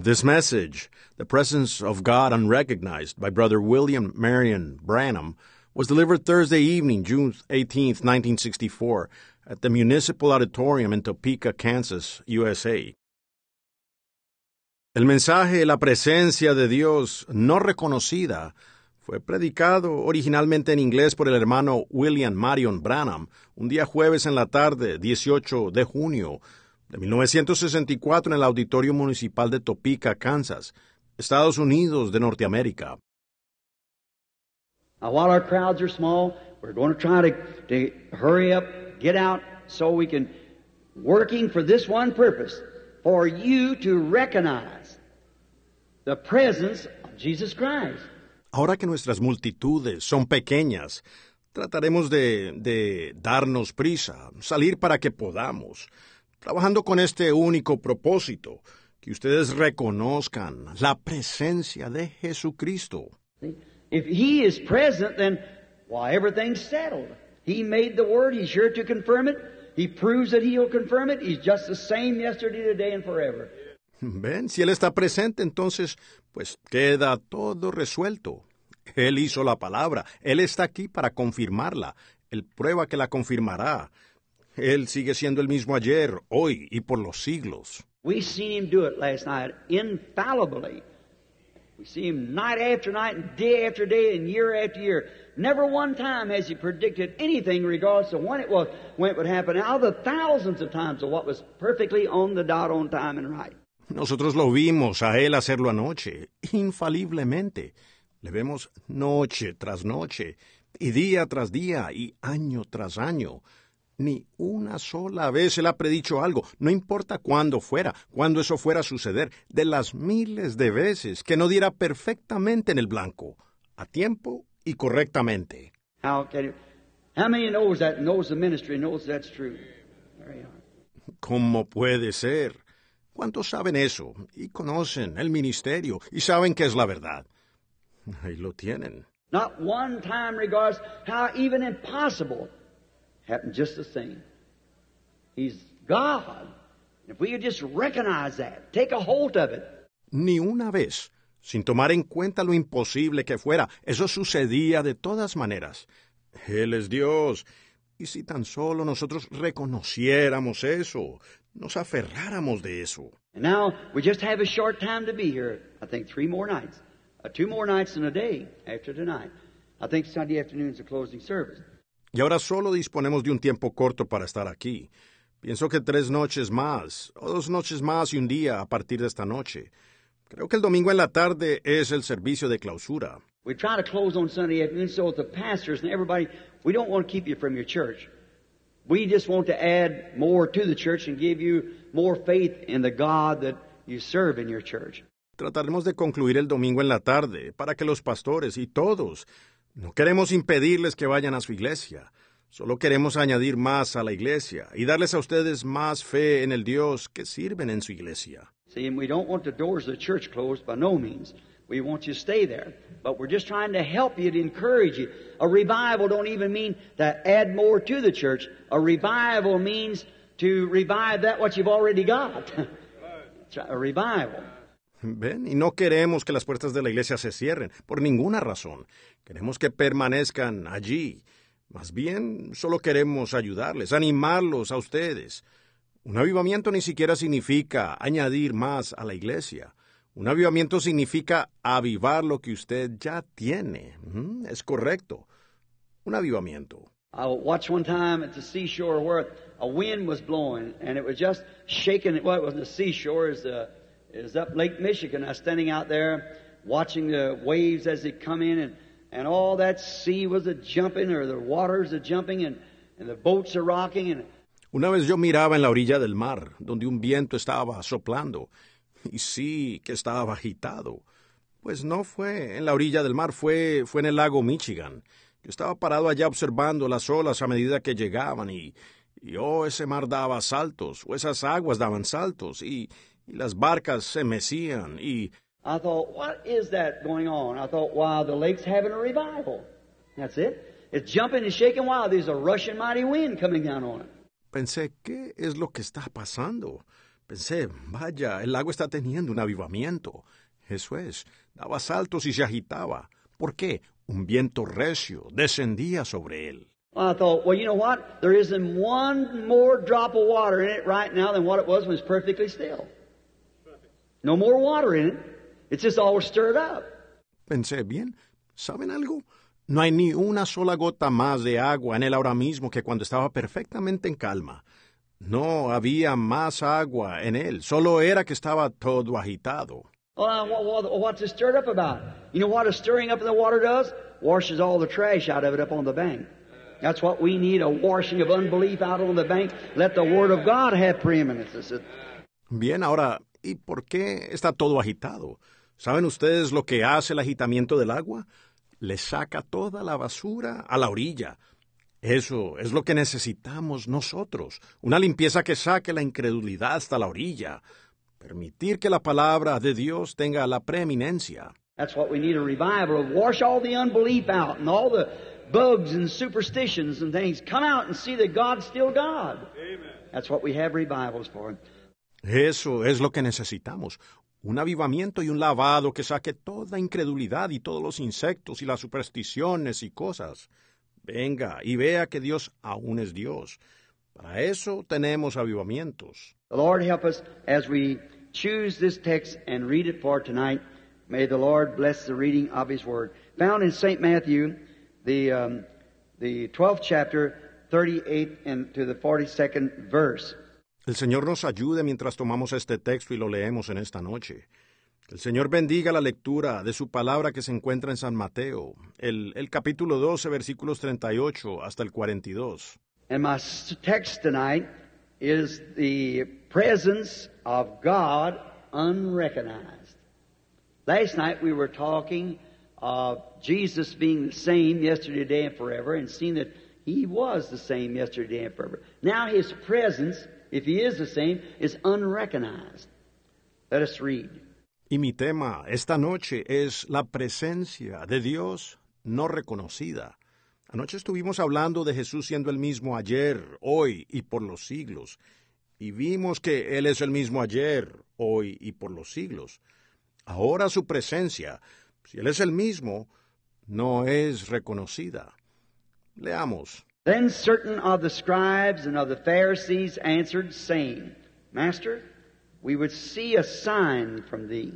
This message, The Presence of God Unrecognized, by Brother William Marion Branham, was delivered Thursday evening, June 18, 1964, at the Municipal Auditorium in Topeka, Kansas, USA. El mensaje La presencia de Dios no reconocida fue predicado originalmente en inglés por el hermano William Marion Branham un día jueves en la tarde, 18 de junio de 1964 en el Auditorio Municipal de Topeka, Kansas, Estados Unidos de Norteamérica. Ahora que nuestras multitudes son pequeñas, trataremos de darnos prisa, salir para que podamos trabajando con este único propósito, que ustedes reconozcan la presencia de Jesucristo. If he is present, then why settled. He made the word, he's sure to confirm it. He proves that confirm it. He's just the same yesterday, today and forever. Ven, si él está presente, entonces pues queda todo resuelto. Él hizo la palabra, él está aquí para confirmarla. Él prueba que la confirmará. Él sigue siendo el mismo ayer, hoy y por los siglos. We seen him do it last night infallibly. We see him night after night and day after day and year after year. Never one time has he predicted anything in regards to when it was, when it would happen, Now the thousands of times of what was perfectly on the dot on time and right. Nosotros lo vimos a él hacerlo anoche, infaliblemente. Le vemos noche tras noche, y día tras día, y año tras año. Ni una sola vez él ha predicho algo, no importa cuándo fuera, cuándo eso fuera a suceder, de las miles de veces que no diera perfectamente en el blanco, a tiempo y correctamente. ¿Cómo puede ser? ¿Cuántos saben eso y conocen el ministerio y saben que es la verdad? Ahí lo tienen. Not one time regards how even impossible Happened just the same. He's God. If we could just recognize that, take a hold of it. Ni una vez, sin tomar en cuenta lo imposible que fuera, eso sucedía de todas maneras. Él es Dios. Y si tan solo nosotros reconociéramos eso, nos aferráramos de eso. And now we just have a short time to be here. I think three more nights, uh, two more nights and a day after tonight. I think Sunday afternoon is the closing service. Y ahora solo disponemos de un tiempo corto para estar aquí. Pienso que tres noches más, o dos noches más y un día a partir de esta noche. Creo que el domingo en la tarde es el servicio de clausura. Trataremos de concluir el domingo en la tarde para que los pastores y todos no queremos impedirles que vayan a su iglesia, solo queremos añadir más a la iglesia y darles a ustedes más fe en el Dios que sirven en su iglesia. See, we don't want the doors of the church closed by no means. We want you to stay there, but we're just trying to help you to encourage you. A revival don't even mean to add more to the church. A revival means to revive that what you've already got. a revival. ¿Ven? Y no queremos que las puertas de la iglesia se cierren, por ninguna razón. Queremos que permanezcan allí. Más bien, solo queremos ayudarles, animarlos a ustedes. Un avivamiento ni siquiera significa añadir más a la iglesia. Un avivamiento significa avivar lo que usted ya tiene. Mm, es correcto. Un avivamiento. I watched Lake Michigan. jumping, jumping, Una vez yo miraba en la orilla del mar, donde un viento estaba soplando, y sí que estaba agitado. Pues no fue en la orilla del mar, fue, fue en el lago Michigan. Yo estaba parado allá observando las olas a medida que llegaban y, y oh, ese mar daba saltos, o esas aguas daban saltos, y, y las barcas se mecían y... I thought, what is that going on? I thought, wow, the lake's having a revival. That's it. It's jumping and shaking. Wow, there's a rushing mighty wind coming down on it. Pensé, ¿qué es lo que está pasando? Pensé, vaya, el lago está teniendo un avivamiento. Eso es, daba saltos y se agitaba. ¿Por qué? Un viento recio descendía sobre él. I thought, well, you know what? There isn't one more drop of water in it right now than what it was when it's perfectly still. No more water in it. It's just all stirred up. Pensé bien. ¿Saben algo? No hay ni una sola gota más de agua en él ahora mismo que cuando estaba perfectamente en calma. No había más agua en él, solo era que estaba todo agitado. What's it stirred up about? You know what a stirring up in the water does? Washes all the trash out of it up on the bank. That's what we need, a washing of unbelief out on the bank. Let the Word of God have preeminence. Bien, ahora ¿Y por qué está todo agitado? ¿Saben ustedes lo que hace el agitamiento del agua? Le saca toda la basura a la orilla. Eso es lo que necesitamos nosotros, una limpieza que saque la incredulidad hasta la orilla, permitir que la palabra de Dios tenga la preeminencia. That's what we need a revival of. Wash all the unbelief out and all the bugs and superstitions and things. Come out and see that God's still God. Amen. That's what we have revivals for. Eso es lo que necesitamos. Un avivamiento y un lavado que saque toda incredulidad y todos los insectos y las supersticiones y cosas. Venga y vea que Dios aún es Dios. Para eso tenemos avivamientos. The Lord help us as we choose this text and read it for tonight. May the Lord bless the reading of His Word. Found in St. Matthew, the, um, the 12th chapter, 38 and to the 42nd verse. El Señor nos ayude mientras tomamos este texto y lo leemos en esta noche. El Señor bendiga la lectura de su palabra que se encuentra en San Mateo, el, el capítulo 12, versículos 38 hasta el 42. And my text tonight is the presence of God unrecognized. Last night we were talking of Jesus being the same yesterday, today, and forever, and seeing that He was the same yesterday, today, and forever. Now His presence if he is the same, is Let us read. Y mi tema esta noche es la presencia de Dios no reconocida. Anoche estuvimos hablando de Jesús siendo el mismo ayer, hoy y por los siglos. Y vimos que Él es el mismo ayer, hoy y por los siglos. Ahora su presencia, si Él es el mismo, no es reconocida. Leamos Then certain of the scribes and of the Pharisees answered, saying, Master, we would see a sign from thee.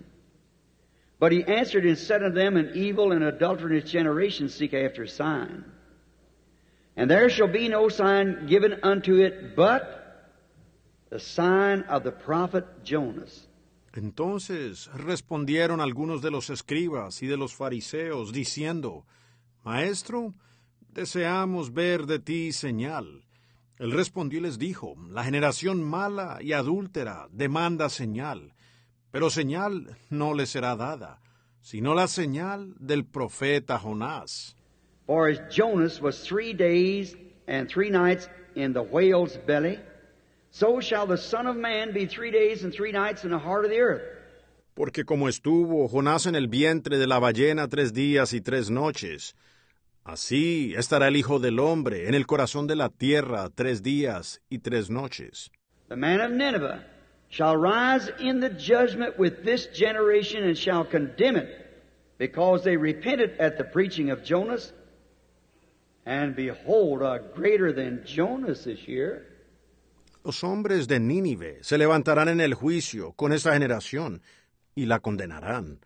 But he answered and said unto them, An evil and adulterous generation seek after a sign. And there shall be no sign given unto it but the sign of the prophet Jonas. Entonces respondieron algunos de los escribas y de los fariseos, diciendo, Maestro, Deseamos ver de ti señal. Él respondió y les dijo, La generación mala y adúltera demanda señal, pero señal no le será dada, sino la señal del profeta Jonás. Jonas Porque como estuvo Jonás en el vientre de la ballena tres días y tres noches, Así estará el Hijo del Hombre en el corazón de la tierra tres días y tres noches. The man of Nineveh shall rise in the judgment with this generation and shall condemn it, because they repented at the preaching of behold, greater than Los hombres de Nínive se levantarán en el juicio con esta generación y la condenarán,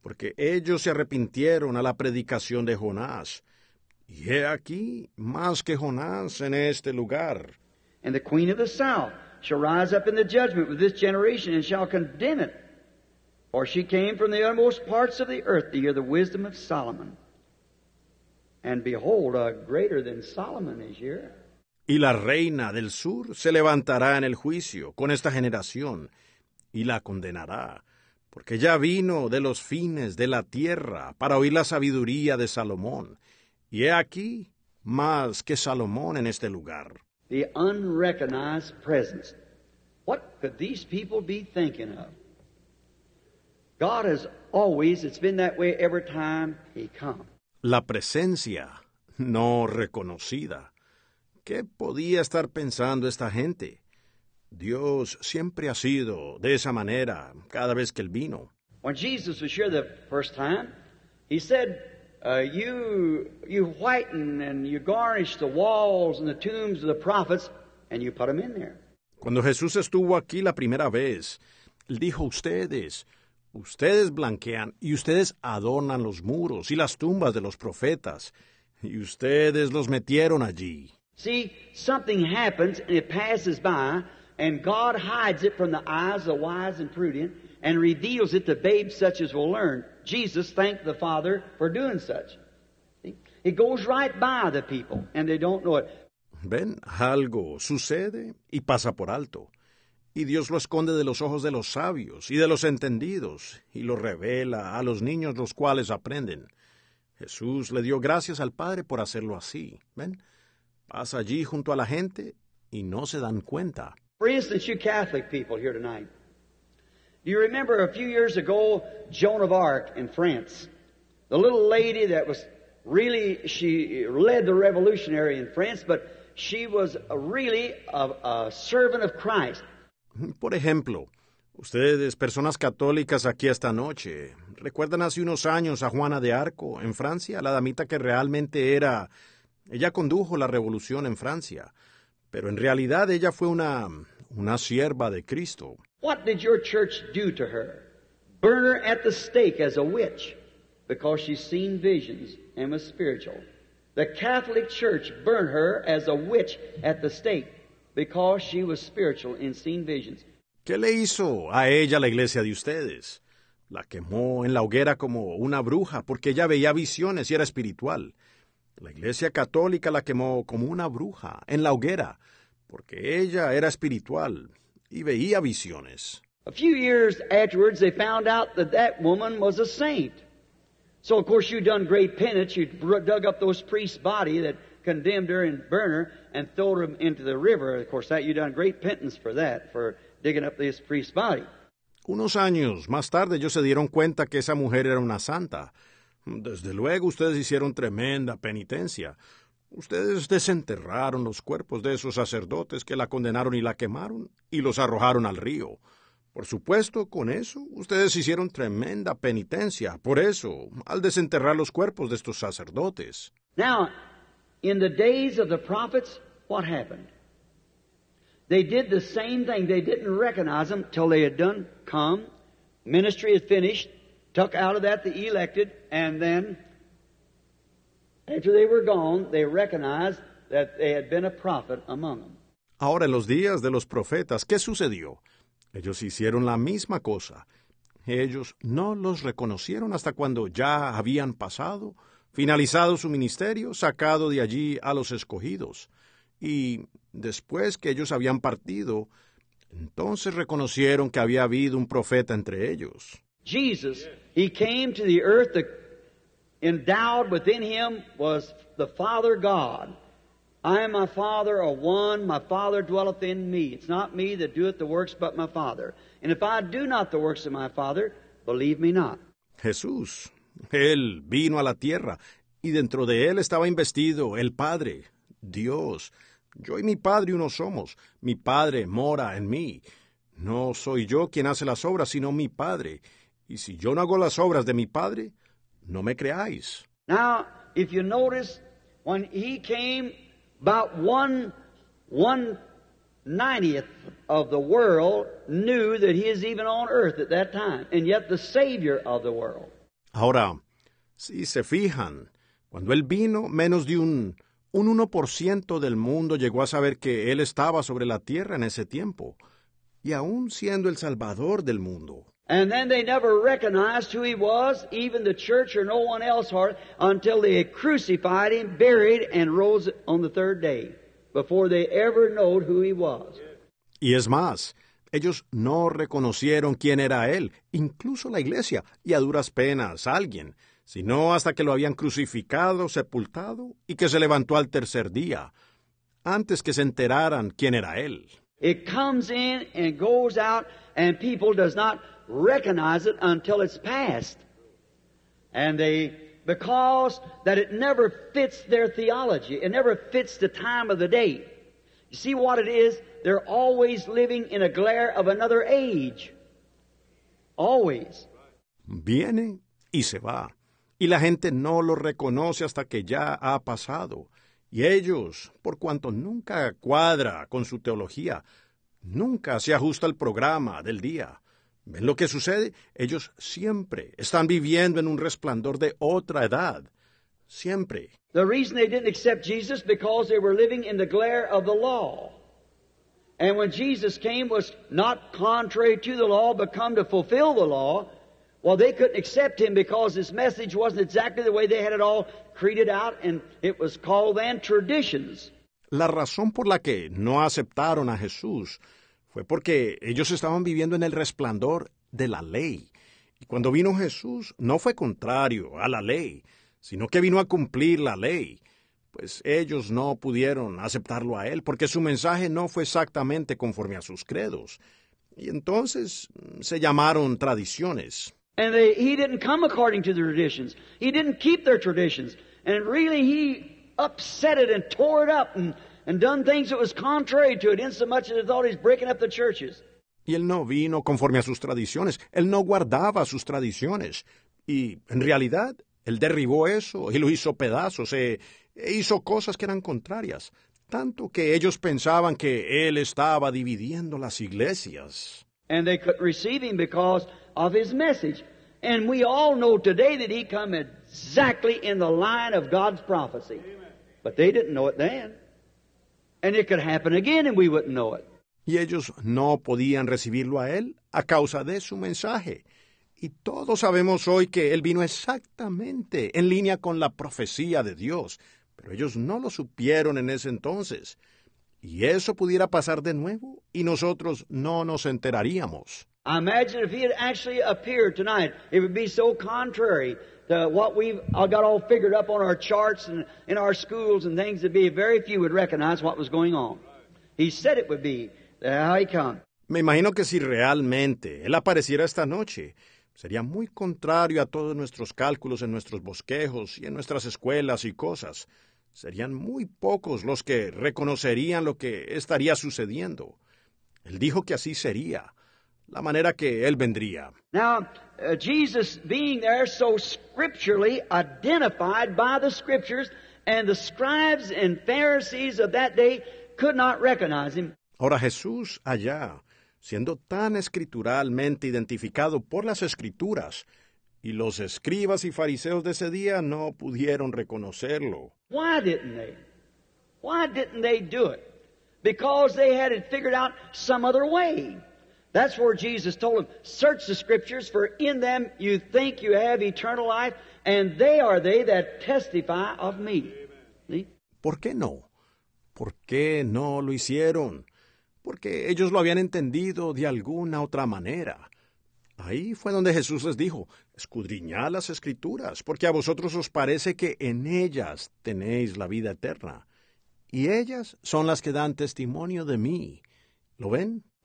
porque ellos se arrepintieron a la predicación de Jonás y he aquí más que Jonás en este lugar. And the queen of the south shall rise up in the judgment with this generation and shall condemn it. For she came from the utmost parts of the earth to hear the wisdom of Solomon. And behold, a greater than Solomon is here. Y la reina del sur se levantará en el juicio con esta generación y la condenará, porque ya vino de los fines de la tierra para oír la sabiduría de Salomón. Y he aquí más que Salomón en este lugar. The unrecognized presence. What could these people be thinking of? God has always, it's been that way every time he comes. La presencia no reconocida. ¿Qué podía estar pensando esta gente? Dios siempre ha sido de esa manera cada vez que él vino. When Jesus was here the first time, he said Uh, you, you whiten and you garnish the walls and the tombs of the prophets and you put them in there. Cuando Jesús estuvo aquí la primera vez, él dijo ustedes, ustedes blanquean y ustedes adornan los muros y las tumbas de los profetas y ustedes los metieron allí. See, something happens and it passes by and God hides it from the eyes of the wise and prudent and reveals it to babes such as will learn. Jesus thanked the Father for doing such. It goes right by the people and they don't know it. Ven, algo sucede y pasa por alto. Y Dios lo esconde de los ojos de los sabios y de los entendidos, y lo revela a los niños los cuales aprenden. Jesús le dio gracias al Padre por hacerlo así. ¿Ven? Pasa allí junto a la gente y no se dan cuenta. For instance, you Catholic people here tonight, ago, Joan of Arc Por ejemplo, ustedes, personas católicas aquí esta noche, ¿recuerdan hace unos años a Juana de Arco en Francia, la damita que realmente era... Ella condujo la revolución en Francia, pero en realidad ella fue una... una sierva de Cristo. ¿Qué le hizo a ella la iglesia de ustedes? La quemó en la hoguera como una bruja porque ella veía visiones y era espiritual. La iglesia católica la quemó como una bruja en la hoguera porque ella era espiritual y veía visiones. A few years afterwards, they found out that that woman was a saint. So, of course, you done great penance. You dug up those priest's body that condemned her and burned her and threw him into the river. Of course, that you done great penance for that, for digging up this priest's body. Unos años más tarde ellos se dieron cuenta que esa mujer era una santa. Desde luego ustedes hicieron tremenda penitencia, Ustedes desenterraron los cuerpos de esos sacerdotes que la condenaron y la quemaron y los arrojaron al río. Por supuesto, con eso ustedes hicieron tremenda penitencia, por eso, al desenterrar los cuerpos de estos sacerdotes. Now, in the days of the prophets, what happened? They did the same thing. They didn't recognize them till they had done come, ministry is finished, took out of that the elected, and then Ahora en los días de los profetas, ¿qué sucedió? Ellos hicieron la misma cosa. Ellos no los reconocieron hasta cuando ya habían pasado, finalizado su ministerio, sacado de allí a los escogidos. Y después que ellos habían partido, entonces reconocieron que había habido un profeta entre ellos. Jesus, he came to the earth endowed within him was the Father God. I am my Father are one, my Father dwelleth in me. It's not me that doeth the works, but my Father. And if I do not the works of my Father, believe me not. Jesús, Él vino a la tierra, y dentro de Él estaba investido el Padre, Dios. Yo y mi Padre uno somos, mi Padre mora en mí. No soy yo quien hace las obras, sino mi Padre. Y si yo no hago las obras de mi Padre, no me creáis. Now, if you notice, when he came about one, one ninetieth of the world knew that he is even on earth at that time, and yet the Savior of the world. Ahora, si se fijan, cuando él vino, menos de un, un 1% del mundo llegó a saber que él estaba sobre la tierra en ese tiempo, y aún siendo el Salvador del mundo. And then they never recognized who he was, even the church or no one else until they crucified him, buried, and rose on the third day, before they ever knew who he was. Y es más, ellos no reconocieron quién era él, incluso la iglesia, y a duras penas alguien, sino hasta que lo habían crucificado, sepultado, y que se levantó al tercer día, antes que se enteraran quién era él. It comes in and goes out, and people does not recognize it until it's past. And they, because that it never fits their theology. It never fits the time of the day. You see what it is? They're always living in a glare of another age. Always. Viene y se va. Y la gente no lo reconoce hasta que ya ha pasado. Y ellos, por cuanto nunca cuadra con su teología, nunca se ajusta al programa del día, ¿Ven lo que sucede? Ellos siempre están viviendo en un resplandor de otra edad. Siempre. The reason they didn't accept Jesus because they were living in the glare of the law. And when Jesus came was not contrary to the law, but come to fulfill the law. Well, they couldn't accept him because his message wasn't exactly the way they had it all created out, and it was called then traditions. La razón por la que no aceptaron a Jesús fue porque ellos estaban viviendo en el resplandor de la ley. Y cuando vino Jesús no fue contrario a la ley, sino que vino a cumplir la ley. Pues ellos no pudieron aceptarlo a él porque su mensaje no fue exactamente conforme a sus credos. Y entonces mm, se llamaron tradiciones. And didn't come according to the traditions. He didn't keep their traditions. And really he upset it and tore and done things that was contrary to it, insomuch that they thought he's breaking up the churches. Y él no vino conforme a sus tradiciones, él no guardaba sus tradiciones. Y en realidad, él derribó eso y lo hizo pedazos, e, eh, e hizo cosas que eran contrarias, tanto que ellos pensaban que él estaba dividiendo las iglesias. And they couldn't receive him because of his message. And we all know today that he come exactly in the line of God's prophecy. But they didn't know it then. Y ellos no podían recibirlo a él a causa de su mensaje. Y todos sabemos hoy que él vino exactamente en línea con la profecía de Dios, pero ellos no lo supieron en ese entonces. Y eso pudiera pasar de nuevo y nosotros no nos enteraríamos. imagine if he actually appeared tonight, it me imagino que si realmente él apareciera esta noche, sería muy contrario a todos nuestros cálculos en nuestros bosquejos y en nuestras escuelas y cosas. Serían muy pocos los que reconocerían lo que estaría sucediendo. Él dijo que así sería la manera que él vendría. Now, uh, Jesus being there so scripturally identified by the scriptures and the scribes and Pharisees of that day could not recognize him. Ahora Jesús allá, siendo tan escrituralmente identificado por las escrituras, y los escribas y fariseos de ese día no pudieron reconocerlo. Why didn't they? Why didn't they do it? Because they had it figured out some other way. That's where Jesus told them, search the scriptures, for in them you think you have eternal life, and they are they that testify of me. ¿Por qué no? ¿Por qué no lo hicieron? Porque ellos lo habían entendido de alguna otra manera. Ahí fue donde Jesús les dijo, escudriñad las escrituras, porque a vosotros os parece que en ellas tenéis la vida eterna. Y ellas son las que dan testimonio de mí. ¿Lo ven?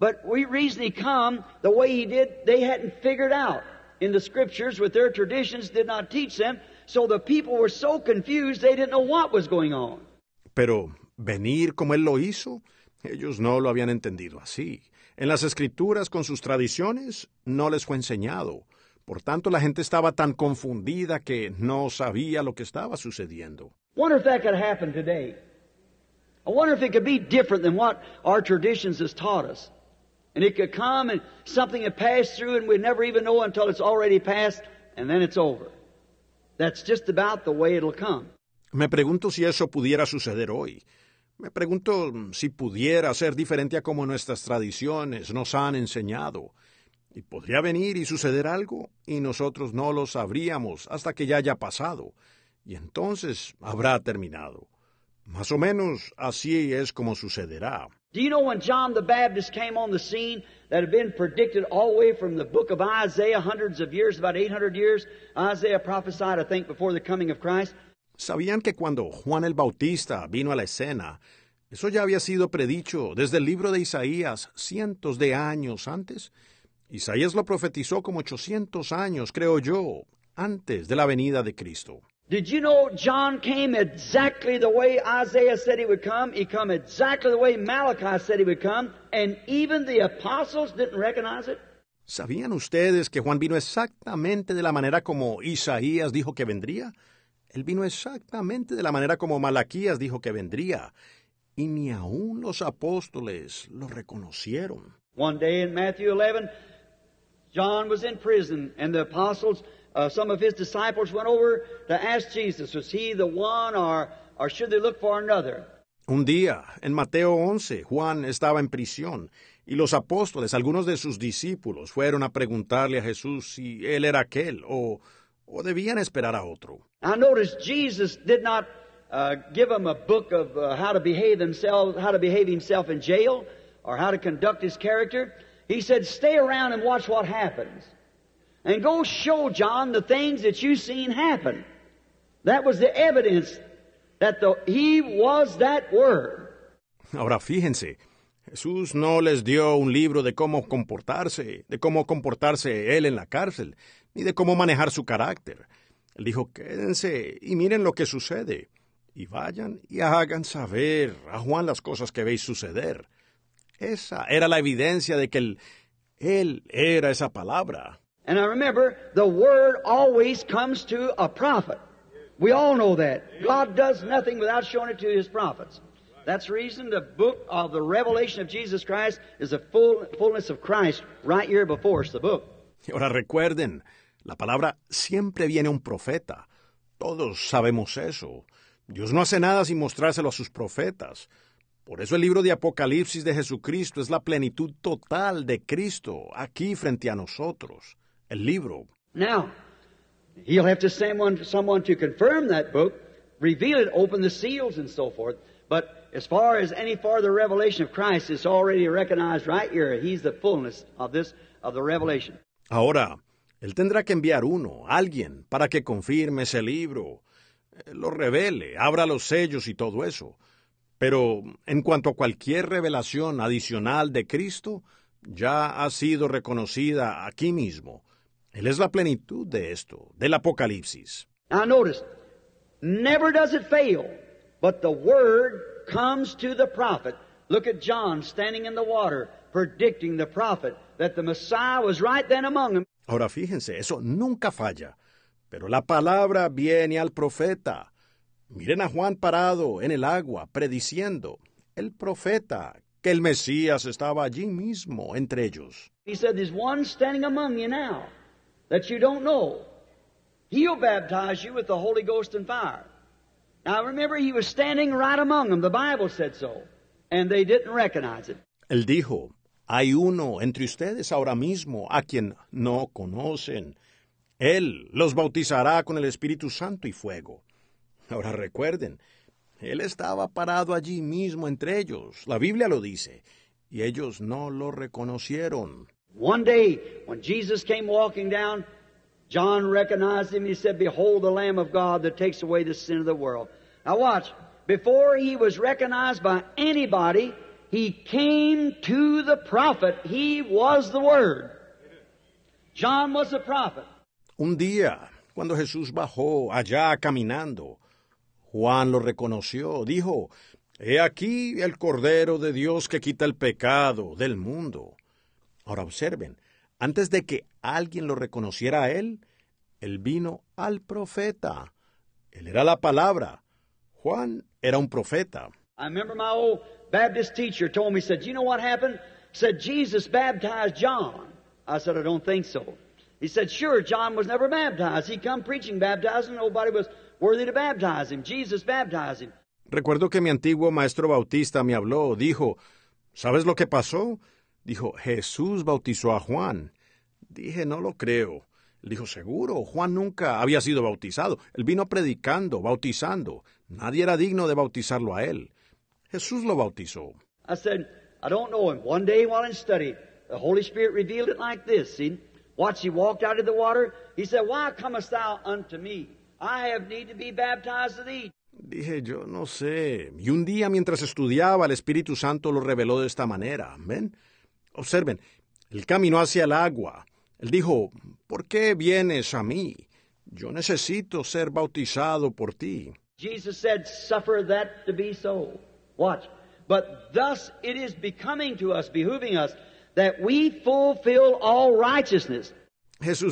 But we reason he come the way he did, they hadn't figured out in the scriptures with their traditions did not teach them. So the people were so confused they didn't know what was going on. Pero venir como él lo hizo, ellos no lo habían entendido así. En las escrituras con sus tradiciones no les fue enseñado. Por tanto, la gente estaba tan confundida que no sabía lo que estaba sucediendo. Wonder if that could happen today. I wonder if it could be different than what our traditions has taught us. And it come something through and never even know until it's already passed and then it's over. That's just about the way it'll come. Me pregunto si eso pudiera suceder hoy. Me pregunto mm, si pudiera ser diferente a como nuestras tradiciones nos han enseñado. Y podría venir y suceder algo y nosotros no lo sabríamos hasta que ya haya pasado. Y entonces habrá terminado. Más o menos así es como sucederá. Do you know when John the Baptist came on the scene that had been predicted all the way from the book of Isaiah, hundreds of years, about 800 years? Isaiah prophesied, I think, before the coming of Christ. Sabían que cuando Juan el Bautista vino a la escena, eso ya había sido predicho desde el libro de Isaías cientos de años antes. Isaías lo profetizó como 800 años, creo yo, antes de la venida de Cristo. Did you know John came exactly the way Isaiah said he would come? He come exactly the way Malachi said he would come, and even the apostles didn't recognize it. ¿Sabían ustedes que Juan vino exactamente de la manera como Isaías dijo que vendría? Él vino exactamente de la manera como Malaquías dijo que vendría, y ni aun los apóstoles lo reconocieron. One day in Matthew 11, John was in prison and the apostles uh, some of his disciples went over to ask Jesus, was he the one or, or should they look for another? Un día, en Mateo 11, Juan estaba en prisión y los apóstoles, algunos de sus discípulos, fueron a preguntarle a Jesús si él era aquel o, o debían esperar a otro. I noticed Jesus did not uh, give them a book of uh, how to behave themselves, how to behave himself in jail or how to conduct his character. He said, "Stay around and watch what happens." and go show John the things that you seen happen. That was the evidence that the, he was that word. Ahora fíjense, Jesús no les dio un libro de cómo comportarse, de cómo comportarse él en la cárcel, ni de cómo manejar su carácter. Él dijo, quédense y miren lo que sucede, y vayan y hagan saber a Juan las cosas que veis suceder. Esa era la evidencia de que él, él era esa palabra, And I remember the word always comes to a prophet. We all know that. God does nothing without showing it to his prophets. That's the reason the book of the revelation of Jesus Christ is the full, fullness of Christ right here before us, the book. Ahora recuerden, la palabra siempre viene un profeta. Todos sabemos eso. Dios no hace nada sin mostrárselo a sus profetas. Por eso el libro de Apocalipsis de Jesucristo es la plenitud total de Cristo aquí frente a nosotros. el libro. Now, he'll have to send one, someone to confirm that book, reveal it, open the seals and so forth. But as far as any further revelation of Christ, it's already recognized right here. He's the fullness of this, of the revelation. Ahora, él tendrá que enviar uno, alguien, para que confirme ese libro, eh, lo revele, abra los sellos y todo eso. Pero en cuanto a cualquier revelación adicional de Cristo, ya ha sido reconocida aquí mismo él es la plenitud de esto, del Apocalipsis. Now notice, never does it fail, but the word comes to the prophet. Look at John standing in the water, predicting the prophet that the Messiah was right then among them. Ahora fíjense, eso nunca falla. Pero la palabra viene al profeta. Miren a Juan parado en el agua, prediciendo. El profeta, que el Mesías estaba allí mismo entre ellos. He said, There's one standing among you now that you don't know. He'll baptize you with the Holy Ghost and fire. Now remember, he was standing right among them. The Bible said so. And they didn't recognize it. Él dijo, hay uno entre ustedes ahora mismo a quien no conocen. Él los bautizará con el Espíritu Santo y fuego. Ahora recuerden, él estaba parado allí mismo entre ellos. La Biblia lo dice. Y ellos no lo reconocieron. One day, when Jesus came walking down, John recognized him. He said, Behold the Lamb of God that takes away the sin of the world. Now watch. Before he was recognized by anybody, he came to the prophet. He was the Word. John was the prophet. Un día, cuando Jesús bajó allá caminando, Juan lo reconoció. Dijo, He aquí el Cordero de Dios que quita el pecado del mundo. Ahora observen, antes de que alguien lo reconociera a él, él vino al profeta. Él era la palabra. Juan era un profeta. I remember my old Baptist teacher told me, said, you know what happened? Said, Jesus baptized John. I said, I don't think so. He said, sure, John was never baptized. He come preaching baptizing, nobody was worthy to baptize him. Jesus baptized him. Recuerdo que mi antiguo maestro bautista me habló, dijo, ¿sabes lo que pasó? Dijo, Jesús bautizó a Juan. Dije, no lo creo. dijo, seguro, Juan nunca había sido bautizado. Él vino predicando, bautizando. Nadie era digno de bautizarlo a él. Jesús lo bautizó. I don't know One day the Holy Spirit revealed it like this. walked out of the water. He said, Why comest thou unto me? I have need to be baptized thee. Dije, yo no sé. Y un día mientras estudiaba, el Espíritu Santo lo reveló de esta manera. amén Observen, el camino hacia el agua. Él dijo, ¿por qué vienes a mí? Yo necesito ser bautizado por ti. Jesús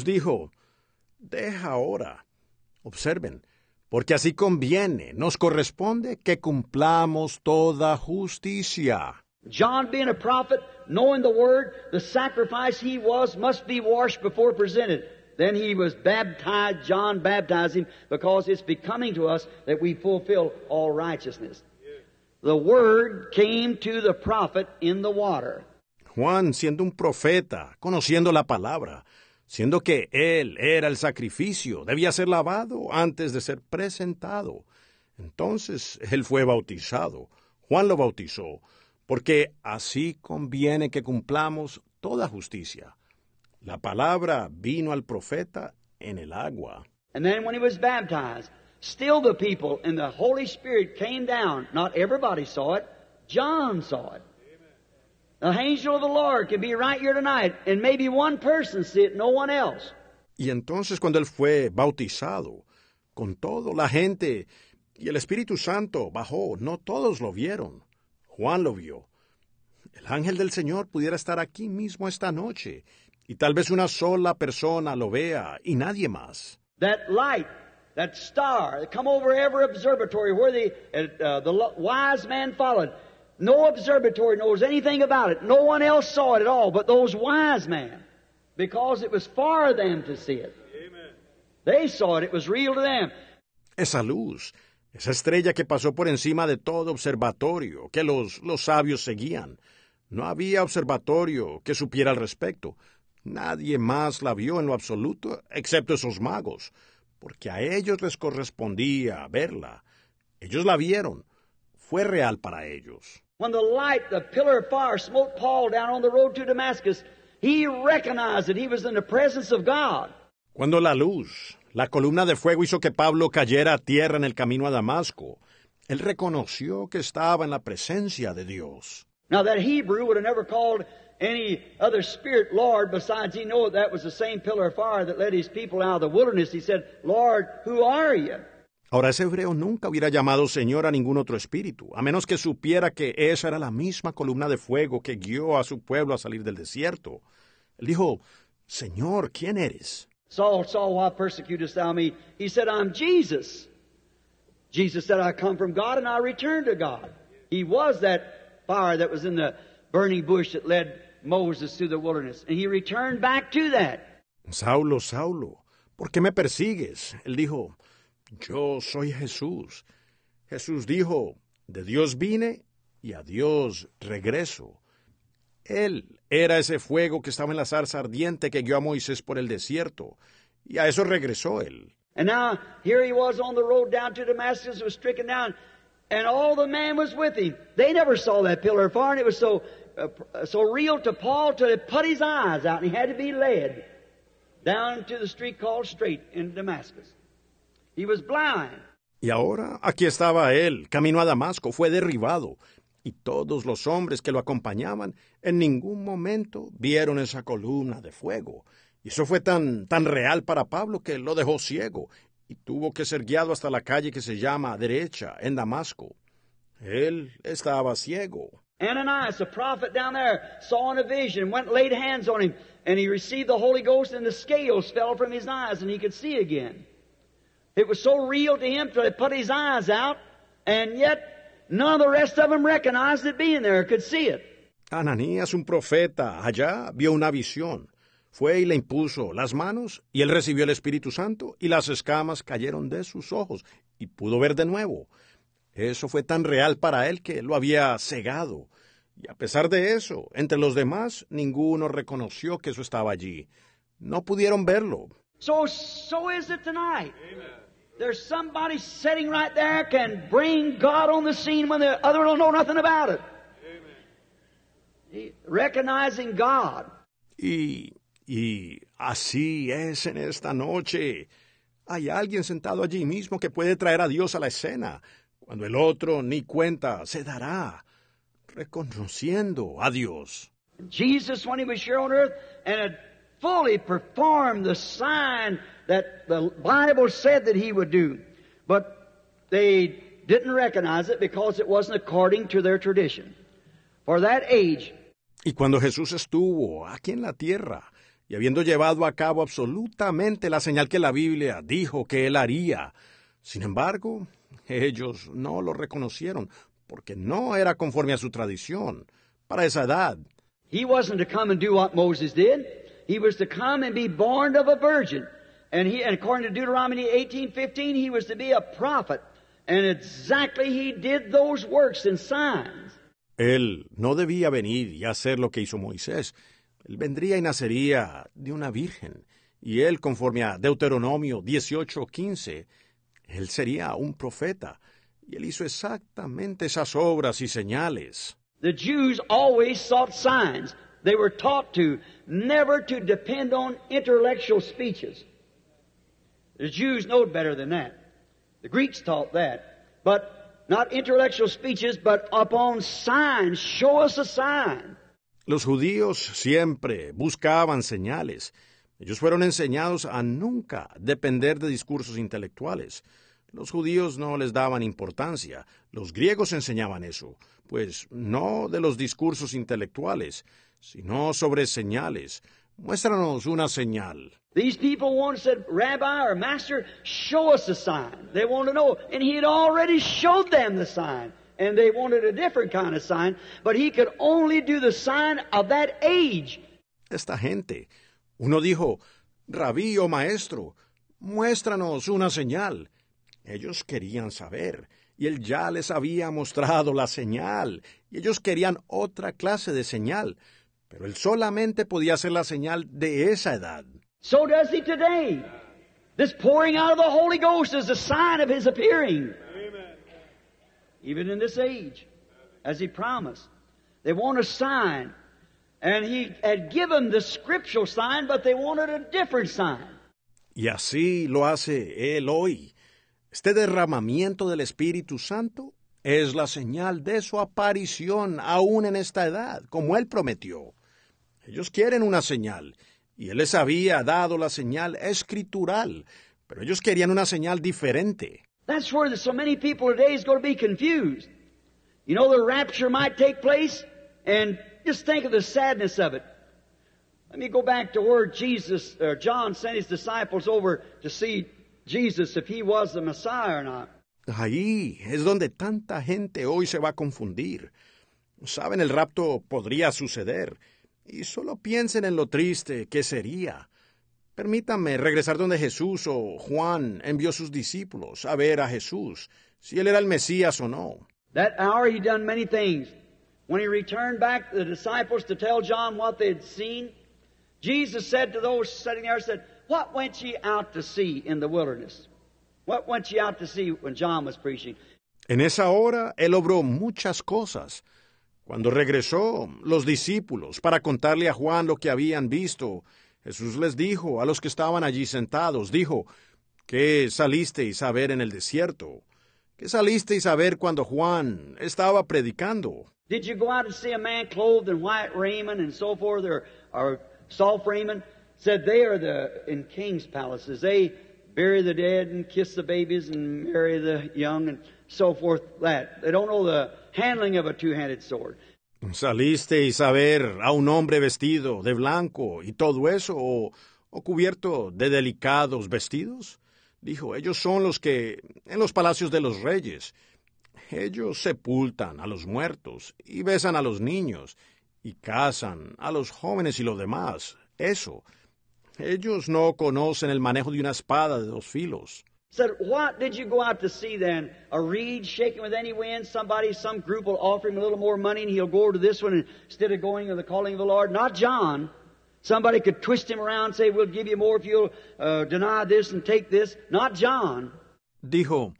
dijo, deja ahora. Observen, porque así conviene, nos corresponde que cumplamos toda justicia. John being a knowing the word, the sacrifice he was must be washed before presented. Then he was baptized, John baptized him, because it's becoming to us that we fulfill all righteousness. The word came to the prophet in the water. Juan, siendo un profeta, conociendo la palabra, siendo que él era el sacrificio, debía ser lavado antes de ser presentado. Entonces él fue bautizado. Juan lo bautizó. porque así conviene que cumplamos toda justicia. La palabra vino al profeta en el agua. And then when he was baptized, still the people and the Holy Spirit came down. Not everybody saw it. John saw it. The angel of the Lord could be right here tonight, and maybe one person see it, no one else. Y entonces cuando él fue bautizado, con toda la gente, y el Espíritu Santo bajó, no todos lo vieron, Juan lo vio. El ángel del Señor pudiera estar aquí mismo esta noche, y tal vez una sola persona lo vea y nadie más. That light, that star, that come over every observatory where the, uh, uh, the wise man followed. No observatory knows anything about it. No one else saw it at all but those wise men, because it was for them to see it. Amen. They saw it, it was real to them. Esa luz esa estrella que pasó por encima de todo observatorio, que los, sabios seguían. No había observatorio que supiera al respecto. Nadie más la vio en lo absoluto, excepto esos magos, porque a ellos les correspondía verla. Ellos la vieron. Fue real para ellos. Cuando la luz, la columna de fuego hizo que Pablo cayera a tierra en el camino a Damasco. Él reconoció que estaba en la presencia de Dios. Ahora ese hebreo nunca hubiera llamado Señor a ningún otro espíritu, a menos que supiera que esa era la misma columna de fuego que guió a su pueblo a salir del desierto. Él dijo, Señor, ¿quién eres? Saul, Saul, why persecutest thou me? He said, I'm Jesus. Jesus said, I come from God and I return to God. He was that fire that was in the burning bush that led Moses through the wilderness. And he returned back to that. Saulo, Saulo, ¿por qué me persigues? Él dijo, Yo soy Jesús. Jesús dijo, De Dios vine y a Dios regreso. Él era ese fuego que estaba en la zarza ardiente que guió a Moisés por el desierto, y a eso regresó él. And now here he was on the road down to Damascus, was stricken down, and all the men was with him. They never saw that pillar of fire, and it was so uh, uh so real to Paul till it put his eyes out, and he had to be led down to the street called Straight in Damascus. He was blind. Y ahora aquí estaba él, camino a Damasco, fue derribado y todos los hombres que lo acompañaban en ningún momento vieron esa columna de fuego. Y eso fue tan, tan real para Pablo que lo dejó ciego y tuvo que ser guiado hasta la calle que se llama derecha, en Damasco. Él estaba ciego. Ananias, a prophet down there, saw in a vision, went and laid hands on him, and he received the Holy Ghost, and the scales fell from his eyes, and he could see again. It was so real to him that le put his eyes out, and yet Ananías, un profeta, allá vio una visión. Fue y le impuso las manos, y él recibió el Espíritu Santo, y las escamas cayeron de sus ojos, y pudo ver de nuevo. Eso fue tan real para él que lo había cegado. Y a pesar de eso, entre los demás, ninguno reconoció que eso estaba allí. No pudieron verlo. So, so is it tonight. There's somebody sitting right there can bring God on the scene when the other don't know nothing about it. Amen. Recognizing God. Y, y así es en esta noche. Hay alguien sentado allí mismo que puede traer a Dios a la escena, cuando el otro ni cuenta se dará, reconociendo a Dios. Jesus, when he was here on earth and had fully performed the sign that the Bible said that he would do. But they didn't recognize it because it wasn't according to their tradition. For that age. Y cuando Jesús estuvo aquí en la tierra y habiendo llevado a cabo absolutamente la señal que la Biblia dijo que él haría, sin embargo, ellos no lo reconocieron porque no era conforme a su tradición para esa edad. He wasn't to come and do what Moses did. He was to come and be born of a virgin. And he, and according to Deuteronomy 18:15, he was to be a prophet. And exactly he did those works and signs. Él no debía venir y hacer lo que hizo Moisés. Él vendría y nacería de una virgen. Y él, conforme a Deuteronomio 18:15, él sería un profeta. Y él hizo exactamente esas obras y señales. The Jews always sought signs. They were taught to never to depend on intellectual speeches. Los judíos siempre buscaban señales. Ellos fueron enseñados a nunca depender de discursos intelectuales. Los judíos no les daban importancia. Los griegos enseñaban eso, pues no de los discursos intelectuales, sino sobre señales, Muéstranos una señal. These people once said, Rabbi or Master, show us a sign. They wanted to know. And he had already showed them the sign. And they wanted a different kind of sign. But he could only do the sign of that age. Esta gente. Uno dijo, Rabí o Maestro, muéstranos una señal. Ellos querían saber. Y él ya les había mostrado la señal. Y ellos querían otra clase de señal pero él solamente podía hacer la señal de esa edad. So does he today. This pouring out of the Holy Ghost is a sign of his appearing. Amen. Even in this age, as he promised. They want a sign. And he had given the scriptural sign, but they wanted a different sign. Y así lo hace él hoy. Este derramamiento del Espíritu Santo es la señal de su aparición aún en esta edad, como él prometió. Ellos quieren una señal, y Él les había dado la señal escritural, pero ellos querían una señal diferente. That's where so many people today is going to be confused. You know, the rapture might take place, and just think of the sadness of it. Let me go back to where Jesus, or uh, John sent his disciples over to see Jesus if he was the Messiah or not. Ahí es donde tanta gente hoy se va a confundir. Saben, el rapto podría suceder, y solo piensen en lo triste que sería. Permítanme regresar donde Jesús o Juan envió sus discípulos a ver a Jesús, si él era el Mesías o no. That hour he done many things. When he returned back the disciples to tell John what they had seen, Jesus said to those sitting there, said, What went ye out to see in the wilderness? What went ye out to see when John was preaching? En esa hora él obró muchas cosas cuando regresó los discípulos para contarle a Juan lo que habían visto, Jesús les dijo a los que estaban allí sentados, dijo, ¿qué salisteis a ver en el desierto? ¿Qué salisteis a ver cuando Juan estaba predicando? Did you go and see a man clothed in white raiment and so forth, or, Said they are kings' palaces bury the dead and kiss the babies and marry the young and so forth. That they don't know the handling of a two-handed sword. ¿Salisteis a ver a un hombre vestido de blanco y todo eso, o, o, cubierto de delicados vestidos? Dijo, ellos son los que en los palacios de los reyes, ellos sepultan a los muertos y besan a los niños y casan a los jóvenes y lo demás. Eso ellos no conocen el manejo de una espada de dos filos. Said, what did you go out to see then? A reed shaking with any wind? Somebody, some group will offer him a little more money and he'll go to this one instead of going to the calling of the Lord. Not John. Somebody could twist him around and say, we'll give you more fuel uh, deny this and take this. Not John. Dijo,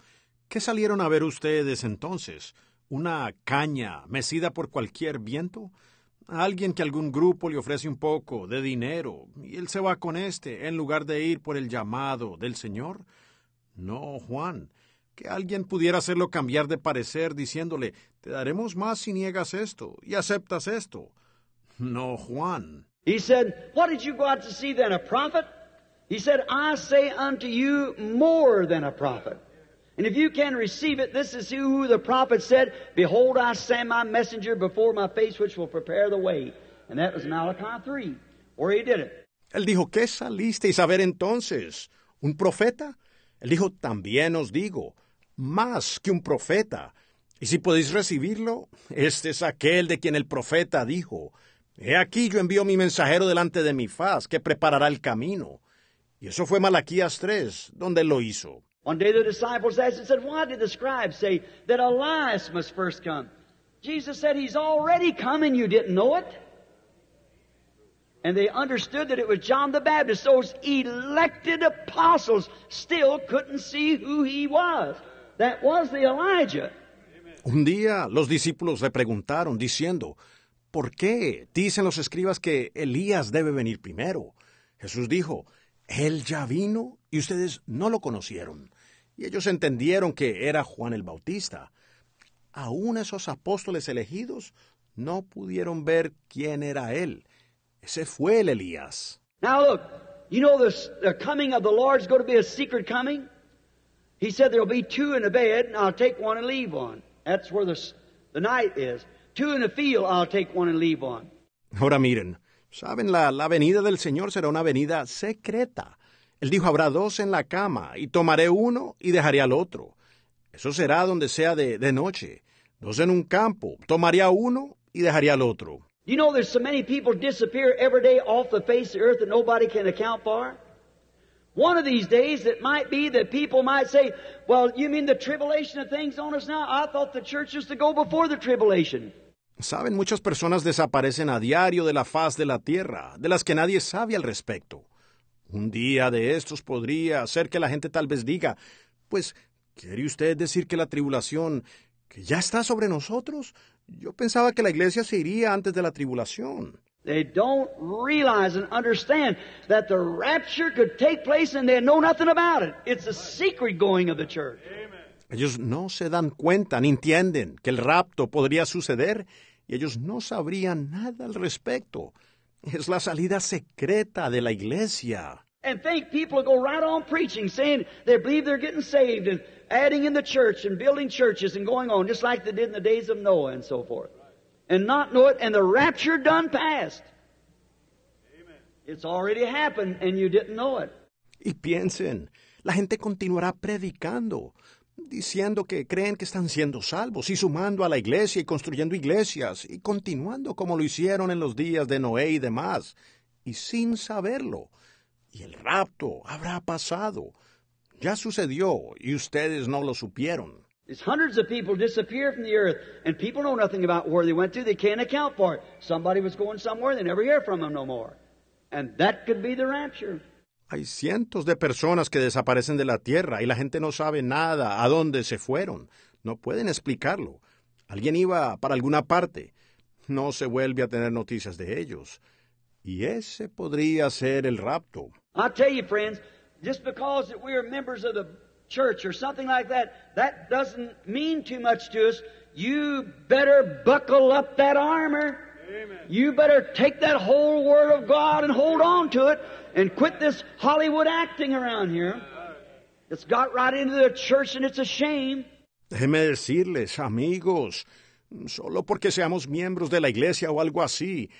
¿qué salieron a ver ustedes entonces? ¿Una caña mecida por cualquier viento? a alguien que algún grupo le ofrece un poco de dinero y él se va con este en lugar de ir por el llamado del Señor? No, Juan, que alguien pudiera hacerlo cambiar de parecer diciéndole, te daremos más si niegas esto y aceptas esto. No, Juan. He said, What did you go out to see then, a prophet? He said, I say unto you more than a prophet. And if you can receive it, this is who the prophet said, Behold, I send my messenger before my face which will prepare the way. And that was Malachi 3, where he did it. Él dijo, ¿qué salisteis a ver entonces? ¿Un profeta? Él dijo, también os digo, más que un profeta. Y si podéis recibirlo, este es aquel de quien el profeta dijo, He aquí yo envío mi mensajero delante de mi faz, que preparará el camino. Y eso fue Malaquías 3, donde lo hizo. One day the disciples asked and said, Why did the scribes say that Elias must first come? Jesus said, He's already come and you didn't know it. And they understood that it was John the Baptist. Those elected apostles still couldn't see who he was. That was the Elijah. Un día los discípulos le preguntaron diciendo, ¿por qué dicen los escribas que Elías debe venir primero? Jesús dijo, Él ya vino y ustedes no lo conocieron y ellos entendieron que era Juan el Bautista. Aún esos apóstoles elegidos no pudieron ver quién era él. Ese fue el Elías. Now look, you know this, the coming of the Lord is going to be a secret coming. He said there'll be two in a bed, and I'll take one and leave one. That's where the, the night is. Two in a field, I'll take one and leave one. Ahora miren, saben, la, la venida del Señor será una venida secreta. Él dijo, habrá dos en la cama, y tomaré uno y dejaré al otro. Eso será donde sea de, de noche. Dos en un campo, tomaría uno y dejaría al otro. You know, there's so many people disappear every day off the face of the earth that nobody can account for. One of these days, it might be that people might say, Well, you mean the tribulation of things on us now? I thought the church was to go before the tribulation. Saben, muchas personas desaparecen a diario de la faz de la tierra, de las que nadie sabe al respecto. Un día de estos podría hacer que la gente tal vez diga, pues, ¿quiere usted decir que la tribulación, que ya está sobre nosotros? Yo pensaba que la iglesia se iría antes de la tribulación. Ellos no se dan cuenta ni entienden que el rapto podría suceder y ellos no sabrían nada al respecto. Es la salida secreta de la iglesia. And think people go right on preaching, saying they believe they're getting saved and adding in the church and building churches and going on, just like they did in the days of Noah and so forth. And not know it, and the rapture done past. Amen. It's already happened, and you didn't know it. Y piensen, la gente continuará predicando, diciendo que creen que están siendo salvos y sumando a la iglesia y construyendo iglesias y continuando como lo hicieron en los días de Noé y demás, y sin saberlo. Y el rapto habrá pasado. Ya sucedió y ustedes no lo supieron. It's hundreds of people disappear from the earth, and people know nothing about where they went to. They can't account for it. Somebody was going somewhere, they never hear from them no more. And that could be the rapture. Hay cientos de personas que desaparecen de la Tierra y la gente no sabe nada, a dónde se fueron. No pueden explicarlo. Alguien iba para alguna parte. No se vuelve a tener noticias de ellos. Y ese podría ser el rapto. I tell you, friends, just because that are members of the church or something like that, that doesn't mean too much to us. You better buckle up that armor. Amen. You better take that whole word of God and hold on to it and quit this Hollywood acting around here. It's got right into the church and it's a shame. Déjeme decirles, amigos, solo porque seamos miembros de la iglesia o algo así,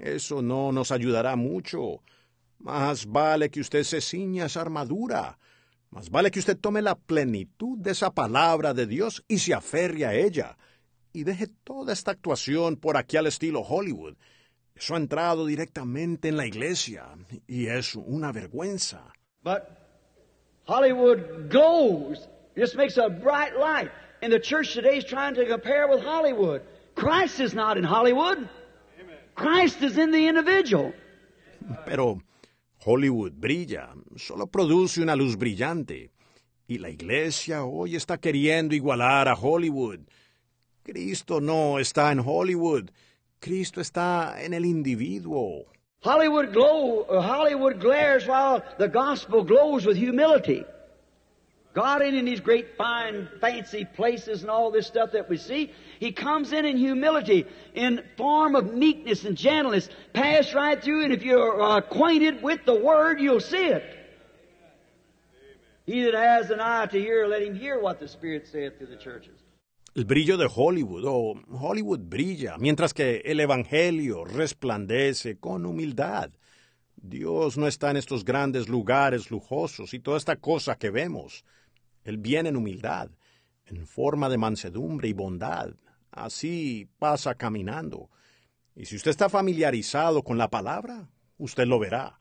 eso no nos ayudará mucho. Más vale que usted se ciña esa armadura. Más vale que usted tome la plenitud de esa palabra de Dios y se aferre a ella. Y deje toda esta actuación por aquí al estilo Hollywood. Eso ha entrado directamente en la iglesia y es una vergüenza. But Hollywood goes. This makes a bright light. And the church today is trying to compare with Hollywood. Christ is not in Hollywood. Christ is in the individual. Pero Hollywood brilla, solo produce una luz brillante. Y la iglesia hoy está queriendo igualar a Hollywood. Cristo no está en Hollywood. Cristo está en el individuo. Hollywood, glow, uh, Hollywood glares while the gospel glows with humility. God in in these great fine fancy places and all this stuff that we see, He comes in in humility, in form of meekness and gentleness. Pass right through, and if you're acquainted with the Word, you'll see it. He that has an eye to hear, let him hear what the Spirit saith to the churches. el brillo de Hollywood, o Hollywood brilla, mientras que el Evangelio resplandece con humildad. Dios no está en estos grandes lugares lujosos y toda esta cosa que vemos. Él viene en humildad, en forma de mansedumbre y bondad. Así pasa caminando. Y si usted está familiarizado con la palabra, usted lo verá.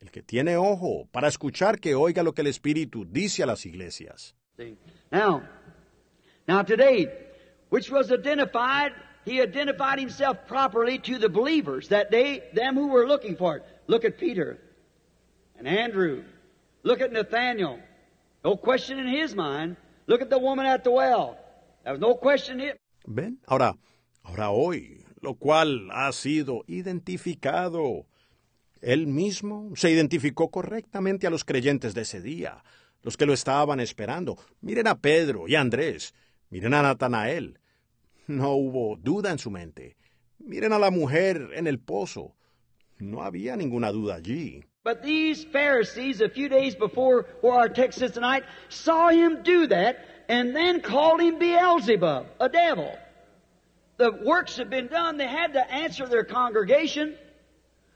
El que tiene ojo para escuchar que oiga lo que el Espíritu dice a las iglesias. Now today, which was identified, he identified himself properly to the believers that day, them who were looking for it. Look at Peter and Andrew. Look at Nathaniel. No question in his mind. Look at the woman at the well. There was no question in Ven, ahora, ahora hoy, lo cual ha sido identificado. Él mismo se identificó correctamente a los creyentes de ese día, los que lo estaban esperando. Miren a Pedro y a Andrés, Miren a Natanael. No hubo duda en su mente. Miren a la mujer en el pozo. No había ninguna duda allí. But these Pharisees, a few days before where our text is tonight, saw him do that and then called him Beelzebub, a devil. The works had been done. They had to answer their congregation.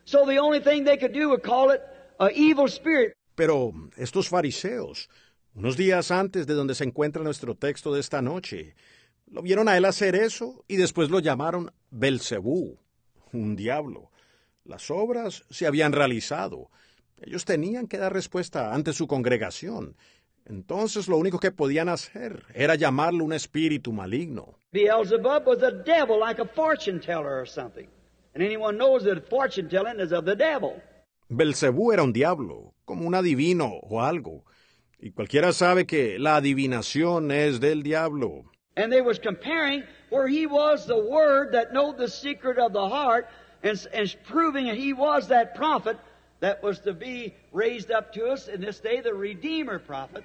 So the only thing they could do was call it a evil spirit. Pero estos fariseos unos días antes de donde se encuentra nuestro texto de esta noche. Lo vieron a él hacer eso y después lo llamaron Belcebú, un diablo. Las obras se habían realizado. Ellos tenían que dar respuesta ante su congregación. Entonces lo único que podían hacer era llamarlo un espíritu maligno. Beelzebub was a devil like a fortune teller or something. And anyone knows that fortune telling is of the devil. era un diablo, como un adivino o algo. Y cualquiera sabe que la adivinación es del diablo. And they was comparing where he was the word that know the secret of the heart and, and proving that he was that prophet that was to be raised up to us in this day, the Redeemer prophet.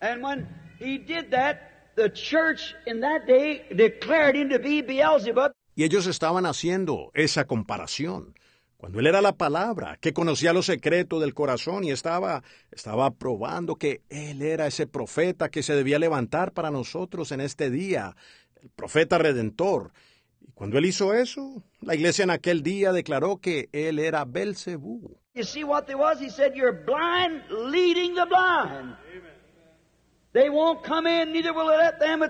And when he did that, the church in that day declared him to be Beelzebub. Y ellos estaban haciendo esa comparación cuando él era la palabra, que conocía los secretos del corazón y estaba, estaba probando que él era ese profeta que se debía levantar para nosotros en este día, el profeta redentor. Y cuando él hizo eso, la iglesia en aquel día declaró que él era Belcebú. You see what was? He said, You're blind leading the blind. They won't come in, neither will let them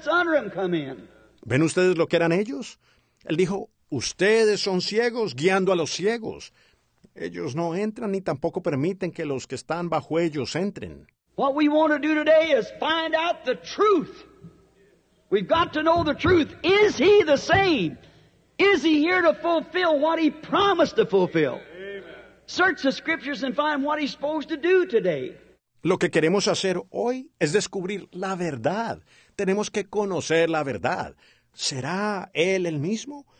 come in. ¿Ven ustedes lo que eran ellos? Él dijo, Ustedes son ciegos guiando a los ciegos. Ellos no entran ni tampoco permiten que los que están bajo ellos entren. What we want to do today is find out the truth. We've got to know the truth. Is he the same? Is he here to fulfill what he promised to fulfill? Search the scriptures and find what he's supposed to do today. Lo que queremos hacer hoy es descubrir la verdad. Tenemos que conocer la verdad. ¿Será él el mismo?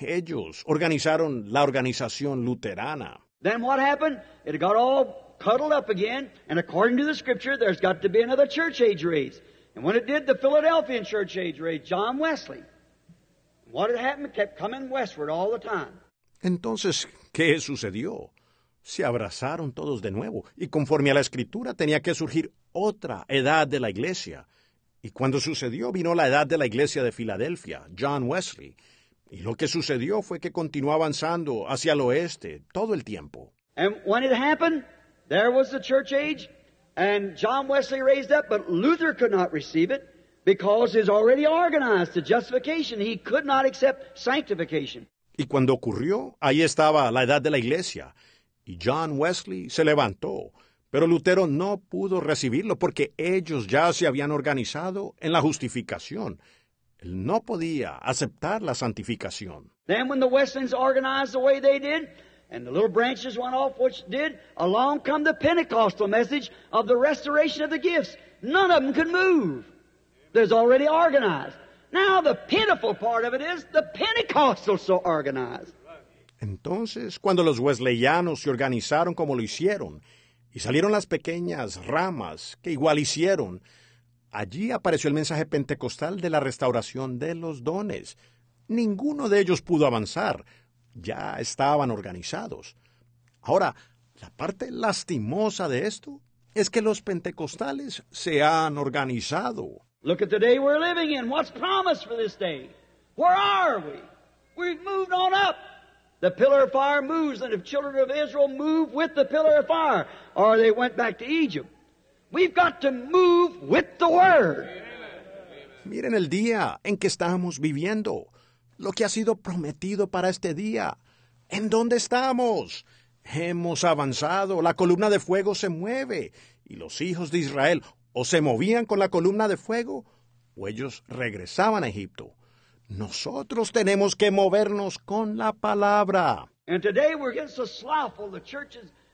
Ellos organizaron la organización luterana. Then what happened? It got all cuddled up again, and according to the scripture, there's got to be another church age raised. And when it did, the Philadelphian church age raised John Wesley. What had happened it kept coming westward all the time. Entonces, ¿qué sucedió? Se abrazaron todos de nuevo, y conforme a la escritura tenía que surgir otra edad de la iglesia. Y cuando sucedió, vino la edad de la iglesia de Filadelfia, John Wesley, y lo que sucedió fue que continuó avanzando hacia el oeste todo el tiempo. Y cuando ocurrió, ahí estaba la edad de la iglesia, y John Wesley se levantó, pero Lutero no pudo recibirlo porque ellos ya se habían organizado en la justificación él no podía aceptar la santificación. Then when the Wesleyans organized the way they did, and the little branches went off which did, along come the Pentecostal message of the restoration of the gifts. None of them could move. There's already organized. Now the pitiful part of it is the Pentecostals so organized. Entonces, cuando los wesleyanos se organizaron como lo hicieron, y salieron las pequeñas ramas que igual hicieron, Allí apareció el mensaje pentecostal de la restauración de los dones. Ninguno de ellos pudo avanzar. Ya estaban organizados. Ahora, la parte lastimosa de esto es que los pentecostales se han organizado. Look at the day we're living in. What's promised for this day? Where are we? We've moved on up. The pillar of fire moves, and if children of Israel move with the pillar of fire, or they went back to Egypt. We've got to move with the word. Miren el día en que estamos viviendo, lo que ha sido prometido para este día. ¿En dónde estamos? Hemos avanzado, la columna de fuego se mueve, y los hijos de Israel o se movían con la columna de fuego, o ellos regresaban a Egipto. Nosotros tenemos que movernos con la palabra. And today we're getting so slothful. The churches...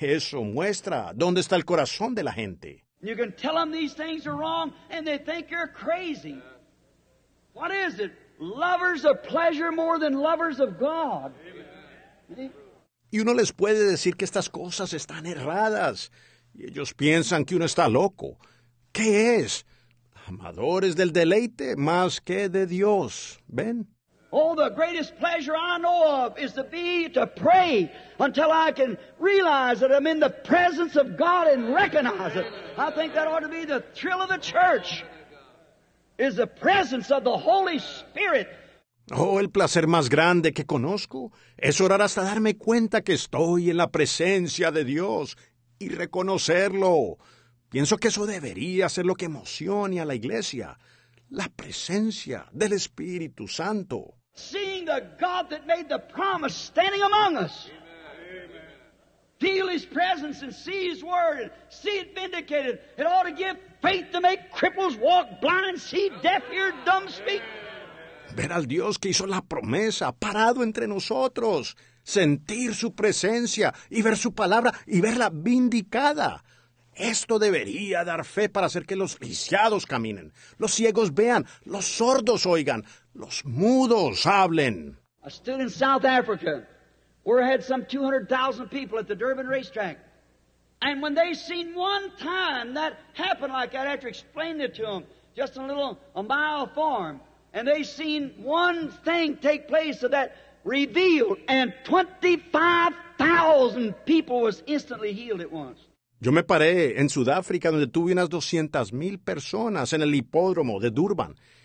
Eso muestra dónde está el corazón de la gente. Y uno les puede decir que estas cosas están erradas. Y ellos piensan que uno está loco. ¿Qué es? Amadores del deleite más que de Dios. ¿Ven? Oh, the greatest pleasure I know of is to be, to pray until I can realize that I'm in the presence of God and recognize it. I think that ought to be the thrill of the church. Is the presence of the Holy Spirit. Oh, el placer más grande que conozco es orar hasta darme cuenta que estoy en la presencia de Dios y reconocerlo. Pienso que eso debería ser lo que emocione a la iglesia, la presencia del Espíritu Santo seeing the God that made the promise standing among us. Amen. Feel His presence and see His word and see it vindicated. It ought to give faith to make cripples walk, blind and see, deaf hear, dumb speak. Ver al Dios que hizo la promesa parado entre nosotros, sentir su presencia y ver su palabra y verla vindicada. Esto debería dar fe para hacer que los lisiados caminen, los ciegos vean, los sordos oigan, los mudos hablen. I stood in South Africa where I had some 200,000 people at the Durban racetrack. And when they seen one time that happen like that after explaining it to them, just a little a mile farm, and they seen one thing take place of that revealed, and 25,000 people was instantly healed at once. Yo me paré en Sudáfrica donde tuve unas 200.000 personas en el hipódromo de Durban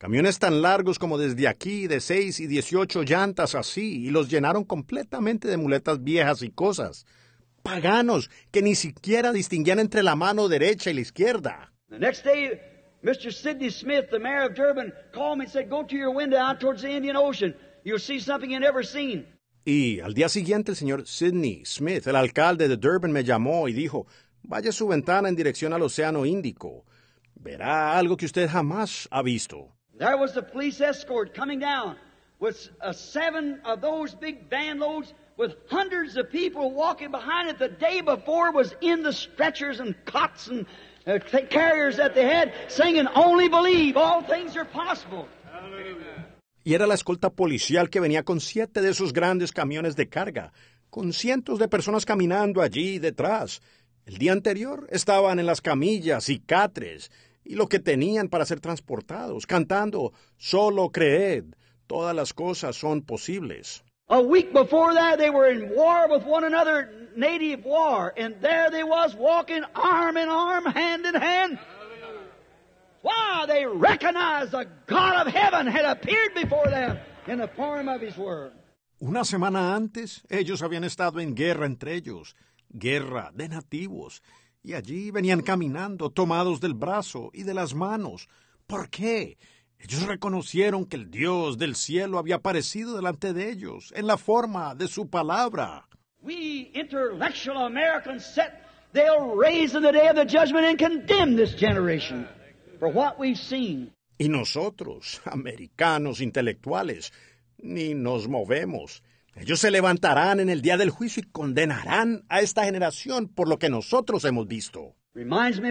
Camiones tan largos como desde aquí, de seis y dieciocho llantas así, y los llenaron completamente de muletas viejas y cosas. Paganos que ni siquiera distinguían entre la mano derecha y la izquierda. next day, Mr. Sidney Smith, the mayor of Durban, called me and said, Go to your window out towards the Indian Ocean. You'll see something never seen. Y al día siguiente el señor Sidney Smith, el alcalde de Durban, me llamó y dijo, vaya su ventana en dirección al Océano Índico. Verá algo que usted jamás ha visto. There was the police escort coming down with uh, seven of those big van loads with hundreds of people walking behind it. The day before was in the stretchers and cots and uh, t- carriers at the head singing Only Believe, All Things Are Possible. Y era la escolta policial que venía con siete de esos grandes camiones de carga, con cientos de personas caminando allí detrás. El día anterior estaban en las camillas y catres, y lo que tenían para ser transportados, cantando, solo creed, todas las cosas son posibles. A week before that, they were in war with one another, native war, and there they was walking arm in arm, hand in hand. Why, they recognized the God of heaven had appeared before them in the form of his word. Una semana antes, ellos habían estado en guerra entre ellos, guerra de nativos, y allí venían caminando, tomados del brazo y de las manos. ¿Por qué? Ellos reconocieron que el Dios del cielo había aparecido delante de ellos, en la forma de su palabra. Y nosotros, americanos intelectuales, ni nos movemos ellos se levantarán en el día del juicio y condenarán a esta generación por lo que nosotros hemos visto. me of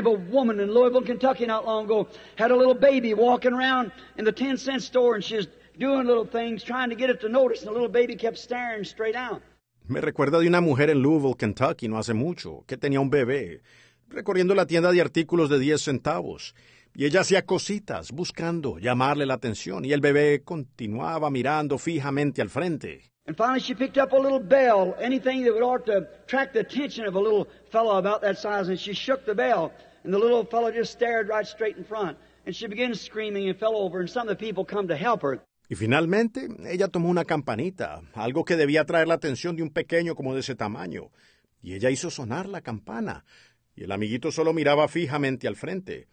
Me recuerda de una mujer en Louisville, Kentucky, no hace mucho, que tenía un bebé, recorriendo la tienda de artículos de 10 centavos. Y ella hacía cositas, buscando llamarle la atención, y el bebé continuaba mirando fijamente al frente. And finally, she picked up a little bell, anything that would ought to attract the attention of a little fellow about that size, and she shook the bell, and the little fellow just stared right straight in front. And she began screaming and fell over, and some of the people come to help her. Y finalmente, ella tomó una campanita, algo que debía atraer la atención de un pequeño como de ese tamaño, y ella hizo sonar la campana, y el amiguito solo miraba fijamente al frente.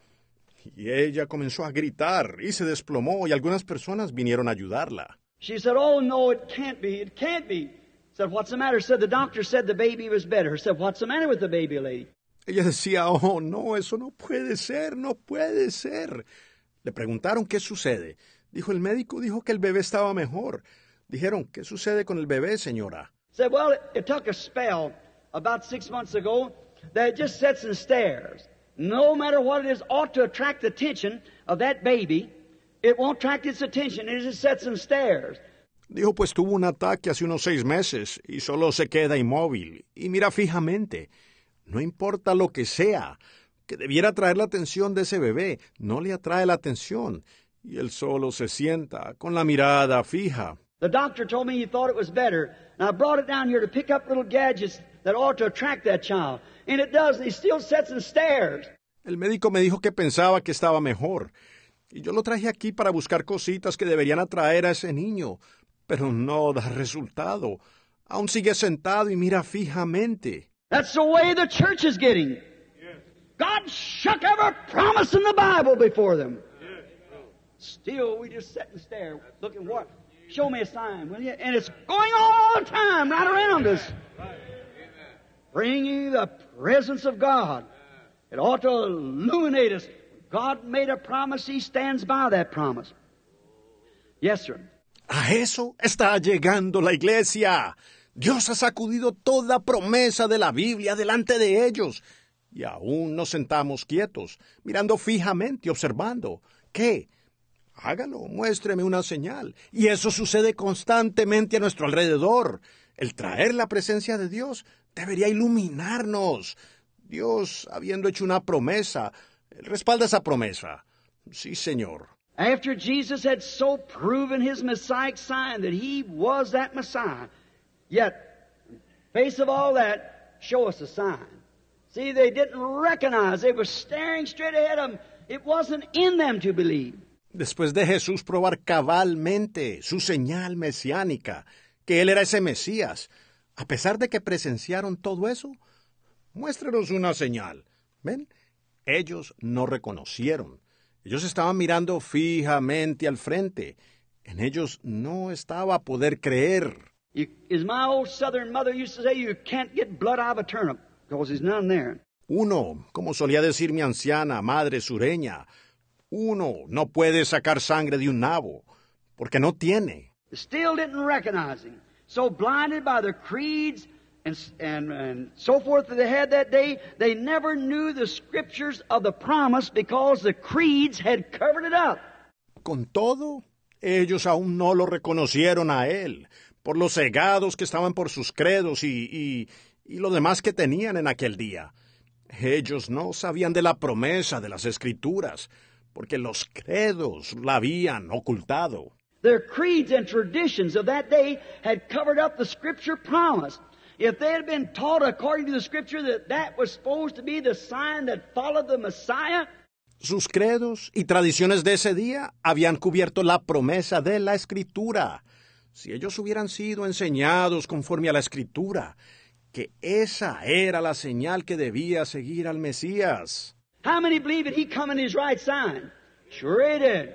Y ella comenzó a gritar y se desplomó, y algunas personas vinieron a ayudarla. She said, Oh, no, it can't be. It can't be. Said, What's the matter? Said, The doctor said the baby was better. Said, What's the matter with the baby, lady? Ella decía, Oh, no, eso no puede ser, no puede ser. Le preguntaron qué sucede. Dijo el médico, dijo que el bebé estaba mejor. Dijeron, ¿qué sucede con el bebé, señora? Said, Well, it, it took a spell about six months ago that it just sits and stares. No matter what it is, ought to attract the attention of that baby Dijo, pues tuvo un ataque hace unos seis meses y solo se queda inmóvil y mira fijamente. No importa lo que sea, que debiera atraer la atención de ese bebé, no le atrae la atención. Y él solo se sienta, con la mirada fija. The doctor told me thought it was better, brought it down here to pick up little gadgets that ought to attract child. And it does, he still and stares. El médico me dijo que pensaba que estaba mejor, y yo lo traje aquí para buscar cositas que deberían atraer a ese niño, pero no da resultado. Aún sigue sentado y mira fijamente. That's the way the church is getting. God shook every promise in the Bible before them. Still, we just sit and stare, looking what? Show me a sign, will you? And it's going all the time right around us. Bring the presence of God. It ought to illuminate us God made a promise, he stands by that promise. Yes, sir. A eso está llegando la iglesia. Dios ha sacudido toda promesa de la Biblia delante de ellos. Y aún nos sentamos quietos, mirando fijamente, observando. ¿Qué? Hágalo, muéstreme una señal. Y eso sucede constantemente a nuestro alrededor. El traer la presencia de Dios debería iluminarnos. Dios, habiendo hecho una promesa, respalda esa promesa. Sí, señor. After Jesus had so proven his messiah sign that he was that Messiah, yet, face of all that, show us a sign. See, they didn't recognize. They were staring straight ahead of them. It wasn't in them to believe. Después de Jesús probar cabalmente su señal mesiánica, que él era ese Mesías, a pesar de que presenciaron todo eso, muéstrenos una señal. ¿Ven? Ellos no reconocieron. Ellos estaban mirando fijamente al frente. En ellos no estaba poder creer. Uno, como solía decir mi anciana madre sureña, uno no puede sacar sangre de un nabo, porque no tiene. Still didn't recognize so blinded by the creeds and, and, and so forth that they had that day, they never knew the scriptures of the promise because the creeds had covered it up. Con todo, ellos aún no lo reconocieron a él, por los cegados que estaban por sus credos y, y, y lo demás que tenían en aquel día. Ellos no sabían de la promesa de las escrituras, porque los credos la habían ocultado. Their creeds and traditions of that day had covered up the scripture promise. If they had been taught according to the scripture that that was supposed to be the sign that followed the Messiah, sus credos y tradiciones de ese día habían cubierto la promesa de la escritura. Si ellos hubieran sido enseñados conforme a la escritura, que esa era la señal que debía seguir al Mesías. How many believe it? He come in his right sign. Sure he did.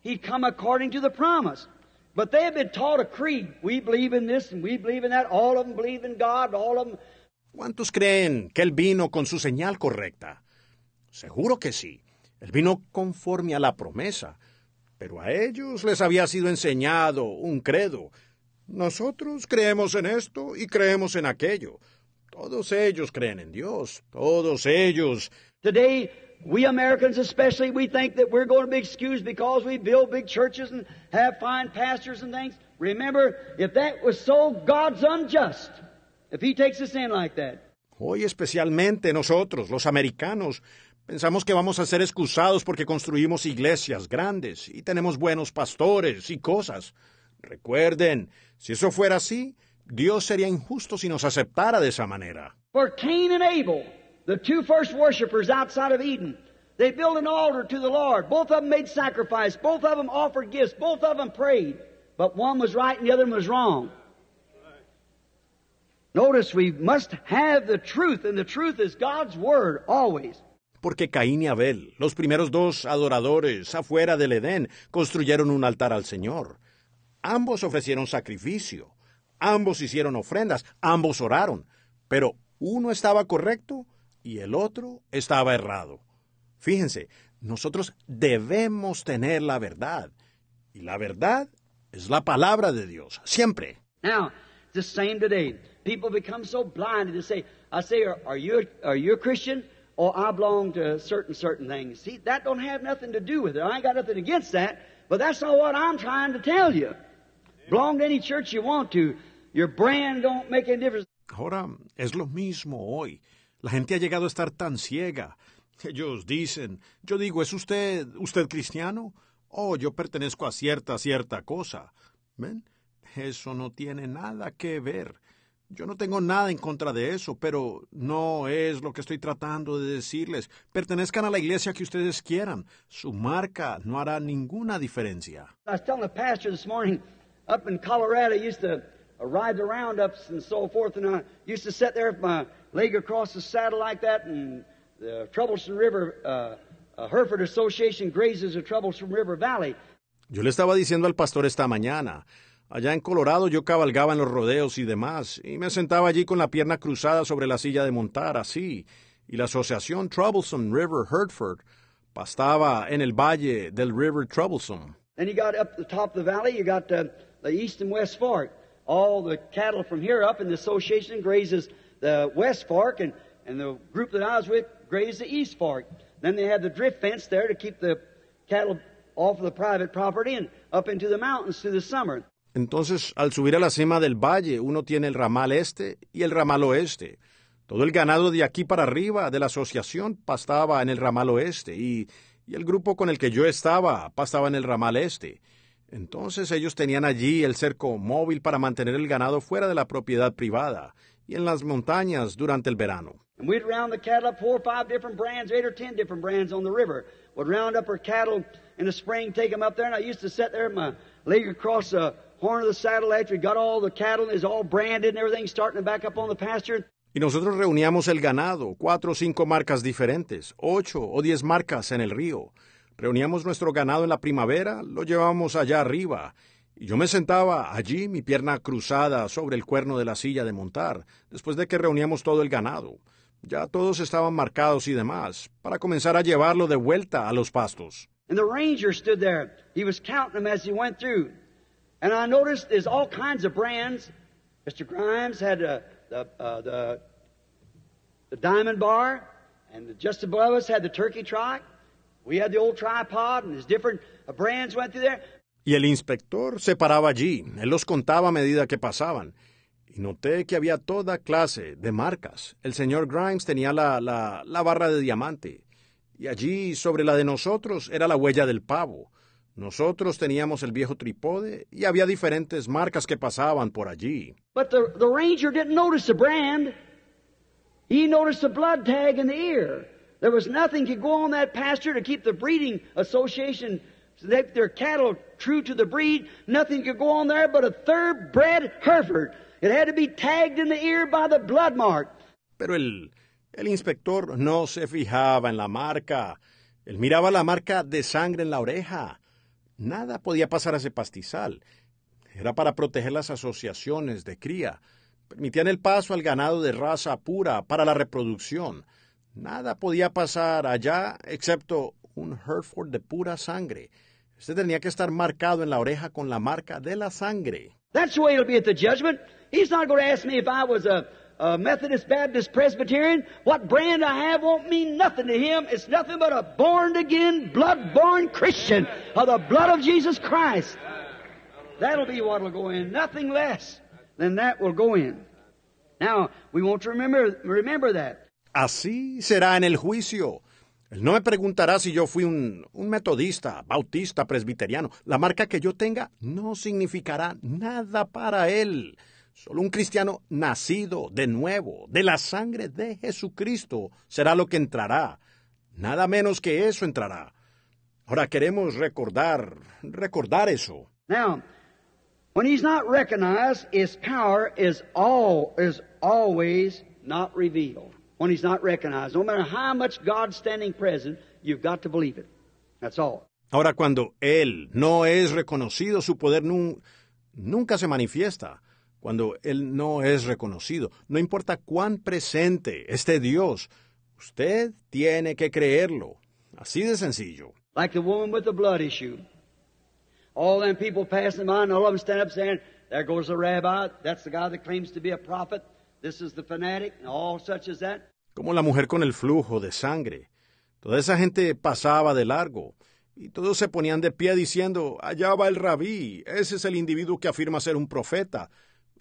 He come according to the promise. But they have been taught a creed. We believe in this and we believe in that. All of them believe in God. All ¿Cuántos creen que él vino con su señal correcta? Seguro que sí. Él vino conforme a la promesa. Pero a ellos les había sido enseñado un credo. Nosotros creemos en esto y creemos en aquello. Todos ellos creen en Dios. Todos ellos. We Americans especially, we think that we're going to be excused because we build big churches and have fine pastors and things. Remember, if that was so, God's unjust. If he takes us in like that. Hoy especialmente nosotros, los americanos, pensamos que vamos a ser excusados porque construimos iglesias grandes y tenemos buenos pastores y cosas. Recuerden, si eso fuera así, Dios sería injusto si nos aceptara de esa manera. For Cain and Abel. The two first worshippers outside of Eden, they built an altar to the Lord. Both of them made sacrifice. Both of them offered gifts. Both of them prayed. But one was right and the other one was wrong. Notice we must have the truth, and the truth is God's word always. Porque Caín y Abel, los primeros dos adoradores afuera del Edén, construyeron un altar al Señor. Ambos ofrecieron sacrificio, ambos hicieron ofrendas, ambos oraron, pero uno estaba correcto y el otro estaba errado. Fíjense, nosotros debemos tener la verdad. Y la verdad es la palabra de Dios, siempre. Now, the same today. People become so blind to say, I say, are, you, are you a Christian? Or I belong to certain, certain things. See, that don't have nothing to do with it. I ain't got nothing against that, but that's not what I'm trying to tell you. Belong to any church you want to. Your brand don't make any difference. Ahora, es lo mismo hoy. La gente ha llegado a estar tan ciega. Ellos dicen, yo digo, ¿es usted, usted cristiano? Oh, yo pertenezco a cierta, cierta cosa. ¿Ven? Eso no tiene nada que ver. Yo no tengo nada en contra de eso, pero no es lo que estoy tratando de decirles. Pertenezcan a la iglesia que ustedes quieran. Su marca no hará ninguna diferencia. I was telling the pastor this morning, up in Colorado, used to ride the roundups and so forth, and I used to sit there leg across the saddle like that, and the Troublesome River uh, uh, Hereford Association grazes the Troublesome River Valley. Yo le estaba diciendo al pastor esta mañana. Allá en Colorado yo cabalgaba en los rodeos y demás, y me sentaba allí con la pierna cruzada sobre la silla de montar, así, y la asociación Troublesome River Hertford pastaba en el valle del River Troublesome. Then you got up the top of the valley, you got uh, the east and west fork. All the cattle from here up in the association grazes the West Fork, and, the group that I was with grazed East Fork. Then they had fence there to keep the cattle off the private property up into the mountains through the summer. Entonces, al subir a la cima del valle, uno tiene el ramal este y el ramal oeste. Todo el ganado de aquí para arriba de la asociación pastaba en el ramal oeste y, y el grupo con el que yo estaba pastaba en el ramal este. Entonces ellos tenían allí el cerco móvil para mantener el ganado fuera de la propiedad privada y en las montañas durante el verano. And we'd round the cattle up four or five different brands, eight or ten different brands on the river. Would round up our cattle in the spring, take them up there, and I used to sit there, my leg across the horn of the saddle after we got all the cattle, is all branded and everything, starting back up on the pasture. Y nosotros reuníamos el ganado, cuatro o cinco marcas diferentes, ocho o diez marcas en el río. Reuníamos nuestro ganado en la primavera, lo llevábamos allá arriba yo me sentaba allí, mi pierna cruzada sobre el cuerno de la silla de montar, después de que reuníamos todo el ganado. Ya todos estaban marcados y demás, para comenzar a llevarlo de vuelta a los pastos. And the ranger stood there. He was counting them as he went through. And I noticed there's all kinds of brands. Mr. Grimes had a, uh, the, uh, the, the diamond bar, and just above us had the turkey trot. We had the old tripod, and there's different uh, brands went through there. Y el inspector se paraba allí, él los contaba a medida que pasaban. Y noté que había toda clase de marcas. El señor Grimes tenía la, barra de diamante. Y allí, sobre la de nosotros, era la huella del pavo. Nosotros teníamos el viejo trípode y había diferentes marcas que pasaban por allí. But the, the ranger didn't notice the brand. He noticed the blood tag in the ear. There was nothing could go on that pasture to keep the breeding association, their cattle pero el, el inspector no se fijaba en la marca. Él miraba la marca de sangre en la oreja. Nada podía pasar a ese pastizal. Era para proteger las asociaciones de cría. Permitían el paso al ganado de raza pura para la reproducción. Nada podía pasar allá excepto un Hereford de pura sangre. Este tenía que estar marcado en la oreja con la marca de la sangre. That's the way it'll be at the judgment. He's not going to ask me if I was a, a Methodist, Baptist, Presbyterian. What brand I have won't mean nothing to him. It's nothing but a born again, blood born Christian of the blood of Jesus Christ. That'll be what'll go in. Nothing less than that will go in. Now, we want to remember, remember that. Así será en el juicio. Él no me preguntará si yo fui un, metodista, bautista, presbiteriano. La marca que yo tenga no significará nada para él. Solo un cristiano nacido de nuevo, de la sangre de Jesucristo, será lo que entrará. Nada menos que eso entrará. Ahora queremos recordar, recordar eso. Now, when he's not recognized, his power is all is always not revealed. when he's not recognized. No matter how much God's standing present, you've got to believe it. That's all. Ahora, cuando Él no es reconocido, su poder nu nunca se manifiesta. Cuando Él no es reconocido, no importa cuán presente esté Dios, usted tiene que creerlo. Así de sencillo. Like the woman with the blood issue. All them people passing by, and all of them stand up saying, There goes the rabbi. That's the guy that claims to be a prophet. This is the fanatic, all such as that. Como la mujer con el flujo de sangre. Toda esa gente pasaba de largo. Y todos se ponían de pie diciendo, allá va el rabí, ese es el individuo que afirma ser un profeta,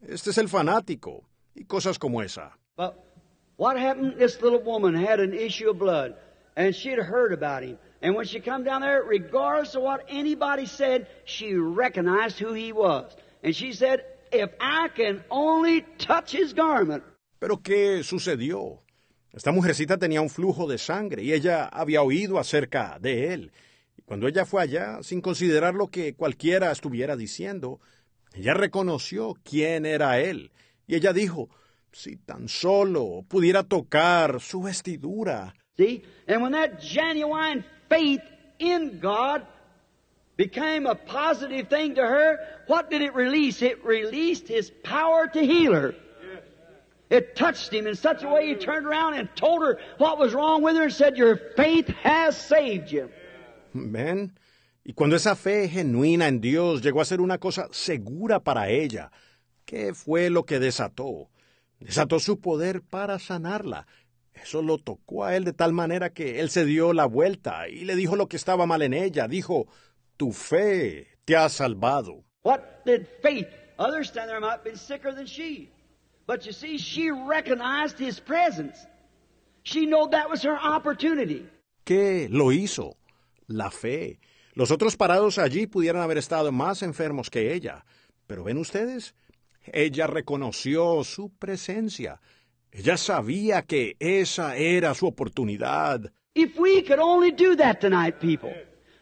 este es el fanático, y cosas como esa. But what happened? This little woman had an issue of blood, and she'd heard about him. And when she come down there, regardless of what anybody said, she recognized who he was. And she said, pero ¿qué sucedió? Esta mujercita tenía un flujo de sangre y ella había oído acerca de él. Y cuando ella fue allá, sin considerar lo que cualquiera estuviera diciendo, ella reconoció quién era él. Y ella dijo, si tan solo pudiera tocar su vestidura. See? And that genuine faith in became a positive thing to her, what did it release? It released His power to heal her. It touched him in such a way he turned around and told her what was wrong with her and said, Your faith has saved you. Amen. Y cuando esa fe genuina en Dios llegó a ser una cosa segura para ella, ¿qué fue lo que desató? Desató su poder para sanarla. Eso lo tocó a él de tal manera que él se dio la vuelta y le dijo lo que estaba mal en ella. Dijo, tu fe te ha salvado. What did faith? Understand there might have been sicker than she. But you see, she recognized his presence. She knew that was her opportunity. ¿Qué lo hizo? La fe. Los otros parados allí pudieran haber estado más enfermos que ella. Pero ven ustedes, ella reconoció su presencia. Ella sabía que esa era su oportunidad. If we could only do that tonight, people.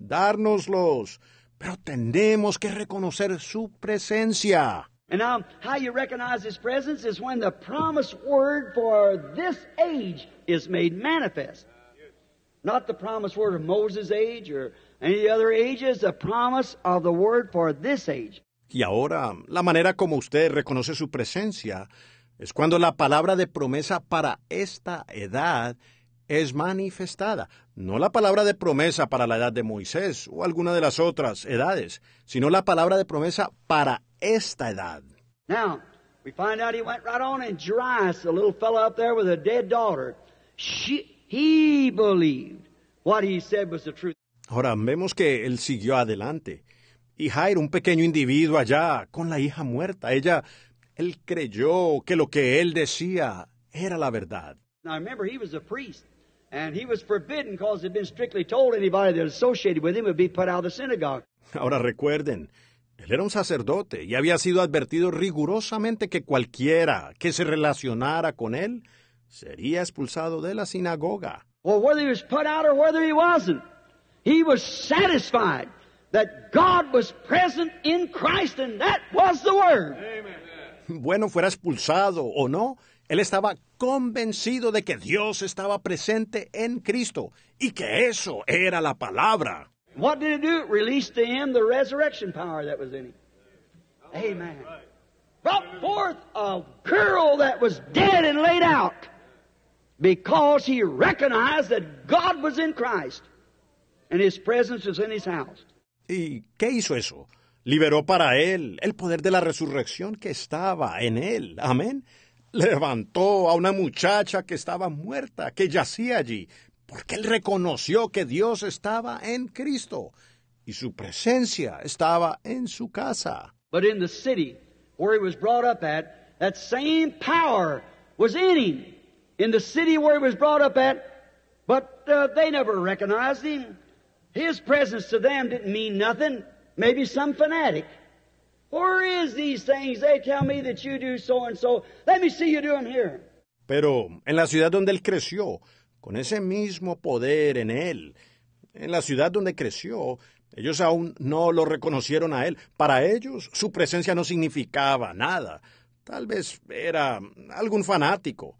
dárnoslos, pero tenemos que reconocer su presencia. And now, um, how you recognize His presence is when the promised word for this age is made manifest. Not the promised word of Moses' age or any other ages, the promise of the word for this age. Y ahora, la manera como usted reconoce su presencia es cuando la palabra de promesa para esta edad es manifestada no la palabra de promesa para la edad de Moisés o alguna de las otras edades, sino la palabra de promesa para esta edad. Ahora vemos que él siguió adelante. Y Jair, un pequeño individuo allá, con la hija muerta, ella, él creyó que lo que él decía era la verdad. he was a priest. And he was forbidden because it had been strictly told anybody that associated with him would be put out of the synagogue. Ahora recuerden, él era un sacerdote y había sido advertido rigurosamente que cualquiera que se relacionara con él sería expulsado de la sinagoga. Well, whether he was put out or whether he wasn't, he was satisfied that God was present in Christ and that was the word. Amen. Bueno, fuera expulsado o no, él estaba convencido de que Dios estaba presente en Cristo y que eso era la palabra. What did it do? It released to him the resurrection power that was in him. Amen. Brought forth a girl that was dead and laid out because he recognized that God was in Christ and his presence was in his house. ¿Y qué hizo eso? Liberó para él el poder de la resurrección que estaba en él. Amén levantó a una muchacha que estaba muerta, que yacía allí, porque él reconoció que Dios estaba en Cristo y su presencia estaba en su casa. But in the city where he was brought up at, that same power was in him. In the city where he was brought up at, but uh, they never recognized him. His presence to them didn't mean nothing. Maybe some fanatic is these things? They tell me that you do so and so. Let me see you here. Pero en la ciudad donde él creció, con ese mismo poder en él, en la ciudad donde creció, ellos aún no lo reconocieron a él. Para ellos su presencia no significaba nada. Tal vez era algún fanático.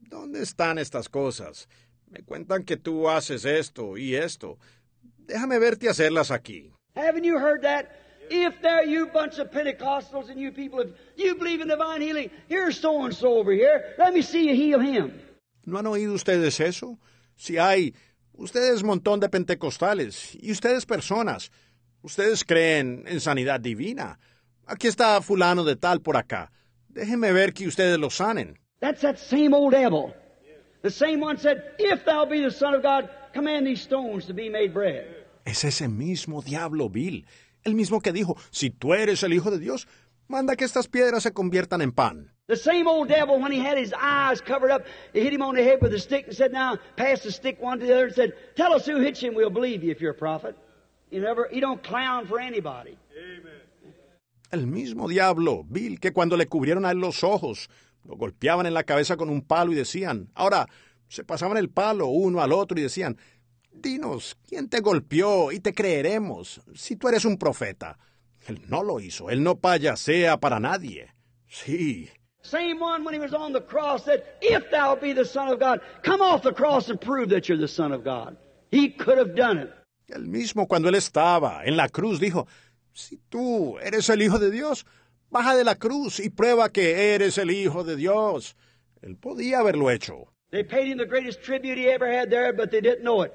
¿Dónde están estas cosas? Me cuentan que tú haces esto y esto. Déjame verte hacerlas aquí. Haven't you heard that? If there you bunch of Pentecostals and you people, if you believe in divine healing, here's so and so over here. Let me see you heal him. ¿No han oído ustedes eso? Si hay ustedes montón de pentecostales y ustedes personas, ustedes creen en sanidad divina. Aquí está fulano de tal por acá. Déjenme ver que ustedes lo sanen. That's that same old devil. The same one said, "If thou be the son of God, command these stones to be made bread." Es ese mismo diablo vil el mismo que dijo, si tú eres el Hijo de Dios, manda que estas piedras se conviertan en pan. The same old devil, when he had his eyes covered up, they hit him on the head with a stick and said, Now pass the stick one to the other and said, Tell us who hits you and we'll believe you if you're a prophet. You never, you don't clown for anybody. El mismo diablo, Bill, que cuando le cubrieron a él los ojos, lo golpeaban en la cabeza con un palo y decían, ahora, se pasaban el palo uno al otro y decían, Dinos, ¿quién te golpeó? Y te creeremos, si tú eres un profeta. Él no lo hizo, él no payasea para nadie. Sí. Same one when he was on the cross said, If thou be the Son of God, come off the cross and prove that you're the Son of God. He could have done it. El mismo cuando él estaba en la cruz dijo, Si tú eres el Hijo de Dios, baja de la cruz y prueba que eres el Hijo de Dios. Él podía haberlo hecho. They paid him the greatest tribute he ever had there, but they didn't know it.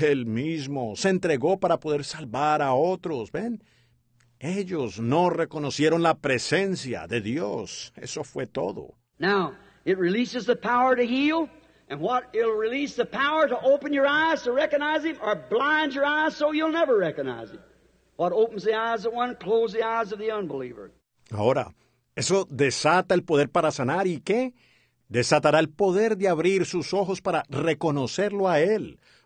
Él mismo se entregó para poder salvar a otros, ¿ven? Ellos no reconocieron la presencia de Dios. Eso fue todo. Now, it releases the power to heal, and what it'll release the power to open your eyes to recognize Him or blind your eyes so you'll never recognize Him. What opens the eyes of one, closes the eyes of the unbeliever. Ahora, eso desata el poder para sanar y qué? Desatará el poder de abrir sus ojos para reconocerlo a Él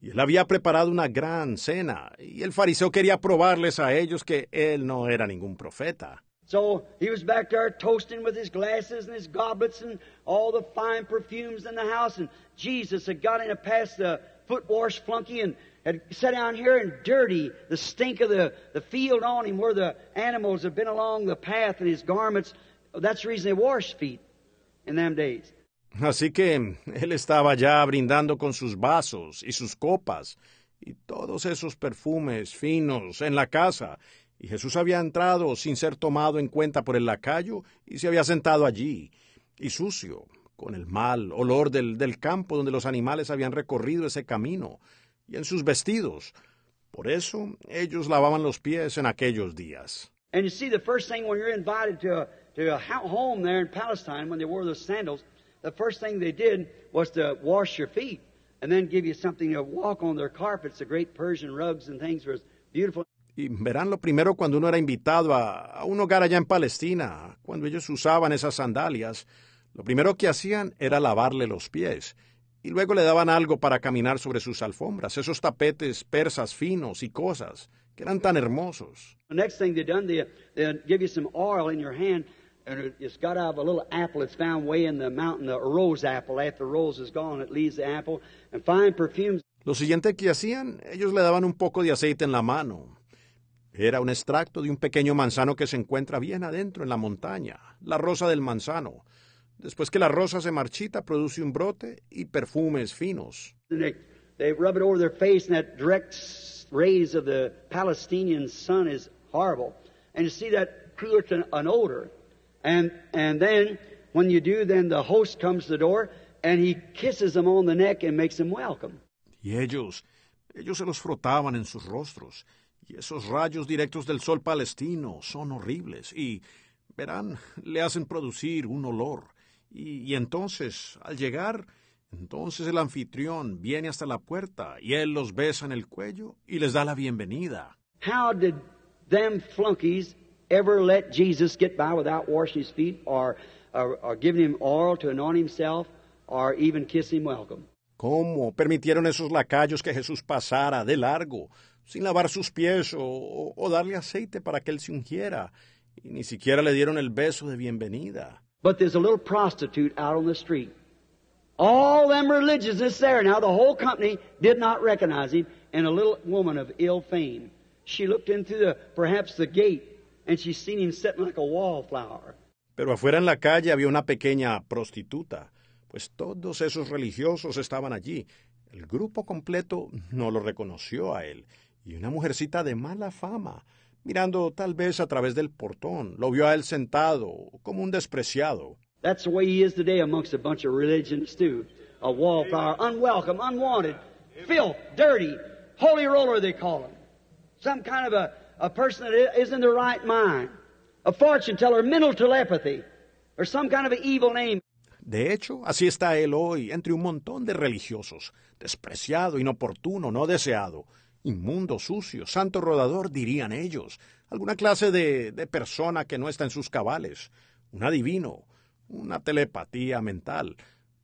Y él había preparado una gran cena, y el fariseo quería probarles a ellos que él no era ningún profeta. So he was back there toasting with his glasses and his goblets and all the fine perfumes in the house. And Jesus had got in past the foot wash flunky and had sat down here and dirty the stink of the, the field on him where the animals had been along the path and his garments. That's the reason they washed feet in them days. Así que él estaba ya brindando con sus vasos y sus copas y todos esos perfumes finos en la casa, y Jesús había entrado sin ser tomado en cuenta por el lacayo y se había sentado allí, y sucio, con el mal olor del, campo donde los animales habían recorrido ese camino, y en sus vestidos. Por eso ellos lavaban los pies en aquellos días. And you see the first thing when you're invited to a, to a home there in Palestine when they wore those sandals, the first thing they did was to wash your feet and then give you something to walk on their carpets, the great Persian rugs and things were beautiful. Y verán lo primero cuando uno era invitado a, a un hogar allá en Palestina, cuando ellos usaban esas sandalias, lo primero que hacían era lavarle los pies y luego le daban algo para caminar sobre sus alfombras, esos tapetes persas finos y cosas que eran tan hermosos. The next thing they done, they, give you some oil in your hand and it's got out of a little apple it's found way in the mountain, a rose apple. After the rose is gone, it leaves the apple. And fine perfumes. Lo siguiente que hacían, ellos le daban un poco de aceite en la mano. Era un extracto de un pequeño manzano que se encuentra bien adentro en la montaña, la rosa del manzano. Después que la rosa se marchita, produce un brote y perfumes finos. They, rub it over their face, that direct rays of the Palestinian sun is horrible. And you see that creates an, an odor. Y ellos, ellos se los frotaban en sus rostros. Y esos rayos directos del sol palestino son horribles y, verán, le hacen producir un olor. Y, entonces, al llegar, entonces el anfitrión viene hasta la puerta y él los besa en el cuello y les da la bienvenida. ever let Jesus get by without washing his feet or, or, or giving him oil to anoint himself or even kiss him welcome. ¿Cómo permitieron esos lacayos que Jesús pasara de largo, sin lavar sus pies o, o darle aceite para que él se ungiera? Y ni siquiera le dieron el beso de bienvenida. But there's a little prostitute out on the street. All them religiousness there. Now the whole company did not recognize him, and a little woman of ill fame. She looked into the, perhaps the gate and she seen him sitting like a wallflower. Pero afuera en la calle había una pequeña prostituta, pues todos esos religiosos estaban allí. El grupo completo no lo reconoció a él, y una mujercita de mala fama, mirando tal vez a través del portón, lo vio a él sentado, como un despreciado. That's the way he is today amongst a bunch of religions too. A wallflower, unwelcome, unwanted, filth, dirty, holy roller they call him. Some kind of a de hecho, así está él hoy entre un montón de religiosos, despreciado, inoportuno, no deseado, inmundo, sucio, santo rodador, dirían ellos, alguna clase de persona que no está en sus cabales, un adivino, una telepatía mental,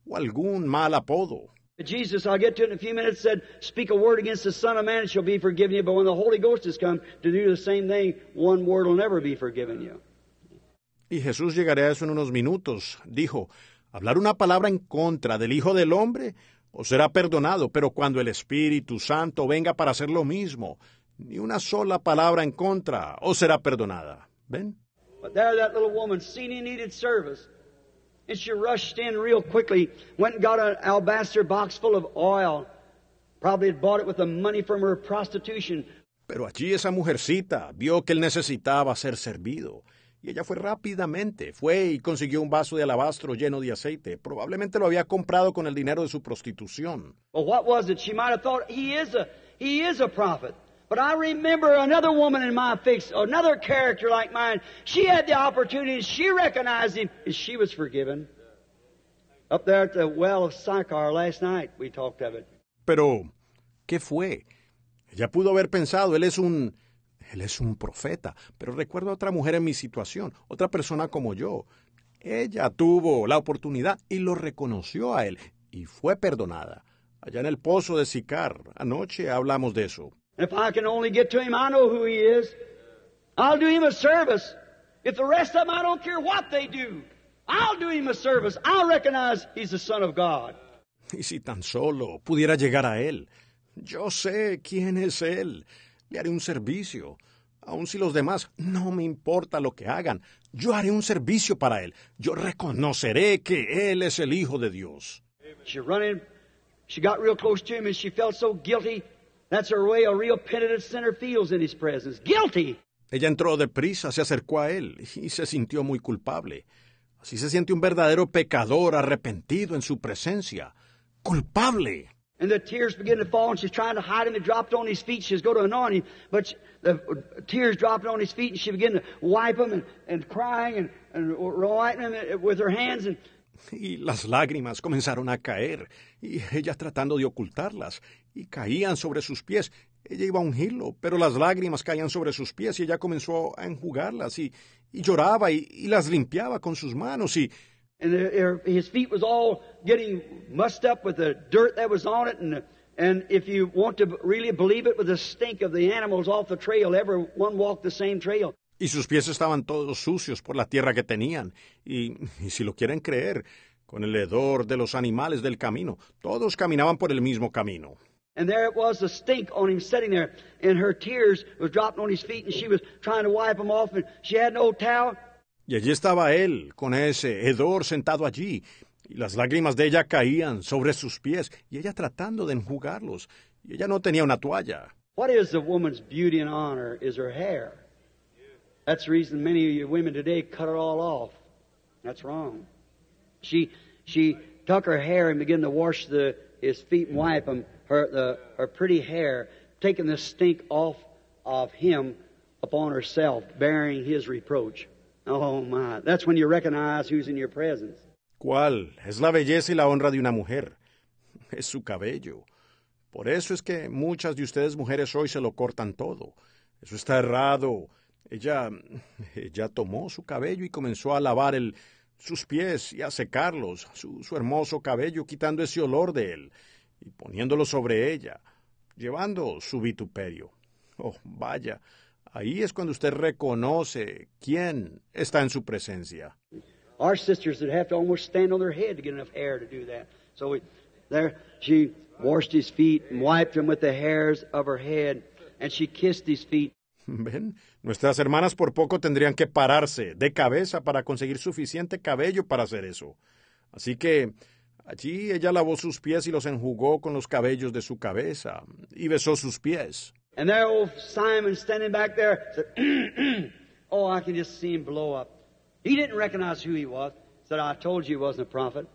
o algún mal apodo, Jesus, I'll get to it in a few minutes, said, Speak a word against the Son of Man, it shall be forgiven you. But when the Holy Ghost has come to do the same thing, one word will never be forgiven you. Y Jesús llegará a eso en unos minutos. Dijo, hablar una palabra en contra del Hijo del Hombre os será perdonado, pero cuando el Espíritu Santo venga para hacer lo mismo, ni una sola palabra en contra os será perdonada. ¿Ven? But there that little woman, seen he needed service. And she rushed in real quickly, went and got an alabaster box full of oil. Probably had bought it with the money from her prostitution. Pero allí esa mujercita vio que él necesitaba ser servido. Y ella fue rápidamente, fue y consiguió un vaso de alabastro lleno de aceite. Probablemente lo había comprado con el dinero de su prostitución. Well, what was it? She might have thought he is a he is a prophet. But I remember another woman in my fix, another character like mine. She had the opportunity, she recognized him, and she was forgiven. Up there at the well of Sychar last night, we talked of it. Pero, ¿qué fue? Ella pudo haber pensado, él es un él es un profeta, pero recuerdo a otra mujer en mi situación, otra persona como yo. Ella tuvo la oportunidad y lo reconoció a él y fue perdonada. Allá en el pozo de Sicar, anoche hablamos de eso. if I can only get to him, I know who he is. I'll do him a service. If the rest of them, I don't care what they do, I'll do him a service. I'll recognize he's the Son of God. Y si tan solo pudiera llegar a él, yo sé quién es él. Le haré un servicio. Aun si los demás no me importa lo que hagan, yo haré un servicio para él. Yo reconoceré que él es el Hijo de Dios. She, running, she got real close to him and she felt so guilty. That's the way a real penitent sinner feels in his presence. Guilty. Ella entró deprisa, se acercó a él y se sintió muy culpable. Así se siente un verdadero pecador arrepentido en su presencia. Culpable. And the tears begin to fall, and she's trying to hide him. They dropped on his feet. She's going to anoint him, but she, the tears dropped on his feet, and she began to wipe them and, and crying and, and wiping them with her hands. And... Y las lágrimas comenzaron a caer, y ella tratando de ocultarlas, y caían sobre sus pies. Ella iba a ungirlo, pero las lágrimas caían sobre sus pies y ella comenzó a enjugarlas y, lloraba y, las limpiaba con sus manos y... sus pies estaban todos sucios por la tierra que tenían. Y, y, si lo quieren creer, con el hedor de los animales del camino, todos caminaban por el mismo camino. And there it was, the stink on him sitting there. And her tears was dropping on his feet, and she was trying to wipe them off, and she had an old towel. Y allí estaba él, con ese hedor sentado allí, y las lágrimas de ella caían sobre sus pies, y ella tratando de enjugarlos, y ella no tenía una toalla. What is a woman's beauty and honor is her hair. That's the reason many of you women today cut it all off. That's wrong. She she took her hair and began to wash the his feet and wipe them. her, pretty hair, taking the stink off of him upon herself, bearing his reproach. Oh my, that's when you recognize who's in your presence. ¿Cuál? Es la belleza y la honra de una mujer. Es su cabello. Por eso es que muchas de ustedes mujeres hoy se lo cortan todo. Eso está errado. Ella, ella tomó su cabello y comenzó a lavar el, sus pies y a secarlos, su hermoso cabello, quitando ese olor de él y poniéndolo sobre ella, llevando su vituperio. Oh, vaya, ahí es cuando usted reconoce quién está en su presencia. Our sisters would have almost stand on their head to get enough to do that. So there, she washed his feet and wiped with the hairs of her head, and she kissed his feet. nuestras hermanas por poco tendrían que pararse de cabeza para conseguir suficiente cabello para hacer eso. Así que Allí ella lavó sus pies y los enjugó con los cabellos de su cabeza y besó sus pies. And there old Simon standing back there said, "Oh, I can just see him blow up." He didn't recognize who he was. Said, "I told you he wasn't a prophet.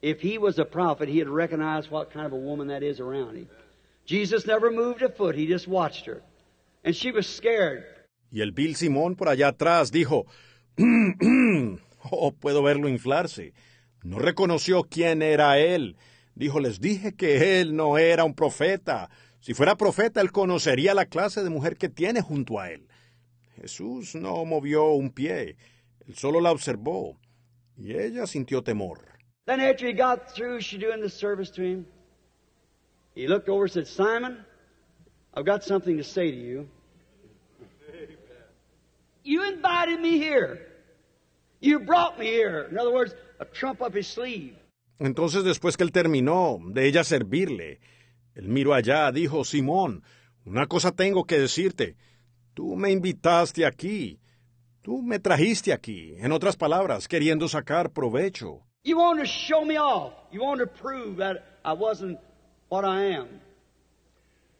If he was a prophet, he'd recognize what kind of a woman that is around him." Jesus never moved a foot. He just watched her, and she was scared. Y el Bill Simón por allá atrás dijo, "Oh, puedo verlo inflarse." No reconoció quién era él. Dijo, les dije que él no era un profeta. Si fuera profeta, él conocería la clase de mujer que tiene junto a él. Jesús no movió un pie, él solo la observó, y ella sintió temor. Then after he got through, she doing the service to him. He looked over and said, Simon, I've got something to say to you. You invited me here. You brought me here. In other words, a trump up his sleeve. Entonces, después que él terminó de ella servirle, él miró allá, dijo, Simón, una cosa tengo que decirte. Tú me invitaste aquí. Tú me trajiste aquí. En otras palabras, queriendo sacar provecho. You want to show me off. You want to prove that I wasn't what I am.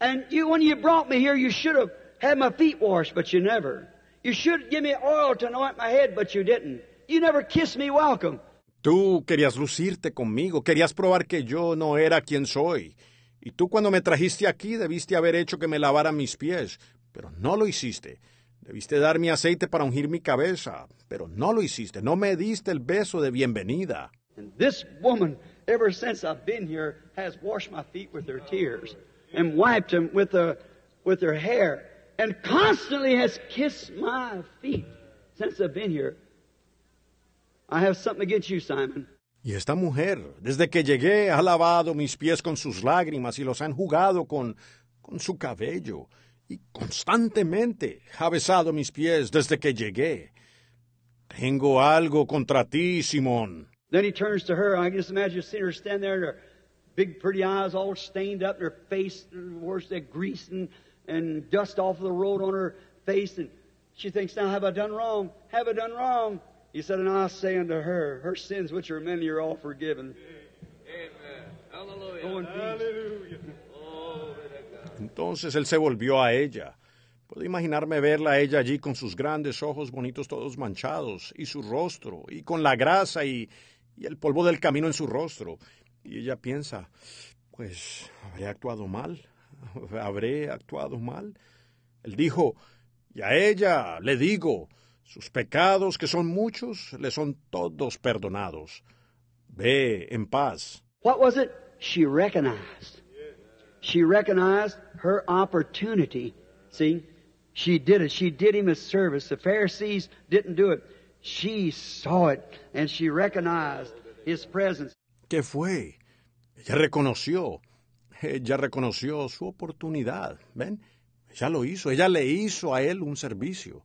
And you, when you brought me here, you should have had my feet washed, but you never. You should give me oil to anoint my head, but you didn't. You never kissed me welcome. Tú querías lucirte conmigo, querías probar que yo no era quien soy. Y tú cuando me trajiste aquí debiste haber hecho que me lavaran mis pies, pero no lo hiciste. Debiste darme aceite para ungir mi cabeza, pero no lo hiciste. No me diste el beso de bienvenida. And this woman, ever since I've been here, has washed my feet with her tears and wiped them with her hair and constantly has kissed my feet since I've been here. I have something against you, Simon. Y esta mujer, desde que llegué, ha lavado mis pies con sus lágrimas y los ha enjugado con, con su cabello, y constantemente ha besado mis pies desde que llegué. Tengo algo contra ti, Simón. Then he turns to her. I just imagine seeing her stand there, her big, pretty eyes all stained up, and her face, worse that grease and, and dust off of the road on her face, and she thinks, "Now have I done wrong? Have I done wrong?" forgiven. Entonces él se volvió a ella. Puedo imaginarme verla a ella allí con sus grandes ojos bonitos todos manchados, y su rostro, y con la grasa y, y el polvo del camino en su rostro. Y ella piensa, pues habré actuado mal, habré actuado mal. Él dijo, y a ella le digo, sus pecados, que son muchos, le son todos perdonados. Ve en paz. What was it? She recognized. She recognized her opportunity. See? She did it. She did him a service. The Pharisees didn't do it. She saw it and she recognized his presence. ¿Qué fue? Ella reconoció. Ella reconoció su oportunidad. ¿Ven? Ella lo hizo. Ella le hizo a él un servicio.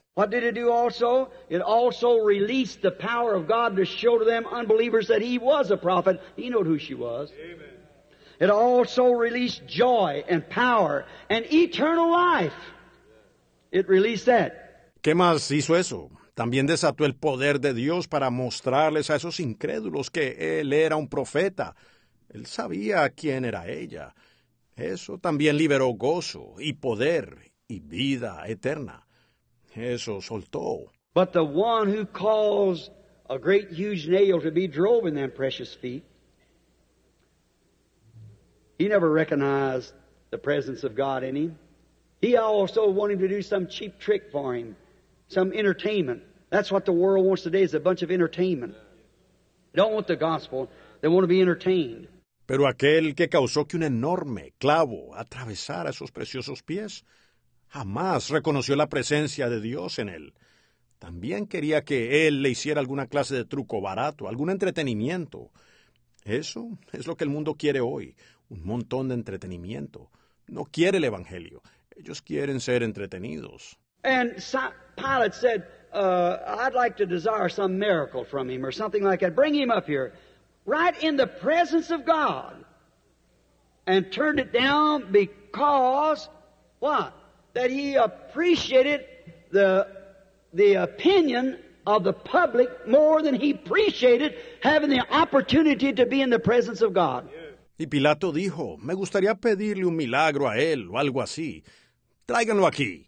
What did it do also? It also released the power of God to show to them unbelievers that he was a prophet. He knew who she was. Amen. It also released joy and power and eternal life. It released that. ¿Qué más hizo eso? También desató el poder de Dios para mostrarles a esos incrédulos que él era un profeta. Él sabía quién era ella. Eso también liberó gozo y poder y vida eterna. Eso soltó. But the one who caused a great huge nail to be drove in them precious feet, he never recognized the presence of God in him. He also wanted to do some cheap trick for him, some entertainment. That's what the world wants today is a bunch of entertainment. They don't want the gospel. They want to be entertained. Pero aquel que causó que un enorme clavo atravesara esos preciosos pies Jamás reconoció la presencia de Dios en él. También quería que él le hiciera alguna clase de truco barato, algún entretenimiento. Eso es lo que el mundo quiere hoy, un montón de entretenimiento. No quiere el Evangelio. Ellos quieren ser entretenidos. And Pilate said, uh, I'd like to desire some miracle from him or something like that. Bring him up here. Right in the presence of God. And turned it down because, what? Y Pilato dijo, me gustaría pedirle un milagro a él o algo así. Tráiganlo aquí,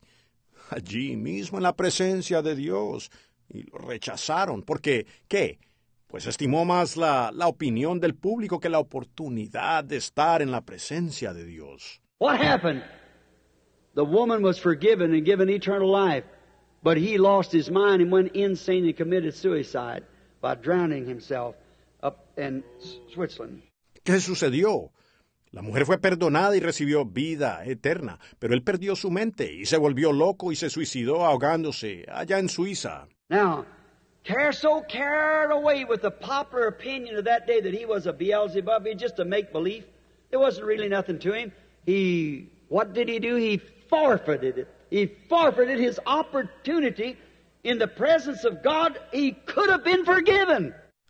allí mismo en la presencia de Dios. Y lo rechazaron, porque, ¿qué? Pues estimó más la, opinión del público que la oportunidad de estar en la presencia de Dios. What happened? The woman was forgiven and given eternal life, but he lost his mind and went insane and committed suicide by drowning himself up in Switzerland. ¿Qué sucedió? La mujer fue perdonada y recibió vida eterna, pero él perdió su mente y se volvió loco y se suicidó ahogándose allá en Suiza. Now, Carso carried away with the popular opinion of that day that he was a Beelzebub, he just a make believe. There wasn't really nothing to him. He, what did he do? He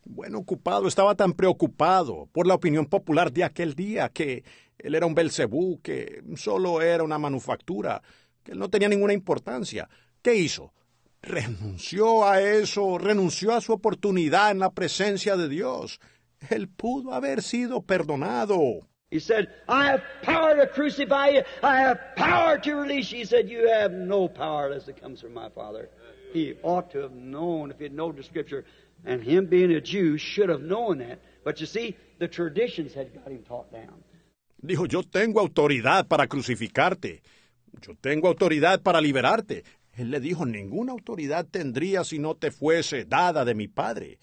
Bueno, ocupado, estaba tan preocupado por la opinión popular de aquel día que él era un Belcebú, que solo era una manufactura, que él no tenía ninguna importancia. ¿Qué hizo? Renunció a eso, renunció a su oportunidad en la presencia de Dios. Él pudo haber sido perdonado. He said, I have power to crucify you. I have power to release you. He said, You have no power unless it comes from my Father. He ought to have known if he'd known the Scripture. And him being a Jew should have known that. But you see, the traditions had got him taught down. Dijo, yo tengo autoridad para crucificarte. Yo tengo autoridad para liberarte. Él le dijo, ninguna autoridad tendría si no te fuese dada de mi Padre.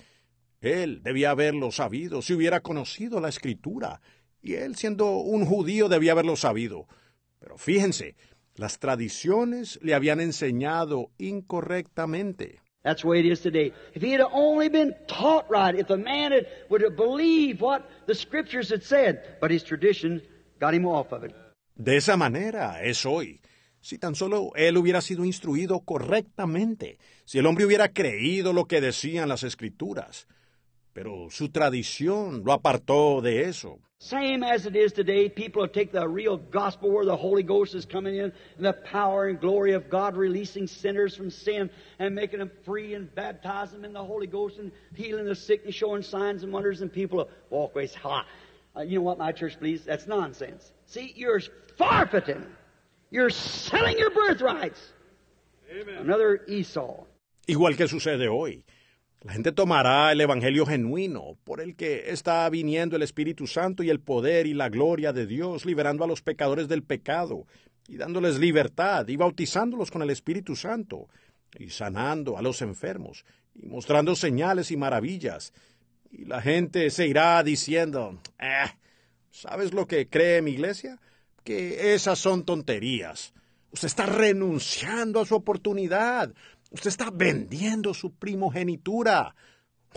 Él debía haberlo sabido si hubiera conocido la Escritura y él siendo un judío debía haberlo sabido. Pero fíjense, las tradiciones le habían enseñado incorrectamente. way it is today. If he had only been taught right, if man would have believed what the scriptures had said, but his tradition got him off of it. De esa manera es hoy. Si tan solo él hubiera sido instruido correctamente, si el hombre hubiera creído lo que decían las escrituras, pero su tradición lo apartó de eso. Same as it is today, people take the real gospel where the Holy Ghost is coming in, and the power and glory of God releasing sinners from sin and making them free and baptizing them in the Holy Ghost and healing the sick and showing signs and wonders, and people walk away. Ha! Uh, you know what my church believes? That's nonsense. See, you're forfeiting. You're selling your birthrights. Amen. Another Esau. Igual que sucede hoy. La gente tomará el Evangelio genuino, por el que está viniendo el Espíritu Santo y el poder y la gloria de Dios, liberando a los pecadores del pecado, y dándoles libertad, y bautizándolos con el Espíritu Santo, y sanando a los enfermos, y mostrando señales y maravillas. Y la gente se irá diciendo, eh, ¿sabes lo que cree mi iglesia? Que esas son tonterías. Usted está renunciando a su oportunidad Usted está vendiendo su primogenitura.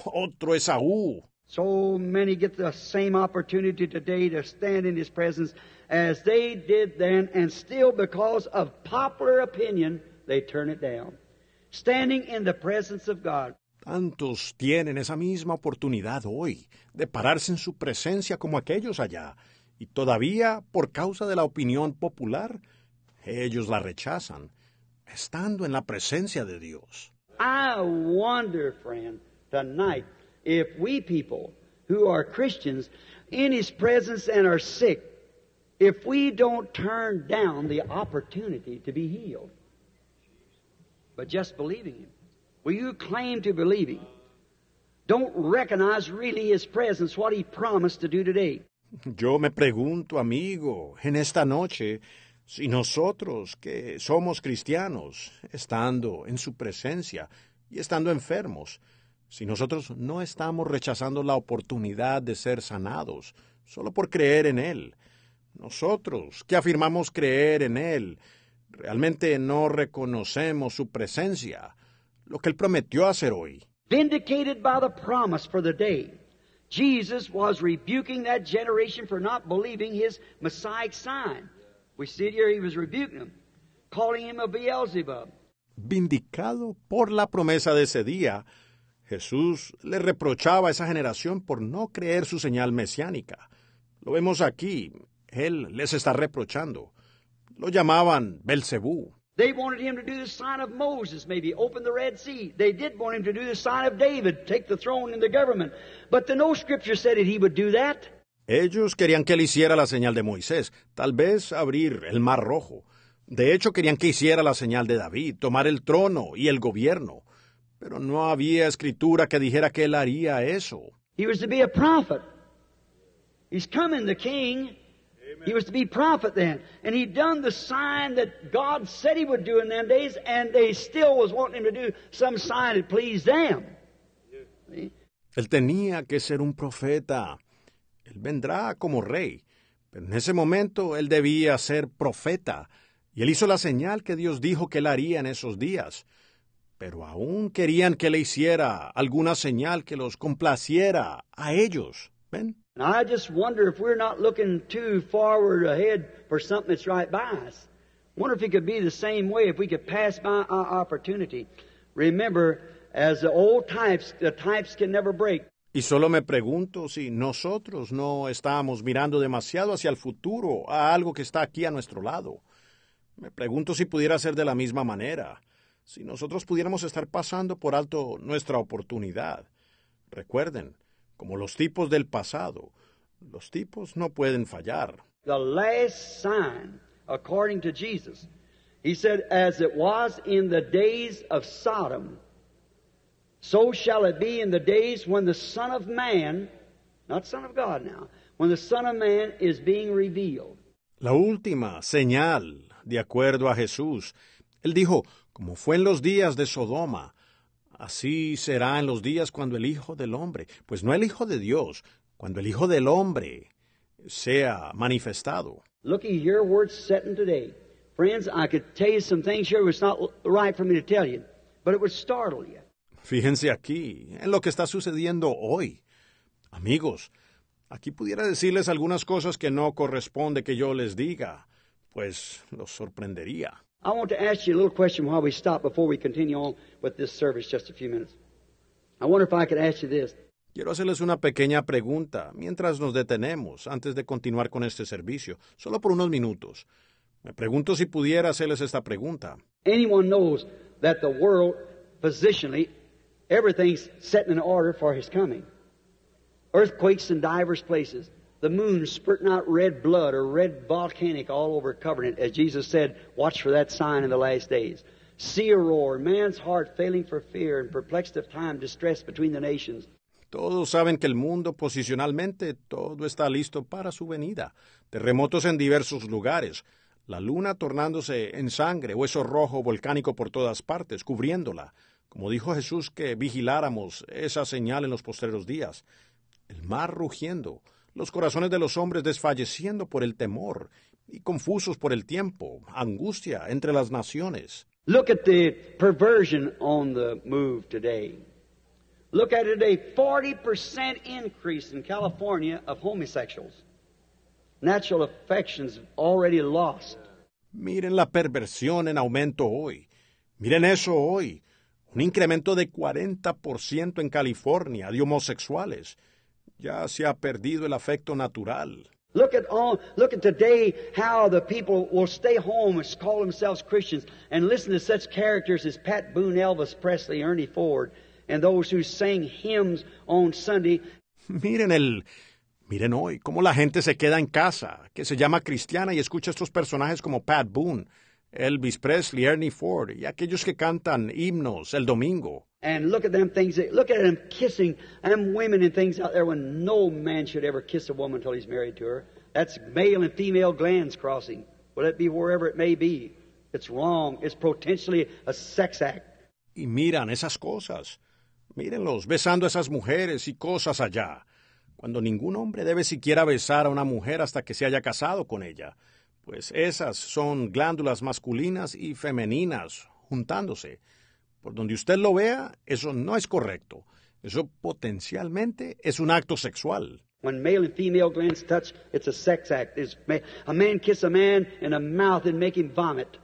Otro Esaú. So Tantos tienen esa misma oportunidad hoy de pararse en su presencia como aquellos allá, y todavía, por causa de la opinión popular, ellos la rechazan estando en la presencia de Dios. I wonder, friend, tonight if we people who are Christians in His presence and are sick, if we don't turn down the opportunity to be healed. But just believing Him. Will you claim to believe Him? Don't recognize really His presence, what He promised to do today. Yo me pregunto, amigo, en esta noche, si nosotros que somos cristianos, estando en su presencia y estando enfermos, si nosotros no estamos rechazando la oportunidad de ser sanados solo por creer en Él, nosotros que afirmamos creer en Él, realmente no reconocemos su presencia, lo que Él prometió hacer hoy. Vindicated by the promise for the day. Jesus was rebuking that generation for not believing his Messiah sign. We see here he was rebuking him, calling him a Beelzebub. Vindicado por la promesa de ese día, Jesús le reprochaba a esa generación por no creer su señal mesiánica. Lo vemos aquí, él les está reprochando. Lo llamaban Belcebú. They wanted him to do the sign of Moses, maybe open the Red Sea. They did want him to do the sign of David, take the throne and the government. But the no scripture said that he would do that. Ellos querían que él hiciera la señal de Moisés, tal vez abrir el mar rojo. De hecho, querían que hiciera la señal de David, tomar el trono y el gobierno. Pero no había escritura que dijera que él haría eso. He was to be a prophet. He's the king. He was to be prophet then. And done the sign that God said he would do in days, and they still was wanting him to do some sign them. Él tenía que ser un profeta. Él vendrá como rey. Pero en ese momento él debía ser profeta, y él hizo la señal que Dios dijo que él haría en esos días. Pero aún querían que le hiciera alguna señal que los complaciera a ellos. ¿Ven? I just wonder if we're not looking too forward ahead for something that's right by us. Wonder if it could be the same way if we could pass by our opportunity. Remember, as the old types, the types can never break. Y solo me pregunto si nosotros no estábamos mirando demasiado hacia el futuro, a algo que está aquí a nuestro lado. Me pregunto si pudiera ser de la misma manera, si nosotros pudiéramos estar pasando por alto nuestra oportunidad. Recuerden, como los tipos del pasado, los tipos no pueden fallar. The last sign, according to Jesus, he said, as it was in the Sodom, So shall it be in the days when the Son of Man, not Son of God now, when the Son of Man is being revealed. La última señal, de acuerdo a Jesús. Él dijo, como fue en los días de Sodoma, así será en los días cuando el Hijo del Hombre, pues no el Hijo de Dios, cuando el Hijo del Hombre sea manifestado. Look at your word's setting today. Friends, I could tell you some things here it's not right for me to tell you, but it would startle you. Fíjense aquí, en lo que está sucediendo hoy. Amigos, aquí pudiera decirles algunas cosas que no corresponde que yo les diga, pues los sorprendería. Quiero hacerles una pequeña pregunta mientras nos detenemos antes de continuar con este servicio, solo por unos minutos. Me pregunto si pudiera hacerles esta pregunta. Anyone knows that the world positionally Everything's set in order for his coming. Earthquakes in divers places. The moon spurting out red blood or red volcanic all over covering it. As Jesus said, watch for that sign in the last days. Sea a roar, man's heart failing for fear and perplexed of time, distress between the nations. Todos saben que el mundo posicionalmente todo está listo para su venida. Terremotos en diversos lugares, la luna tornándose en sangre, hueso rojo volcánico por todas partes, cubriéndola como dijo Jesús que vigiláramos esa señal en los postreros días, el mar rugiendo, los corazones de los hombres desfalleciendo por el temor y confusos por el tiempo, angustia entre las naciones. Miren la perversión en aumento hoy. Miren eso hoy un incremento de 40% en California de homosexuales. Ya se ha perdido el afecto natural. Look at all, look at today how the people will stay home and call themselves Christians and listen to such characters as Pat Boone, Elvis Presley, Ernie Ford, and those who sang hymns on Sunday. Miren el, miren hoy cómo la gente se queda en casa, que se llama cristiana y escucha estos personajes como Pat Boone, Elvis Presley, Ernie Ford y aquellos que cantan himnos el domingo. And look at them things. Look at them kissing them women and things out there when no man should ever kiss a woman until he's married to her. That's male and female glands crossing. Will it be wherever it may be? It's wrong. It's potentially a sex act. Y miran esas cosas. Mírenlos besando a esas mujeres y cosas allá. Cuando ningún hombre debe siquiera besar a una mujer hasta que se haya casado con ella pues esas son glándulas masculinas y femeninas juntándose. Por donde usted lo vea, eso no es correcto. Eso potencialmente es un acto sexual. When male and female glands touch, it's a sex act. It's a man kiss a man in a mouth and make him vomit,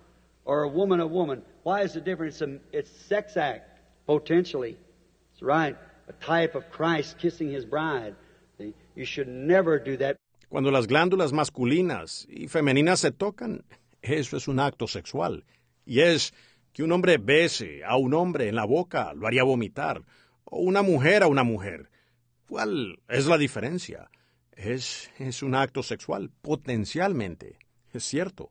or a woman a woman. Why is the difference? It's sex act potentially. It's right. A type of Christ kissing his bride. You should never do that. Cuando las glándulas masculinas y femeninas se tocan, eso es un acto sexual. Y es que un hombre bese a un hombre en la boca lo haría vomitar, o una mujer a una mujer. ¿Cuál es la diferencia? Es, es un acto sexual, potencialmente. Es cierto.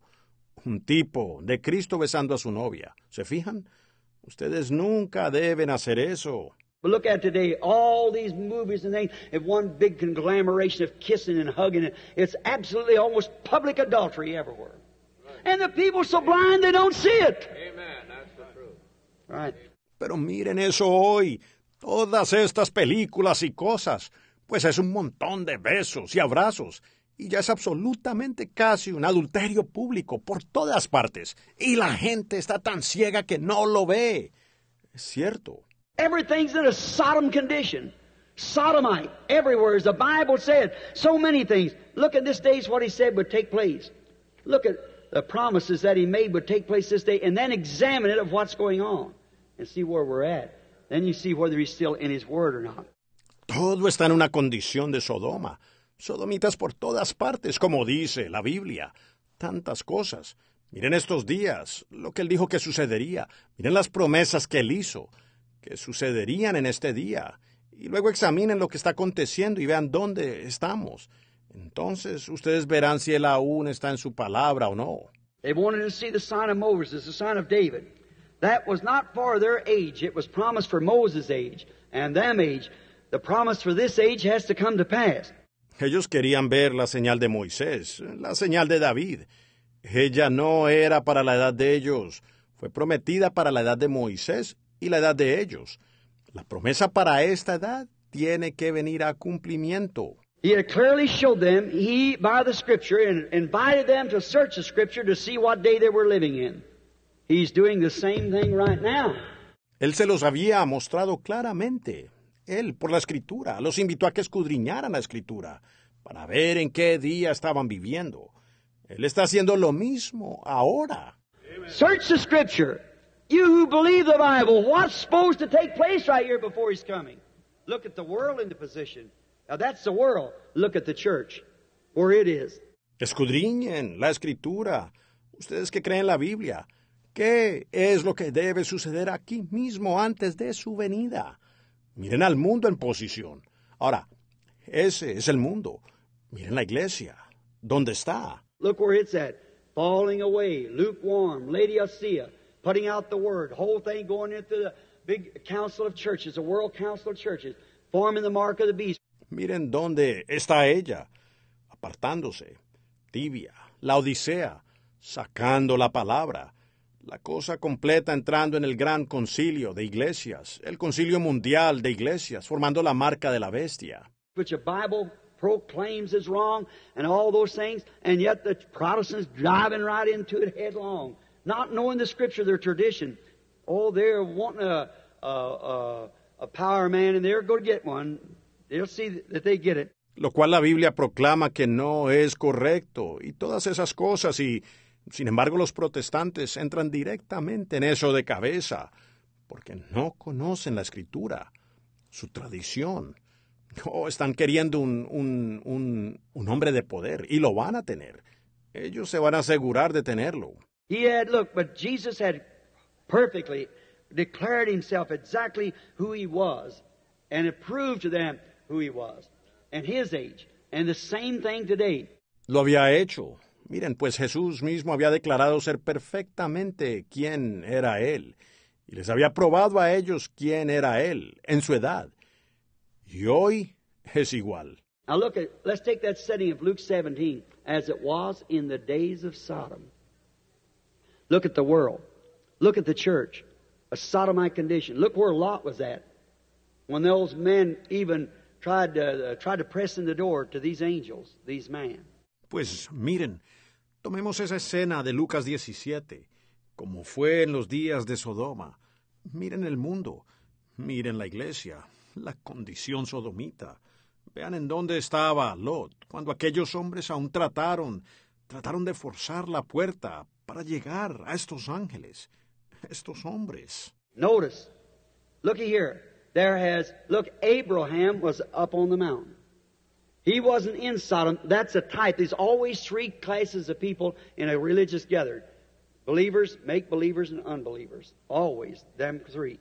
Un tipo de Cristo besando a su novia. ¿Se fijan? Ustedes nunca deben hacer eso. But look at today, all these movies and things have one big conglomeration of kissing and hugging. It's absolutely almost public adultery everywhere. Right. And the people so blind they don't see it. Amen. That's the truth. Right. Pero miren eso hoy. Todas estas películas y cosas. Pues es un montón de besos y abrazos. Y ya es absolutamente casi un adulterio público por todas partes. Y la gente está tan ciega que no lo ve. Es cierto Everything's in a Sodom condition. Sodomite everywhere, as the Bible said. So many things. Look at this day's what he said would take place. Look at the promises that he made would take place this day, and then examine it of what's going on and see where we're at. Then you see whether he's still in his word or not. Todo está en una condición de Sodoma. Sodomitas por todas partes, como dice la Biblia. Tantas cosas. Miren estos días, lo que él dijo que sucedería. Miren las promesas que él hizo que sucederían en este día, y luego examinen lo que está aconteciendo y vean dónde estamos. Entonces ustedes verán si él aún está en su palabra o no. They wanted the sign of Moses, the sign of David. That was not for their age. It was promised for Moses' age and age. The promise for this age has to come to pass. Ellos querían ver la señal de Moisés, la señal de David. Ella no era para la edad de ellos. Fue prometida para la edad de Moisés y la edad de ellos. La promesa para esta edad tiene que venir a cumplimiento. Él se los había mostrado claramente. Él, por la Escritura, los invitó a que escudriñaran la Escritura para ver en qué día estaban viviendo. Él está haciendo lo mismo ahora. Search the Scripture. You who believe the Bible, what's supposed to take place right here before He's coming? Look at the world the position. Now that's the world. Look at the church, where it is. Escudriñen la escritura. Ustedes que creen la Biblia. ¿Qué es lo que debe suceder aquí mismo antes de su venida? Miren al mundo en posición. Ahora, ese es el mundo. Miren la iglesia. ¿Dónde está? Look where it's at. Falling away, lukewarm, Laodicea. putting out the word, whole thing going into the big council of churches, the world council of churches, forming the mark of the beast. Miren dónde está ella, apartándose, tibia, la odisea, sacando la palabra, la cosa completa entrando en el gran concilio de iglesias, el concilio mundial de iglesias, formando la marca de la bestia. Which the Bible proclaims is wrong and all those things, and yet the Protestants driving right into it headlong not knowing the scripture, their tradition. Oh, a, power man and to get one. They'll see that Lo cual la Biblia proclama que no es correcto y todas esas cosas y sin embargo los protestantes entran directamente en eso de cabeza porque no conocen la escritura, su tradición. No están queriendo un hombre de poder y lo van a tener. Ellos se van a asegurar de tenerlo. He had, look, but Jesus had perfectly declared himself exactly who he was and it proved to them who he was and his age and the same thing today. Lo había hecho. Miren, pues Jesús mismo había declarado ser perfectamente quién era él y les había probado a ellos quién era él en su edad. Y hoy es igual. Now look at, let's take that setting of Luke 17 as it was in the days of Sodom. Look at the world. Look at the church. A sodomite condition. Look where Lot was at. When those men even tried to, uh, tried to press in the door to these angels, these men. Pues miren, tomemos esa escena de Lucas 17, como fue en los días de Sodoma. Miren el mundo, miren la iglesia, la condición sodomita. Vean en dónde estaba Lot cuando aquellos hombres aún trataron, trataron de forzar la puerta para llegar a estos ángeles, estos hombres. Notice, looky here. There has, look, Abraham was up on the mountain. He wasn't in Sodom. That's a type. There's always three classes of people in a religious gathered. believers, make believers, and unbelievers. Always, them three.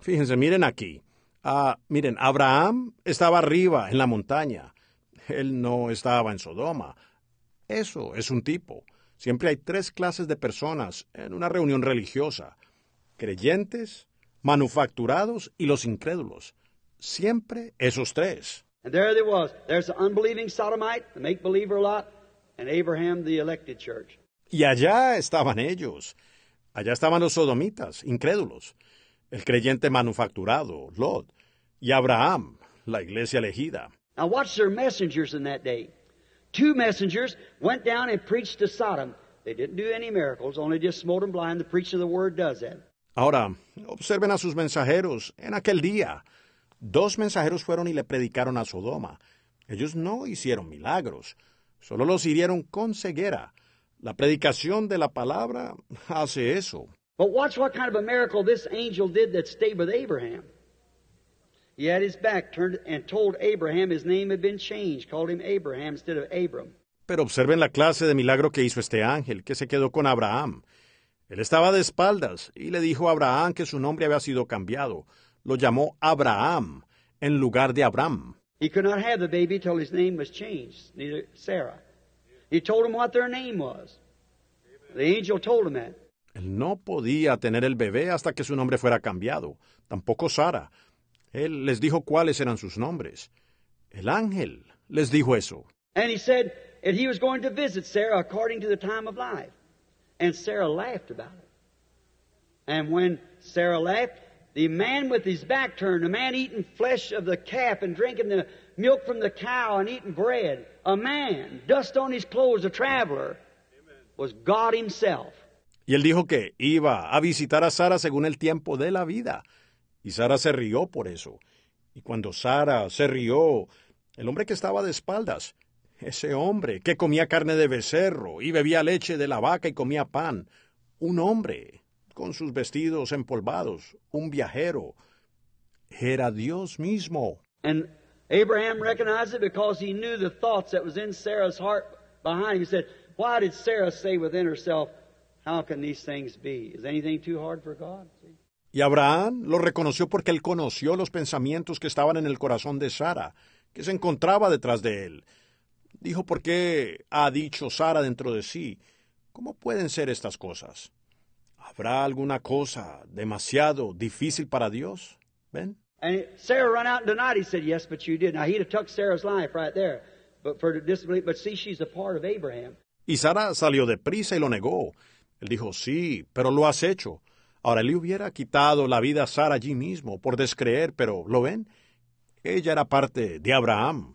Fíjense, miren aquí. Ah, miren, Abraham estaba arriba en la montaña. Él no estaba en Sodoma. Eso es un tipo. Siempre hay tres clases de personas en una reunión religiosa. Creyentes, manufacturados y los incrédulos. Siempre esos tres. Y allá estaban ellos. Allá estaban los sodomitas, incrédulos, el creyente manufacturado, Lot, y Abraham, la iglesia elegida. Now watch their messengers in that day. Two messengers went down and preached to Sodom. They didn't do any miracles, only just smote them blind. The preaching of the word does that. Ahora, observen a sus mensajeros en aquel día. Dos mensajeros fueron y le predicaron a Sodoma. Ellos no hicieron milagros, solo los hirieron con ceguera. La predicación de la palabra hace eso. But watch what kind of a miracle this angel did that stayed with Abraham. He had his back turned and told Abraham his name had been changed, called him Abraham instead of Abram. Pero observen la clase de milagro que hizo este ángel, que se quedó con Abraham. Él estaba de espaldas y le dijo a Abraham que su nombre había sido cambiado. Lo llamó Abraham en lugar de Abraham. He could not have the baby till his name was changed, neither Sarah. He told him what their name was. The angel told him that. Él no podía tener el bebé hasta que su nombre fuera cambiado, tampoco Sara, él les dijo cuáles eran sus nombres. El ángel les dijo eso. And he said that he was going to visit Sarah according to the time of life. And Sarah laughed about it. And when Sarah laughed, the man with his back turned, a man eating flesh of the calf and drinking the milk from the cow and eating bread, a man, dust on his clothes, a traveler, was God himself. Y él dijo que iba a visitar a Sara según el tiempo de la vida. Y Sara se rió por eso. Y cuando Sara se rió, el hombre que estaba de espaldas, ese hombre que comía carne de becerro y bebía leche de la vaca y comía pan, un hombre con sus vestidos empolvados, un viajero, era Dios mismo. And Abraham recognized it because he knew the thoughts that was in Sarah's heart behind. He said, "Why did Sarah say within herself, how can these things be? Is anything too hard for God?" Y Abraham lo reconoció porque él conoció los pensamientos que estaban en el corazón de Sara, que se encontraba detrás de él. Dijo, ¿por qué ha dicho Sara dentro de sí? ¿Cómo pueden ser estas cosas? ¿Habrá alguna cosa demasiado difícil para Dios? ¿Ven? Y Sara salió deprisa y lo negó. Él dijo, sí, pero lo has hecho. Ahora, le hubiera quitado la vida a Sara allí mismo por descreer, pero ¿lo ven? Ella era parte de Abraham.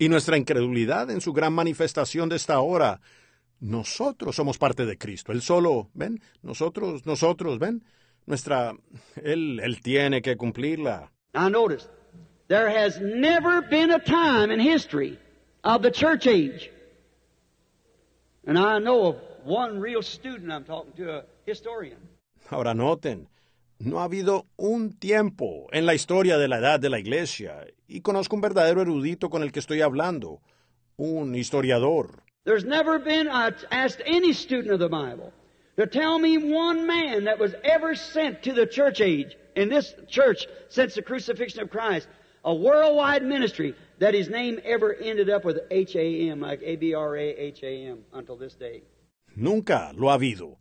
Y nuestra incredulidad en su gran manifestación de esta hora, nosotros somos parte de Cristo. Él solo, ven, nosotros, nosotros, ven, nuestra, él, él tiene que cumplirla. There has never been a time in history of the church age. And I know of one real student I'm talking to, a historian. Ahora noten, no ha habido un tiempo en la historia de la edad de la iglesia. Y conozco un verdadero erudito con el que estoy hablando, un historiador. There's never been, I asked any student of the Bible to tell me one man that was ever sent to the church age, in this church, since the crucifixion of Christ, a worldwide ministry that his name ever ended up H-A-M, like a until this day. Nunca lo ha habido.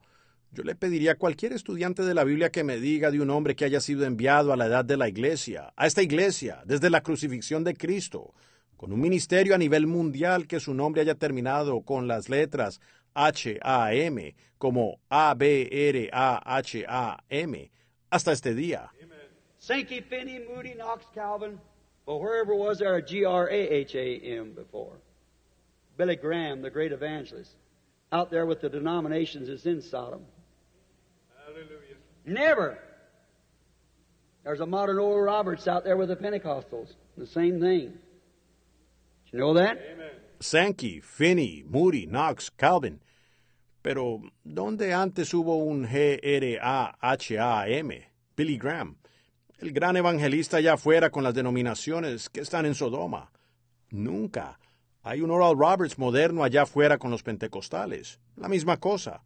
Yo le pediría a cualquier estudiante de la Biblia que me diga de un hombre que haya sido enviado a la edad de la iglesia, a esta iglesia, desde la crucifixión de Cristo, con un ministerio a nivel mundial que su nombre haya terminado con las letras H-A-M, como A-B-R-A-H-A-M, hasta este día. Well, wherever was there a G R A H A M before? Billy Graham, the great evangelist, out there with the denominations is in Sodom. Hallelujah. Never. There's a modern Oral Roberts out there with the Pentecostals. The same thing. Did you know that? Amen. Sankey, Finney, Moody, Knox, Calvin. Pero, ¿dónde antes hubo un G-R-A-H-A-M? Billy Graham. El gran evangelista allá afuera con las denominaciones que están en Sodoma. Nunca. Hay un Oral Roberts moderno allá afuera con los pentecostales. La misma cosa.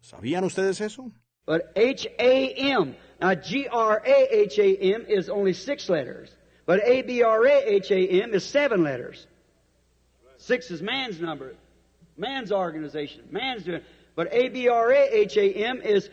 ¿Sabían ustedes eso? But H-A-M, now G-R-A-H-A-M is only six letters. But A-B-R-A-H-A-M is seven letters. Six is man's number, man's organization, man's doing. But A-B-R-A-H-A-M is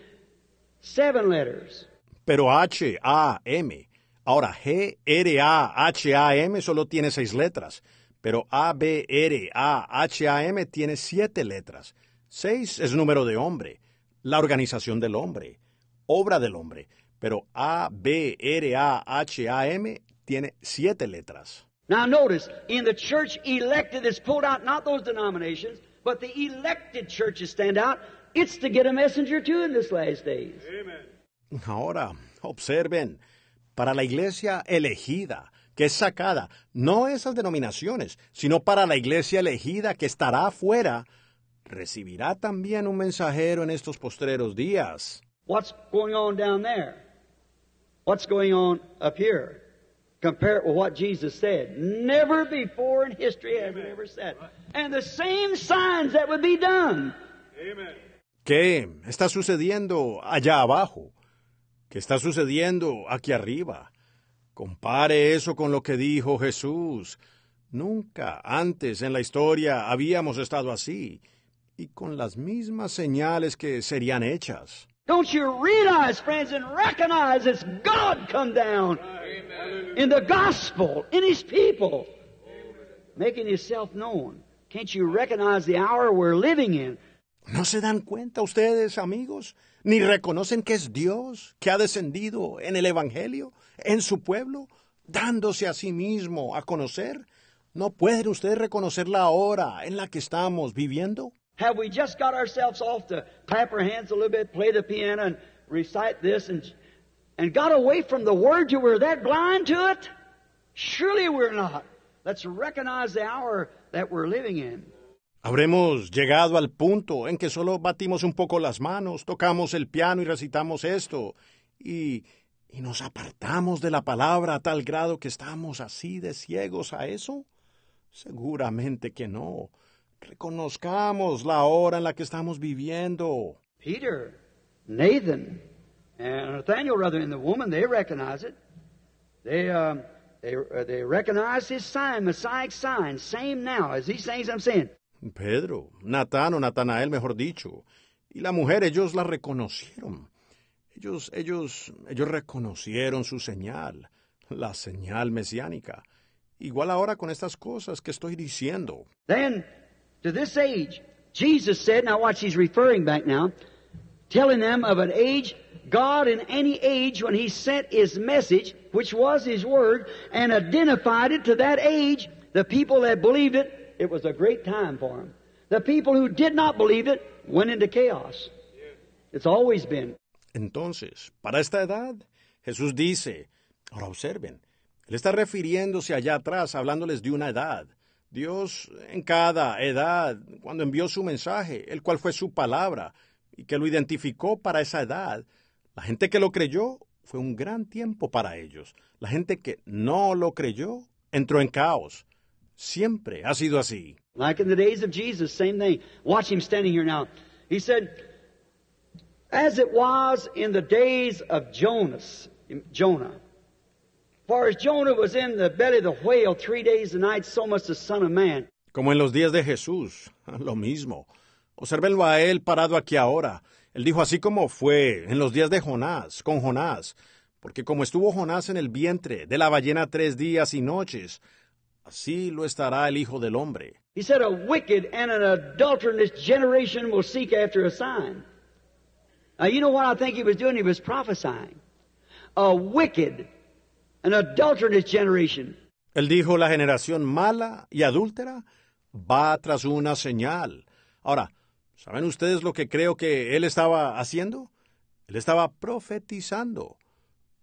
seven letters pero H-A-M. Ahora, G-R-A-H-A-M solo tiene seis letras, pero A-B-R-A-H-A-M tiene siete letras. Seis es número de hombre, la organización del hombre, obra del hombre, pero A-B-R-A-H-A-M tiene siete letras. Now notice, in the church elected is pulled out not those denominations, but the elected churches stand out. It's to get a messenger too in this last days. Amen. Ahora, observen, para la iglesia elegida, que es sacada, no esas denominaciones, sino para la iglesia elegida que estará afuera, recibirá también un mensajero en estos postreros días. What's going on down there? What's going on up here? Compare it with what Jesus said. Never before in history have we ever said. And the same signs that would be done. Amen. ¿Qué está sucediendo allá abajo? que está sucediendo aquí arriba. Compare eso con lo que dijo Jesús. Nunca antes en la historia habíamos estado así, y con las mismas señales que serían hechas. in the gospel, in His people, making known. Can't you recognize the hour we're living in? ¿No se dan cuenta ustedes, amigos? ni reconocen que es Dios que ha descendido en el Evangelio, en su pueblo, dándose a sí mismo a conocer. ¿No pueden ustedes reconocer la hora en la que estamos viviendo? Have we just got ourselves off to clap our hands a little bit, play the piano, and recite this, and, and got away from the Word? You were that blind to it? Surely we're not. Let's recognize the hour that we're living in. Habremos llegado al punto en que solo batimos un poco las manos, tocamos el piano y recitamos esto, y, nos apartamos de la palabra a tal grado que estamos así de ciegos a eso. Seguramente que no. Reconozcamos la hora en la que estamos viviendo. Peter, Nathan, Nathaniel, rather, the woman, they recognize it. They, um, they, uh, they recognize his sign, sign, same now as Pedro, Natán o Natanael, mejor dicho. Y la mujer, ellos la reconocieron. Ellos, ellos, ellos reconocieron su señal, la señal mesiánica. Igual ahora con estas cosas que estoy diciendo. Then, to this age, Jesus said, now watch, he's referring back now, telling them of an age, God in any age when he sent his message, which was his word, and identified it to that age, the people that believed it, entonces, para esta edad, Jesús dice, ahora observen, Él está refiriéndose allá atrás, hablándoles de una edad. Dios en cada edad, cuando envió su mensaje, el cual fue su palabra, y que lo identificó para esa edad, la gente que lo creyó fue un gran tiempo para ellos. La gente que no lo creyó entró en caos. Siempre ha sido así. Like in the days of Jesus, same thing. Watch him standing here now. He said, as it was in the days of Jonas, Jonah. For as Jonah was in the belly of the whale three days and nights, so must the Son of Man. Como en los días de Jesús, lo mismo. Obsérvenlo a él parado aquí ahora. Él dijo así como fue en los días de Jonás, con Jonás, porque como estuvo Jonás en el vientre de la ballena tres días y noches, así lo estará el Hijo del Hombre. He said, A wicked and an adulterous generation will seek after a sign. Now, you know what I think he was doing? He was prophesying. A wicked and adulterous generation. Él dijo, la generación mala y adúltera va tras una señal. Ahora, ¿saben ustedes lo que creo que él estaba haciendo? Él estaba profetizando.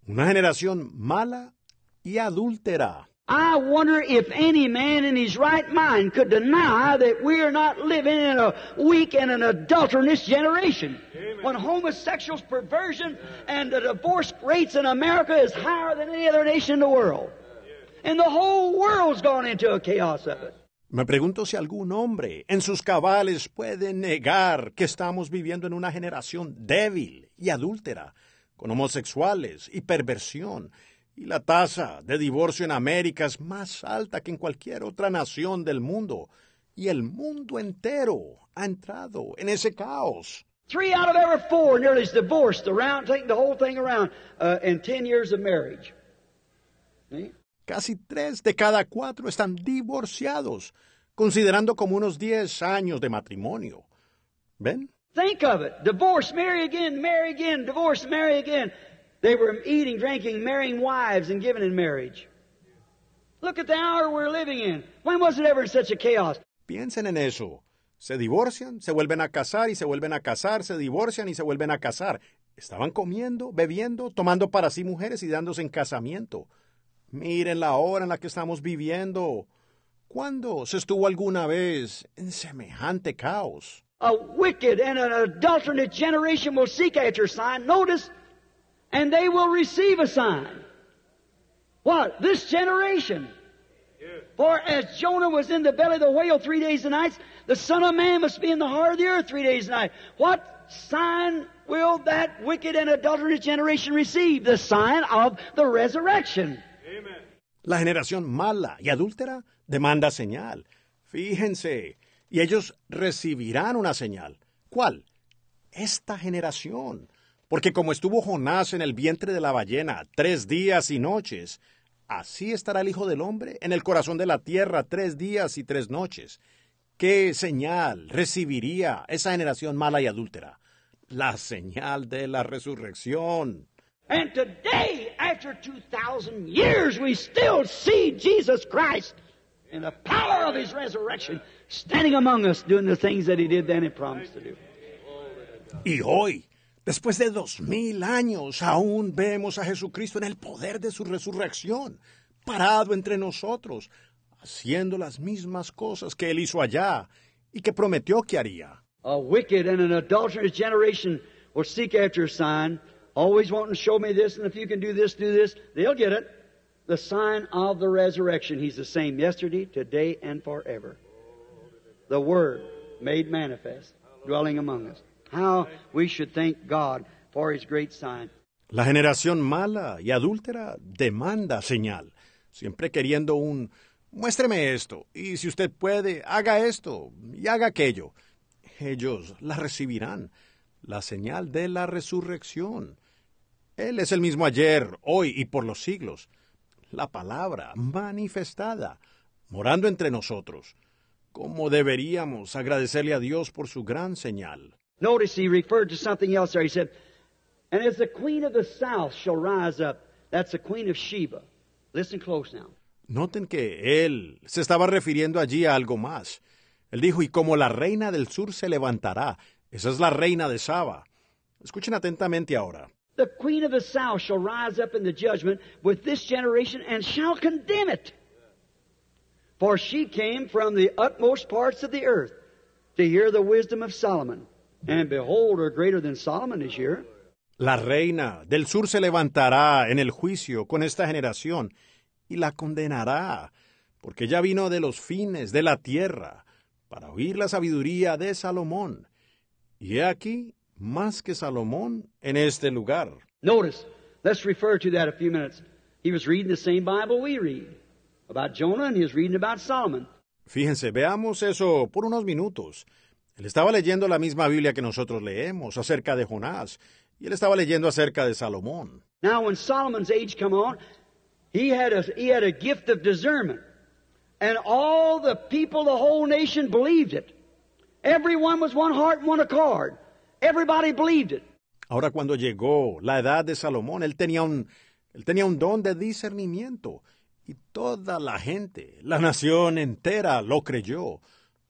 Una generación mala y adúltera. I wonder if any man in his right mind could deny that we are not living in a weak and an adulterous generation. Amen. When homosexuals' perversion and the divorce rates in America is higher than any other nation in the world. And the whole world's gone into a chaos of it. Me pregunto si algún hombre en sus cabales puede negar que estamos viviendo en una generación débil y adúltera, con homosexuales y perversión y la tasa de divorcio en América es más alta que en cualquier otra nación del mundo. Y el mundo entero ha entrado en ese caos. Three out of every four nearly is divorced around, taking the whole thing around uh, in 10 years of marriage. Casi tres de cada cuatro están divorciados, considerando como unos 10 años de matrimonio. ¿Ven? Think of it. Divorce, marry again, marry again, divorce, marry again. They were eating, drinking, marrying wives, and giving in marriage. Look at the hour we're living in. When was it ever such a chaos? Piensen en eso. Se divorcian, se vuelven a casar y se vuelven a casar, se divorcian y se vuelven a casar. Estaban comiendo, bebiendo, tomando para sí mujeres y dándose en casamiento. Miren la hora en la que estamos viviendo. ¿Cuándo se estuvo alguna vez en semejante caos? A wicked and an adulterate generation will seek at your sign. Notice and they will receive a sign. What? This generation. For as Jonah was in the belly of the whale three days and nights, the Son of Man must be in the heart of the earth three days and nights. What sign will that wicked and adulterous generation receive? The sign of the resurrection. Amen. La generación mala y adúltera demanda señal. Fíjense, y ellos recibirán una señal. ¿Cuál? Esta generación. Porque como estuvo Jonás en el vientre de la ballena tres días y noches, así estará el Hijo del Hombre en el corazón de la tierra tres días y tres noches. ¿Qué señal recibiría esa generación mala y adúltera? La señal de la resurrección. And today, after 2,000 years, we still see Jesus Christ in the power of His resurrection standing among us doing the things that He did then and promised to do. Y hoy Después de dos mil años aún vemos a Jesucristo en el poder de su resurrección, parado entre nosotros, haciendo las mismas cosas que él hizo allá y que prometió que haría. A wicked and an adulterous generation will seek after a sign, always wanting to show me this, and if you can do this, do this, they'll get it. The sign of the resurrection. He's the same yesterday, today, and forever. The Word made manifest, dwelling among us. La generación mala y adúltera demanda señal, siempre queriendo un muéstreme esto, y si usted puede, haga esto y haga aquello. Ellos la recibirán, la señal de la resurrección. Él es el mismo ayer, hoy y por los siglos. La palabra manifestada, morando entre nosotros. ¿Cómo deberíamos agradecerle a Dios por su gran señal? Notice he referred to something else there. He said, And as the queen of the south shall rise up, that's the queen of Sheba. Listen close now. Noten que él se estaba refiriendo allí a algo más. Él dijo, y como la reina del sur se levantará. Esa es la reina de Saba. Escuchen atentamente ahora. The queen of the south shall rise up in the judgment with this generation and shall condemn it. For she came from the utmost parts of the earth to hear the wisdom of Solomon. And behold, are greater than Solomon is here. La reina del sur se levantará en el juicio con esta generación y la condenará, porque ya vino de los fines de la tierra para oír la sabiduría de Salomón. Y he aquí más que Salomón en este lugar. Notice, let's refer to that a few minutes. He was reading the same Bible we read about Jonah and he was reading about Solomon. Fíjense, veamos eso por unos minutos. Él estaba leyendo la misma Biblia que nosotros leemos acerca de Jonás y él estaba leyendo acerca de Salomón. Now Solomon's age on, he had a, gift of discernment and all the people the whole nation Ahora cuando llegó la edad de Salomón, él tenía un don de discernimiento y toda la gente, la nación entera lo creyó.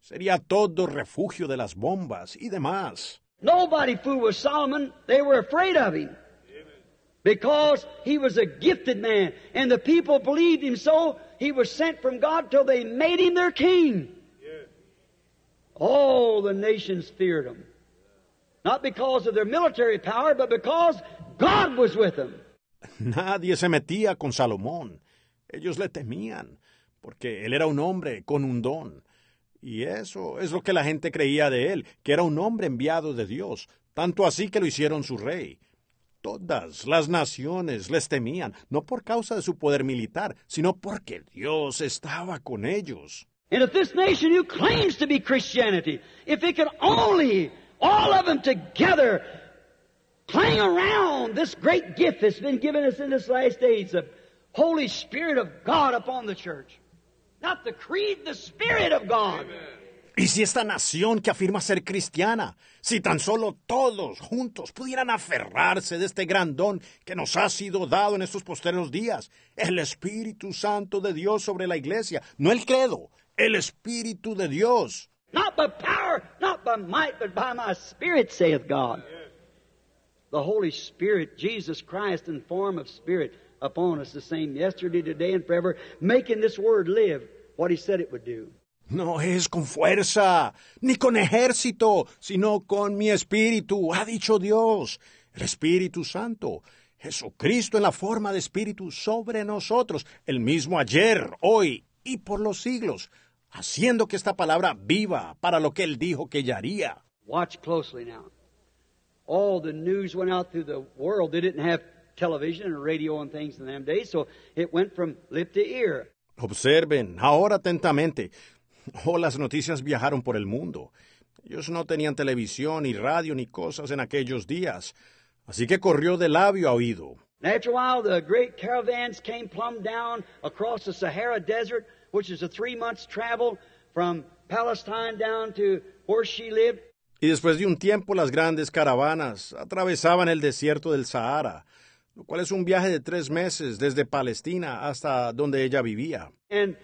Sería todo refugio de las bombas y demás. Nobody fooled with Solomon. They were afraid of him. Because he was a gifted man, and the people believed him so, he was sent from God till they made him their king. All the nations feared him. Not because of their military power, but because God was with them. Nadie se metía con Salomón. Ellos le temían, porque él era un hombre con un don, y eso es lo que la gente creía de él, que era un hombre enviado de Dios, tanto así que lo hicieron su rey. Todas las naciones les temían, no por causa de su poder militar, sino porque Dios estaba con ellos. And if this nation who claims to be Christianity, if it could only, all of them together, playing around this great gift that's been given us in this last age, the Holy Spirit of God upon the church. Not the creed, the Spirit of God. ¿Y si esta nación que afirma ser cristiana, si tan solo todos juntos pudieran aferrarse de este gran don que nos ha sido dado en estos posteriores días, el Espíritu Santo de Dios sobre la iglesia, no el credo, el Espíritu de Dios? Not by power, not by might, but by my Spirit, saith God. The Holy Spirit, Jesus Christ in form of Spirit. No es con fuerza, ni con ejército, sino con mi espíritu, ha dicho Dios, el Espíritu Santo. Jesucristo en la forma de Espíritu sobre nosotros, el mismo ayer, hoy y por los siglos, haciendo que esta palabra viva para lo que Él dijo que ella haría. Watch closely now. All the news went out through the world. They didn't have television and radio and things in them days, so it went from lip to ear. Observen, ahora atentamente. Oh, las noticias viajaron por el mundo. Ellos no tenían televisión, ni radio, ni cosas en aquellos días. Así que corrió de labio a oído. After a while, the great caravans came plumb down across the Sahara Desert, which is a three months travel from Palestine down to where she lived. Y después de un tiempo, las grandes caravanas atravesaban el desierto del Sahara lo cual es un viaje de tres meses desde Palestina hasta donde ella vivía. And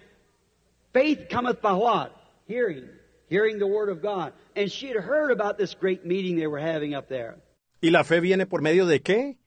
faith cometh by what? Hearing, hearing the word of God. And she had heard about this great meeting they were having up there. ¿Y la fe viene por medio de qué?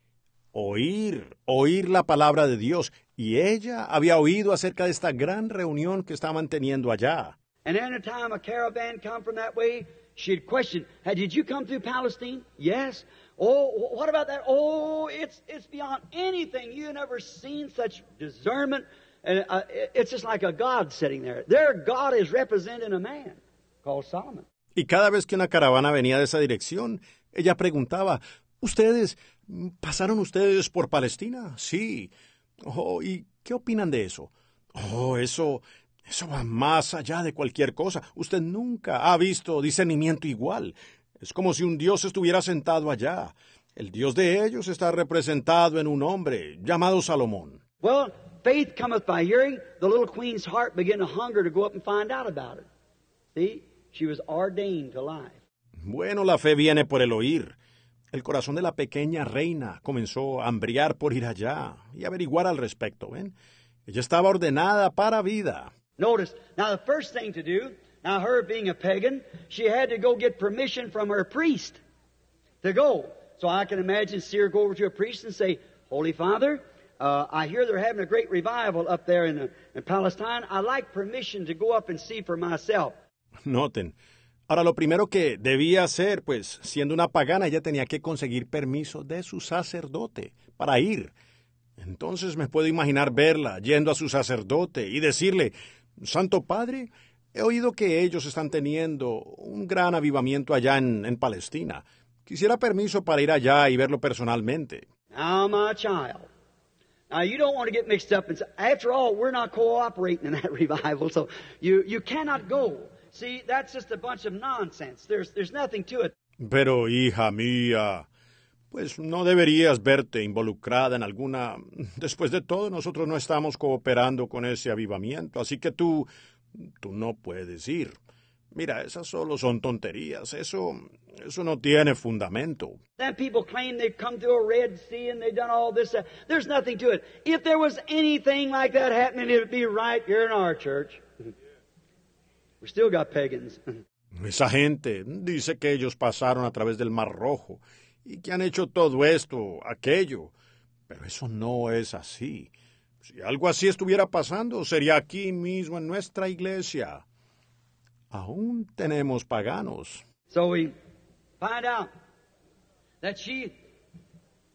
Oír, oír la palabra de Dios. Y ella había oído acerca de esta gran reunión que estaban teniendo allá. And anytime a caravan come from that way, she'd question, hey, did you come through Palestine? Yes. Oh, what about that? Oh, it's, it's beyond anything. You've never seen such discernment. And uh, it's just like a God sitting there. Their God is representing a man called Solomon. Y cada vez que una caravana venía de esa dirección, ella preguntaba, ¿Ustedes mm, pasaron ustedes por Palestina? Sí. Oh, ¿y qué opinan de eso? Oh, eso eso va más allá de cualquier cosa. Usted nunca ha visto discernimiento igual. Es como si un dios estuviera sentado allá. El dios de ellos está representado en un hombre llamado Salomón. Bueno, la fe viene por el oír. El corazón de la pequeña reina comenzó a hambriar por ir allá y averiguar al respecto, ¿ven? Ella estaba ordenada para vida. Notice, now the first thing to do Now, her being a pagan, she had to go get permission from her priest to go. So I can imagine Seer go over to a priest and say, Holy Father, uh, I hear they're having a great revival up there in, in Palestine. I like permission to go up and see for myself. Noten. Ahora, lo primero que debía hacer, pues, siendo una pagana, ella tenía que conseguir permiso de su sacerdote para ir. Entonces me puedo imaginar verla yendo a su sacerdote y decirle, Santo Padre, He oído que ellos están teniendo un gran avivamiento allá en, Palestina. Quisiera permiso para ir allá y verlo personalmente. Pero, hija mía, pues no deberías verte involucrada en alguna... Después de todo, nosotros no estamos cooperando con ese avivamiento, así que tú tú no puedes ir. Mira, esas solo son tonterías. Eso, eso no tiene fundamento. Esa gente dice que ellos pasaron a través del Mar Rojo y que han hecho todo esto, aquello. Pero eso no es así. Si algo así estuviera pasando, sería aquí mismo en nuestra iglesia. Aún tenemos paganos. So we find out that she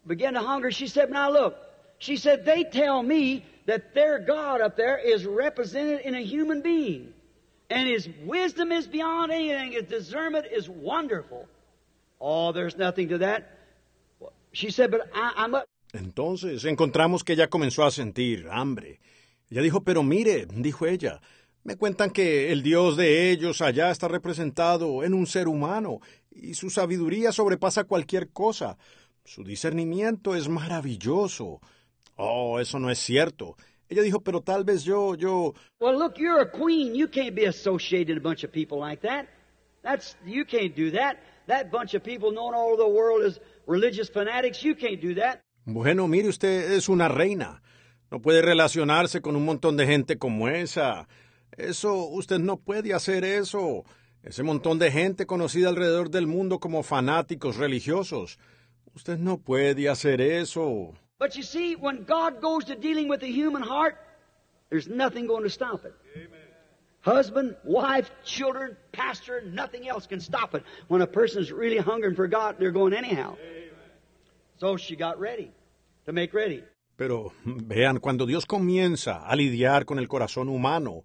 began to hunger. She said, Now look, she said, they tell me that their God up there is represented in a human being. And his wisdom is beyond anything. His discernment is wonderful. Oh, there's nothing to that. She said, but I, am up. Entonces encontramos que ella comenzó a sentir hambre. Ella dijo, pero mire, dijo ella, me cuentan que el Dios de ellos allá está representado en un ser humano, y su sabiduría sobrepasa cualquier cosa. Su discernimiento es maravilloso. Oh, eso no es cierto. Ella dijo, pero tal vez yo, yo. Well, look, you're a queen. You can't be associated a bunch of people like that. That's you can't do that. That bunch of people known all over the world as religious fanatics. You can't do that. Bueno, mire usted, es una reina. No puede relacionarse con un montón de gente como esa. Eso, usted no puede hacer eso. Ese montón de gente conocida alrededor del mundo como fanáticos religiosos. Usted no puede hacer eso. But you see, when God goes to dealing with the human heart, there's nothing going to stop it. Husband, wife, children, pastor, nothing else can stop it. When a person's really hungering for God, they're going anyhow. Pero vean, cuando Dios comienza a lidiar con el corazón humano,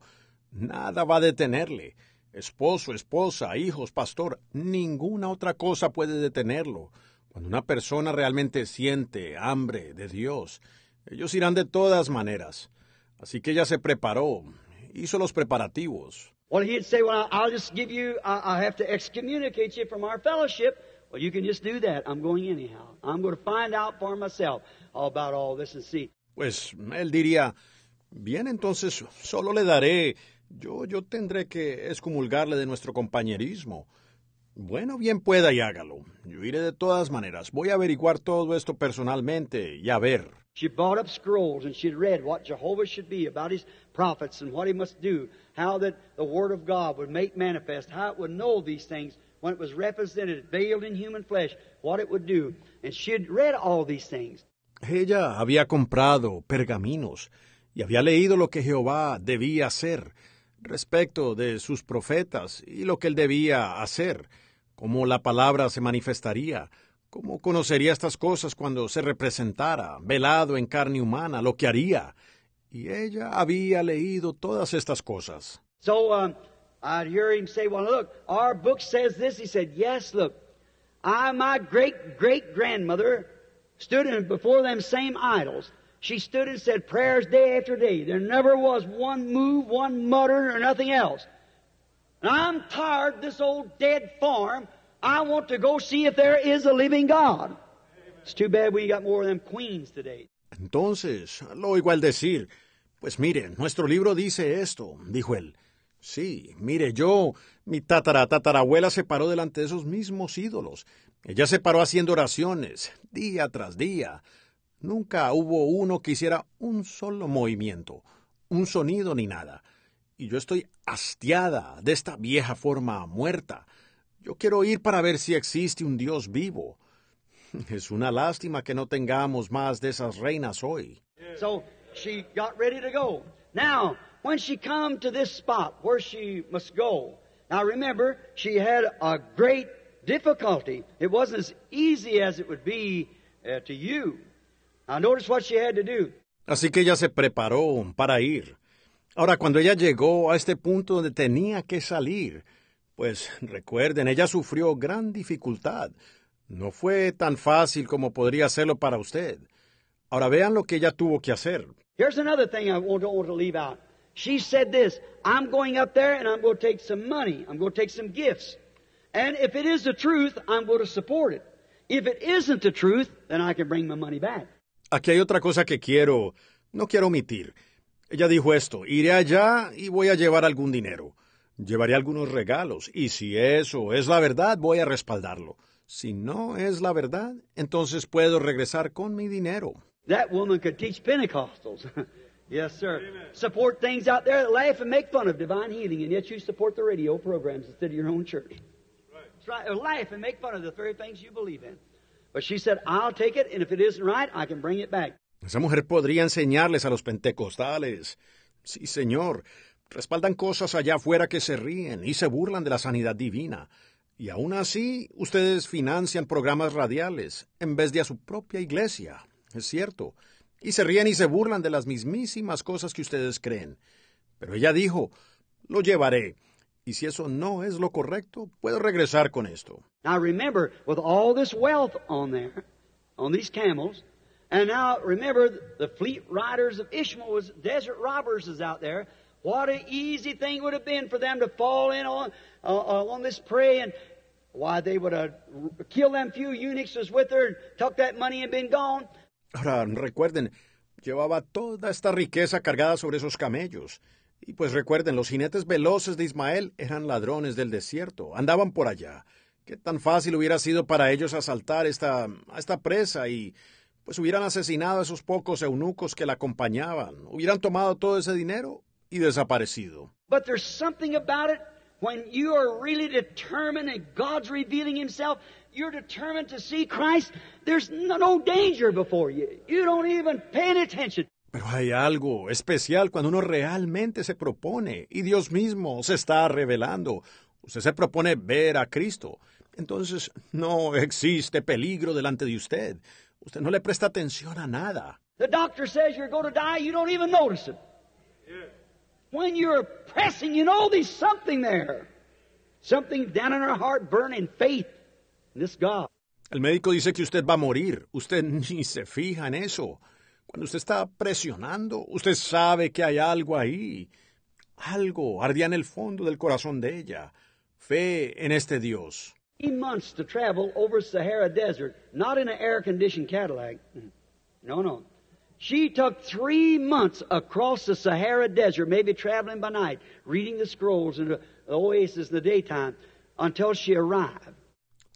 nada va a detenerle. Esposo, esposa, hijos, pastor, ninguna otra cosa puede detenerlo. Cuando una persona realmente siente hambre de Dios, ellos irán de todas maneras. Así que ella se preparó, hizo los preparativos. Well, you can just do that. I'm going anyhow. I'm going to find out for myself all about all this and see. Pues él diría, bien, entonces solo le daré. Yo, yo tendré que excomulgarle de nuestro compañerismo. Bueno, bien pueda y hágalo. Yo iré de todas maneras. Voy a averiguar todo esto personalmente y a ver. She bought up scrolls and she'd read what Jehovah should be about his prophets and what he must do, how that the word of God would make manifest, how it would know these things was veiled in human flesh, what it would do. Ella había comprado pergaminos y había leído lo que Jehová debía hacer respecto de sus profetas y lo que él debía hacer, cómo la palabra se manifestaría, cómo conocería estas cosas cuando se representara, velado en carne humana, lo que haría. Y ella había leído todas estas cosas. Um, I'd hear him say, Well, look, our book says this. He said, Yes, look. I, my great great grandmother, stood before them same idols. She stood and said prayers day after day. There never was one move, one mutter, or nothing else. And I'm tired of this old dead farm. I want to go see if there is a living God. It's too bad we got more of them queens today. Entonces, lo igual decir, pues miren, nuestro libro dice esto, dijo él. Sí, mire, yo, mi tatara tatarabuela se paró delante de esos mismos ídolos. Ella se paró haciendo oraciones, día tras día. Nunca hubo uno que hiciera un solo movimiento, un sonido ni nada. Y yo estoy hastiada de esta vieja forma muerta. Yo quiero ir para ver si existe un Dios vivo. Es una lástima que no tengamos más de esas reinas hoy. So she got ready to go. Now, when she come to this spot where she must go, now remember, she had a great difficulty. It wasn't as easy as it would be uh, to you. Now notice what she had to do. Así que ella se preparó para ir. Ahora, cuando ella llegó a este punto donde tenía que salir, pues recuerden, ella sufrió gran dificultad. No fue tan fácil como podría hacerlo para usted. Ahora vean lo que ella tuvo que hacer. Here's another thing I don't want to leave out. She said this, I'm going up there and I'm going to take some money. I'm going to take some gifts. And if it is the truth, I'm going to support it. If it isn't the truth, then I can bring my money back. Aquí hay otra cosa que quiero, no quiero omitir. Ella dijo esto, iré allá y voy a llevar algún dinero. Llevaré algunos regalos y si eso es la verdad, voy a respaldarlo. Si no es la verdad, entonces puedo regresar con mi dinero. That woman could teach Pentecostals. Yes, sir. Amen. Support things out there that laugh and make fun of divine healing, and yet you support the radio programs instead of your own church. Right. Try, Or laugh and make fun of the very things you believe in. But she said, I'll take it, and if it isn't right, I can bring it back. Esa mujer podría enseñarles a los pentecostales. Sí, señor. Respaldan cosas allá afuera que se ríen y se burlan de la sanidad divina. Y aún así, ustedes financian programas radiales en vez de a su propia iglesia. Es cierto. Y se ríen y se burlan de las mismísimas cosas que ustedes creen. Pero ella dijo, lo llevaré. Y si eso no es lo correcto, puedo regresar con esto. Now remember, with all this wealth on there, on these camels, and now remember the fleet riders of Ishmael was desert robbers is out there. What an easy thing would have been for them to fall in on uh, uh, on this prey and why they would have killed them few eunuchs was with her and took that money and been gone. Ahora, recuerden, llevaba toda esta riqueza cargada sobre esos camellos. Y pues recuerden, los jinetes veloces de Ismael eran ladrones del desierto, andaban por allá. Qué tan fácil hubiera sido para ellos asaltar a esta presa y pues hubieran asesinado a esos pocos eunucos que la acompañaban, hubieran tomado todo ese dinero y desaparecido. himself you're determined to see Christ, there's no danger before you. You don't even pay any attention. Pero hay algo especial cuando uno realmente se propone y Dios mismo se está revelando. Usted se propone ver a Cristo. Entonces no existe peligro delante de usted. Usted no le presta atención a nada. The doctor says you're going to die, you don't even notice it. When you're pressing, you know there's something there. Something down in our heart burning faith el médico dice que usted va a morir. Usted ni se fija en eso. Cuando usted está presionando, usted sabe que hay algo ahí. Algo ardía en el fondo del corazón de ella. Fe en este Dios. months to travel over Sahara Desert, not in an air-conditioned Cadillac. No, no. She took three months across the Sahara Desert, maybe traveling by night, reading the scrolls and the oasis in the daytime, until she arrived.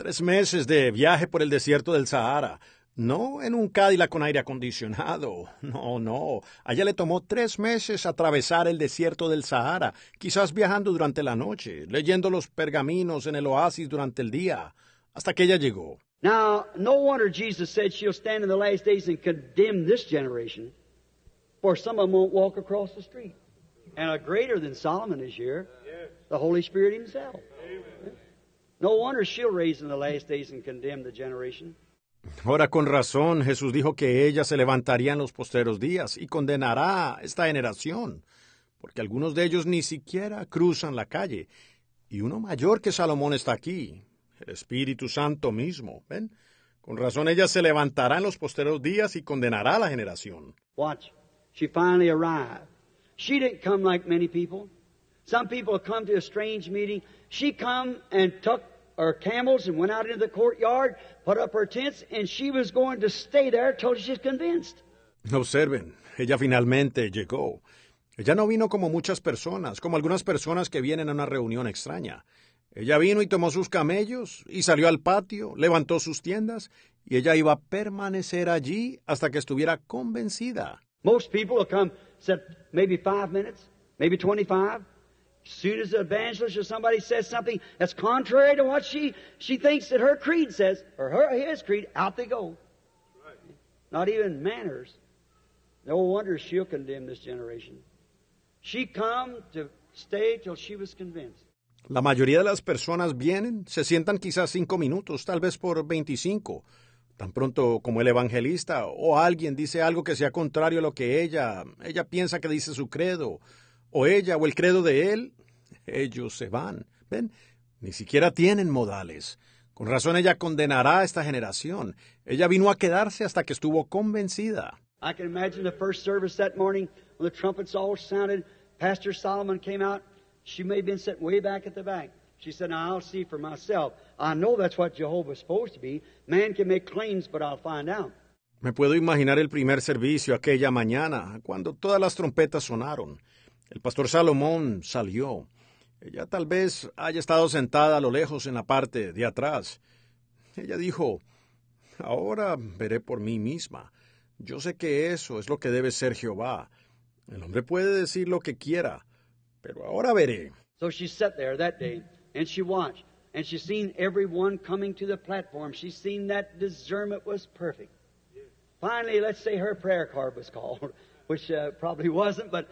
Tres meses de viaje por el desierto del Sahara. No en un Cadillac con aire acondicionado. No, no. Allá le tomó tres meses atravesar el desierto del Sahara, quizás viajando durante la noche, leyendo los pergaminos en el oasis durante el día, hasta que ella llegó. Now, no wonder Jesus said she'll stand in the last days and condemn this generation, for some of them won't walk across the street. And a greater than Solomon is here, the Holy Spirit himself. Amen. Ahora con razón Jesús dijo que ella se levantaría en los posteros días y condenará esta generación, porque algunos de ellos ni siquiera cruzan la calle. Y uno mayor que Salomón está aquí, el Espíritu Santo mismo. ¿Ven? Con razón ella se levantará en los posteros días y condenará a la generación. Watch. She finally arrived. She didn't come like many people. Some people come to a strange meeting. She come and took her camels and went out into the courtyard, put up tents, and she was going to stay there she's convinced. Observen, ella finalmente llegó. Ella no vino como muchas personas, como algunas personas que vienen a una reunión extraña. Ella vino y tomó sus camellos, y salió al patio, levantó sus tiendas, y ella iba a permanecer allí hasta que estuviera convencida. Most people come, maybe minutes, maybe soon as the evangelist or somebody says something that's contrary to what she, she thinks that her creed says, or her his creed, out they go. Right. Not even manners. No wonder she'll condemn this generation. She come to stay till she was convinced. La mayoría de las personas vienen, se sientan quizás cinco minutos, tal vez por 25. Tan pronto como el evangelista o alguien dice algo que sea contrario a lo que ella, ella piensa que dice su credo, o ella o el credo de él, ellos se van. ¿Ven? Ni siquiera tienen modales. Con razón ella condenará a esta generación. Ella vino a quedarse hasta que estuvo convencida. I can imagine the first service that morning when the trumpets all sounded. Pastor Solomon came out. She may have been sitting way back at the back. She said, I'll see for myself. I know that's what Jehovah's supposed to be. Man can make claims, but I'll find out. Me puedo imaginar el primer servicio aquella mañana, cuando todas las trompetas sonaron. El pastor Salomón salió. Ella tal vez haya estado sentada a lo lejos en la parte de atrás. Ella dijo, Ahora veré por mí misma. Yo sé que eso es lo que debe ser Jehová. El hombre puede decir lo que quiera, pero ahora veré. So she sat there that day and she watched and she seen everyone coming to the platform. She seen that discernment was perfect. Finally, let's say her prayer card was called. Uh, probably wasn't, but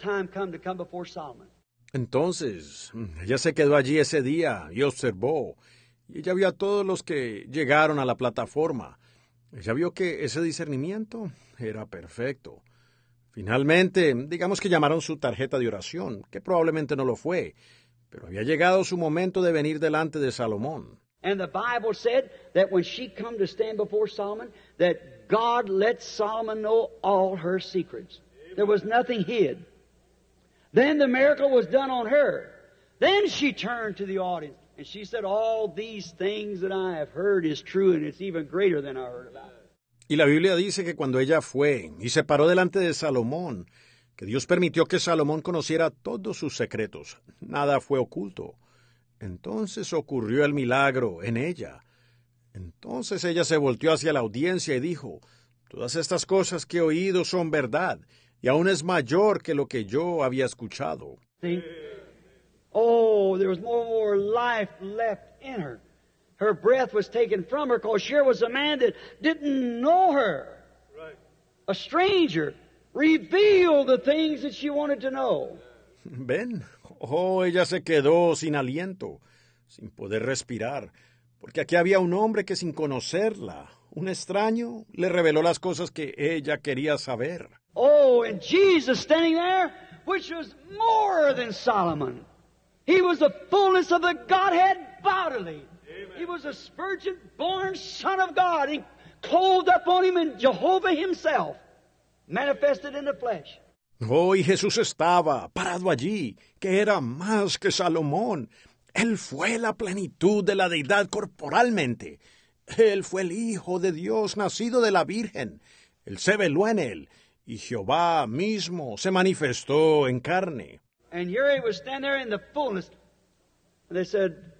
time to come before Entonces, ella se quedó allí ese día y observó. Y ella vio a todos los que llegaron a la plataforma. Ella vio que ese discernimiento era perfecto. Finalmente, digamos que llamaron su tarjeta de oración, que probablemente no lo fue, pero había llegado su momento de venir delante de Salomón. And the Bible said that when she come to stand before Solomon, God let Solomon know all her secrets. There was nothing hid. Then the miracle was done on her. Then she turned to the audience and she said, All these things that I have heard is true and it's even greater than I heard about. Y la Biblia dice que cuando ella fue y se paró delante de Salomón, que Dios permitió que Salomón conociera todos sus secretos. Nada fue oculto. Entonces ocurrió el milagro en ella Entonces ella se volteó hacia la audiencia y dijo, Todas estas cosas que he oído son verdad, y aún es mayor que lo que yo había escuchado. Oh, there was more, more life left in her. Her breath was taken from her because she was a man that didn't know her. Right. A stranger revealed the things that she wanted to know. Ven, oh, ella se quedó sin aliento, sin poder respirar porque aquí había un hombre que sin conocerla, un extraño, le reveló las cosas que ella quería saber. Oh, and Jesus standing there, which was more than Solomon. He was the fullness of the Godhead bodily. Amen. He was a virgin born Son of God. He clothed up on him in Jehovah himself, manifested in the flesh. Hoy oh, Jesús estaba parado allí, que era más que Salomón, él fue la plenitud de la deidad corporalmente. Él fue el Hijo de Dios nacido de la Virgen. Él se veló en él, y Jehová mismo se manifestó en carne. And Uri was standing there in the fullness. And they said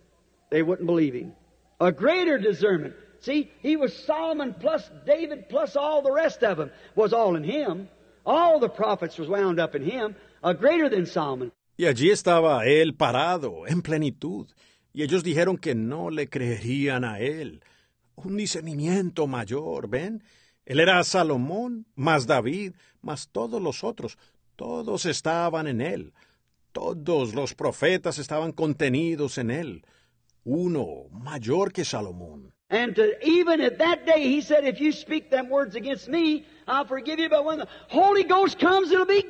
they wouldn't believe him. A greater discernment. See, he was Solomon plus David plus all the rest of them was all in him. All the prophets was wound up in him, a greater than Solomon. Y allí estaba él parado, en plenitud, y ellos dijeron que no le creerían a él. Un discernimiento mayor, ¿ven? Él era Salomón, más David, más todos los otros, todos estaban en él, todos los profetas estaban contenidos en él, uno mayor que Salomón. Y even at that day, he said, if you speak them words against me, I'll forgive you. But when the Holy Ghost comes, it'll be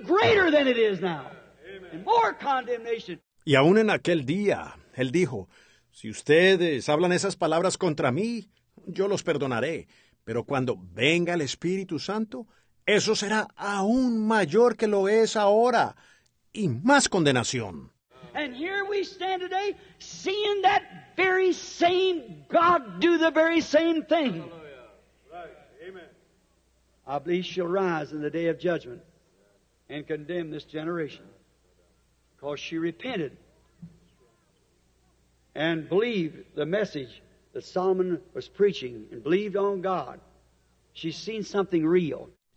y aún en aquel día, él dijo, si ustedes hablan esas palabras contra mí, yo los perdonaré, pero cuando venga el Espíritu Santo, eso será aún mayor que lo es ahora, y más condenación. And here we stand today seeing that very same God do the very same thing. Right. Amen. I believe she'll rise in the day of judgment and condemn this generation.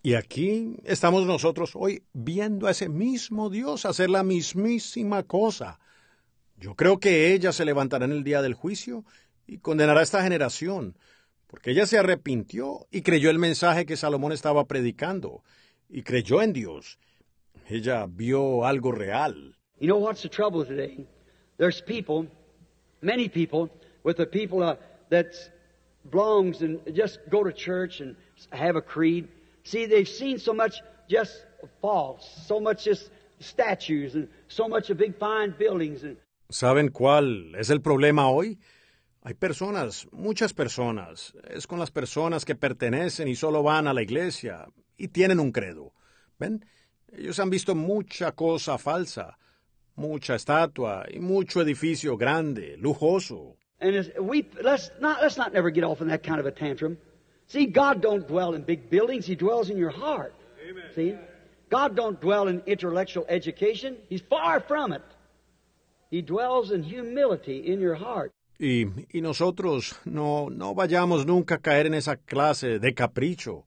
Y aquí estamos nosotros hoy viendo a ese mismo Dios hacer la mismísima cosa. Yo creo que ella se levantará en el día del juicio y condenará a esta generación, porque ella se arrepintió y creyó el mensaje que Salomón estaba predicando, y creyó en Dios. Ella vio algo real. You know what's the trouble today? There's people, many people, with the people uh, that belongs and just go to church and have a creed. See, they've seen so much just false, so much just statues and so much of big fine buildings. And... ¿Saben cuál es el problema hoy? Hay personas, muchas personas, es con las personas que pertenecen y solo van a la iglesia y tienen un credo. ¿Ven? Ellos han visto mucha cosa falsa. mucha estatua y mucho edificio grande, lujoso. And we let's not let's not never get off in that kind of a tantrum. See, God don't dwell in big buildings; He dwells in your heart. Amen. See, God don't dwell in intellectual education; He's far from it. He dwells in humility in your heart. Y, y nosotros no, no vayamos nunca a caer en esa clase de capricho.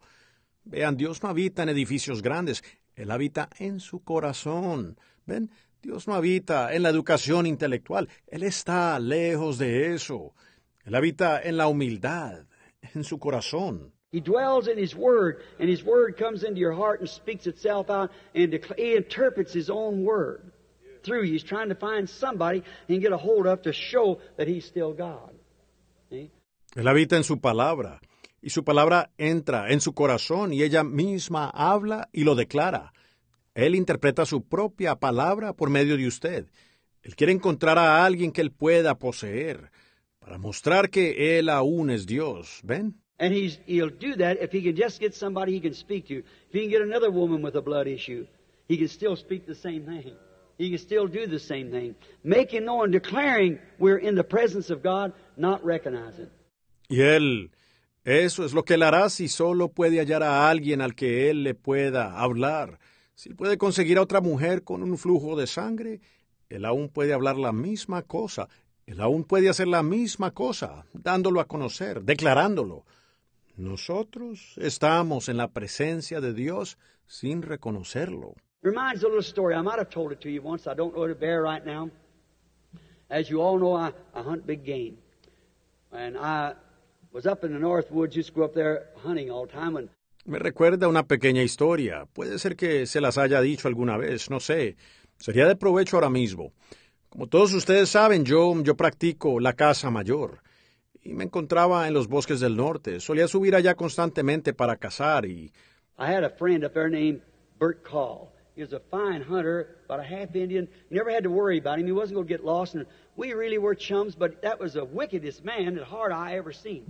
Vean, Dios no habita en edificios grandes, Él habita en su corazón. ¿Ven? Dios no habita en la educación intelectual, Él está lejos de eso. Él habita en la humildad, en su corazón. He dwells in His Word, and His Word comes into your heart and speaks itself out, and He interprets His own Word through you. He's trying to find somebody he can get a hold of to show that He's still God. ¿Sí? Él habita en su palabra, y su palabra entra en su corazón, y ella misma habla y lo declara. Él interpreta su propia palabra por medio de usted. Él quiere encontrar a alguien que él pueda poseer para mostrar que él aún es Dios. ¿Ven? And he's, he'll do that if he can just get somebody he can speak to. If he can get another woman with a blood issue, he can still speak the same thing. He can still do the same thing. Making known, declaring we're in the presence of God, not recognizing. Y él, eso es lo que él hará si solo puede hallar a alguien al que él le pueda hablar. Si puede conseguir a otra mujer con un flujo de sangre, él aún puede hablar la misma cosa, él aún puede hacer la misma cosa, dándolo a conocer, declarándolo. Nosotros estamos en la presencia de Dios sin reconocerlo. Reminds a little story. I might have told it to you once. I don't know it bear right now. As you all know, I, I hunt big game. And I was up in the north woods, used to go up there hunting all the time. And me recuerda una pequeña historia. Puede ser que se las haya dicho alguna vez, no sé. Sería de provecho ahora mismo. Como todos ustedes saben, yo, yo practico la caza mayor. Y me encontraba en los bosques del norte. Solía subir allá constantemente para cazar y... I had a friend up there named Bert Call. He was a fine hunter, about a half Indian. Never had to worry about him. He wasn't going to get lost. And we really were chums, but that was the wickedest man at heart I ever seen.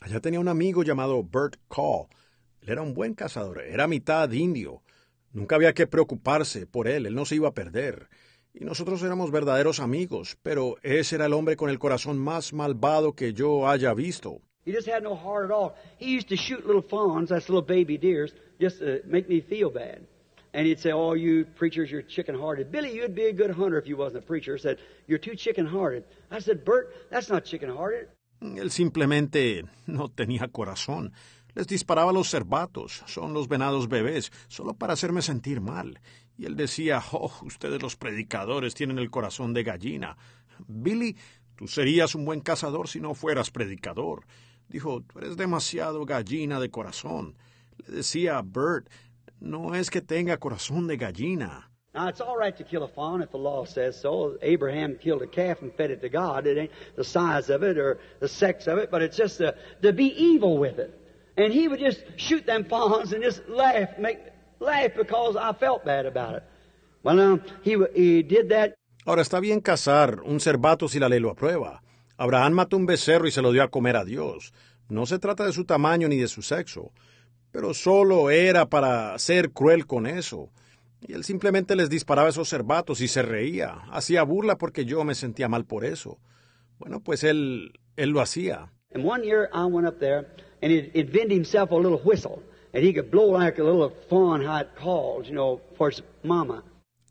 Allá tenía un amigo llamado Bert Call él era un buen cazador, era mitad indio. Nunca había que preocuparse por él, él no se iba a perder. Y nosotros éramos verdaderos amigos, pero ese era el hombre con el corazón más malvado que yo haya visto. He just had no heart at all. He used to shoot little fawns, that's little baby deers, just to make me feel bad. And he'd say, Oh, you preachers, you're chicken hearted. Billy, you'd be a good hunter if you wasn't a preacher. I said, You're too chicken hearted. I said, Bert, that's not chicken hearted. Él simplemente no tenía corazón. Les disparaba los cervatos, son los venados bebés, solo para hacerme sentir mal. Y él decía, oh, ustedes los predicadores tienen el corazón de gallina. Billy, tú serías un buen cazador si no fueras predicador. Dijo, tú eres demasiado gallina de corazón. Le decía a Bert, no es que tenga corazón de gallina. Now, it's all right to kill a fawn if the law says so. Abraham killed a calf and fed it to God. It ain't the size of it or the sex of it, but it's just the, to be evil with it. And he would just shoot them fawns and just laugh, because I felt bad about it. Well, he, did that. Ahora está bien cazar un cervato si la ley lo aprueba. Abraham mató un becerro y se lo dio a comer a Dios. No se trata de su tamaño ni de su sexo, pero solo era para ser cruel con eso. Y él simplemente les disparaba esos cervatos y se reía, hacía burla porque yo me sentía mal por eso. Bueno, pues él, él lo hacía and he'd, he'd vent himself a little whistle, and he could blow like a little fawn how calls, you know, for his mama.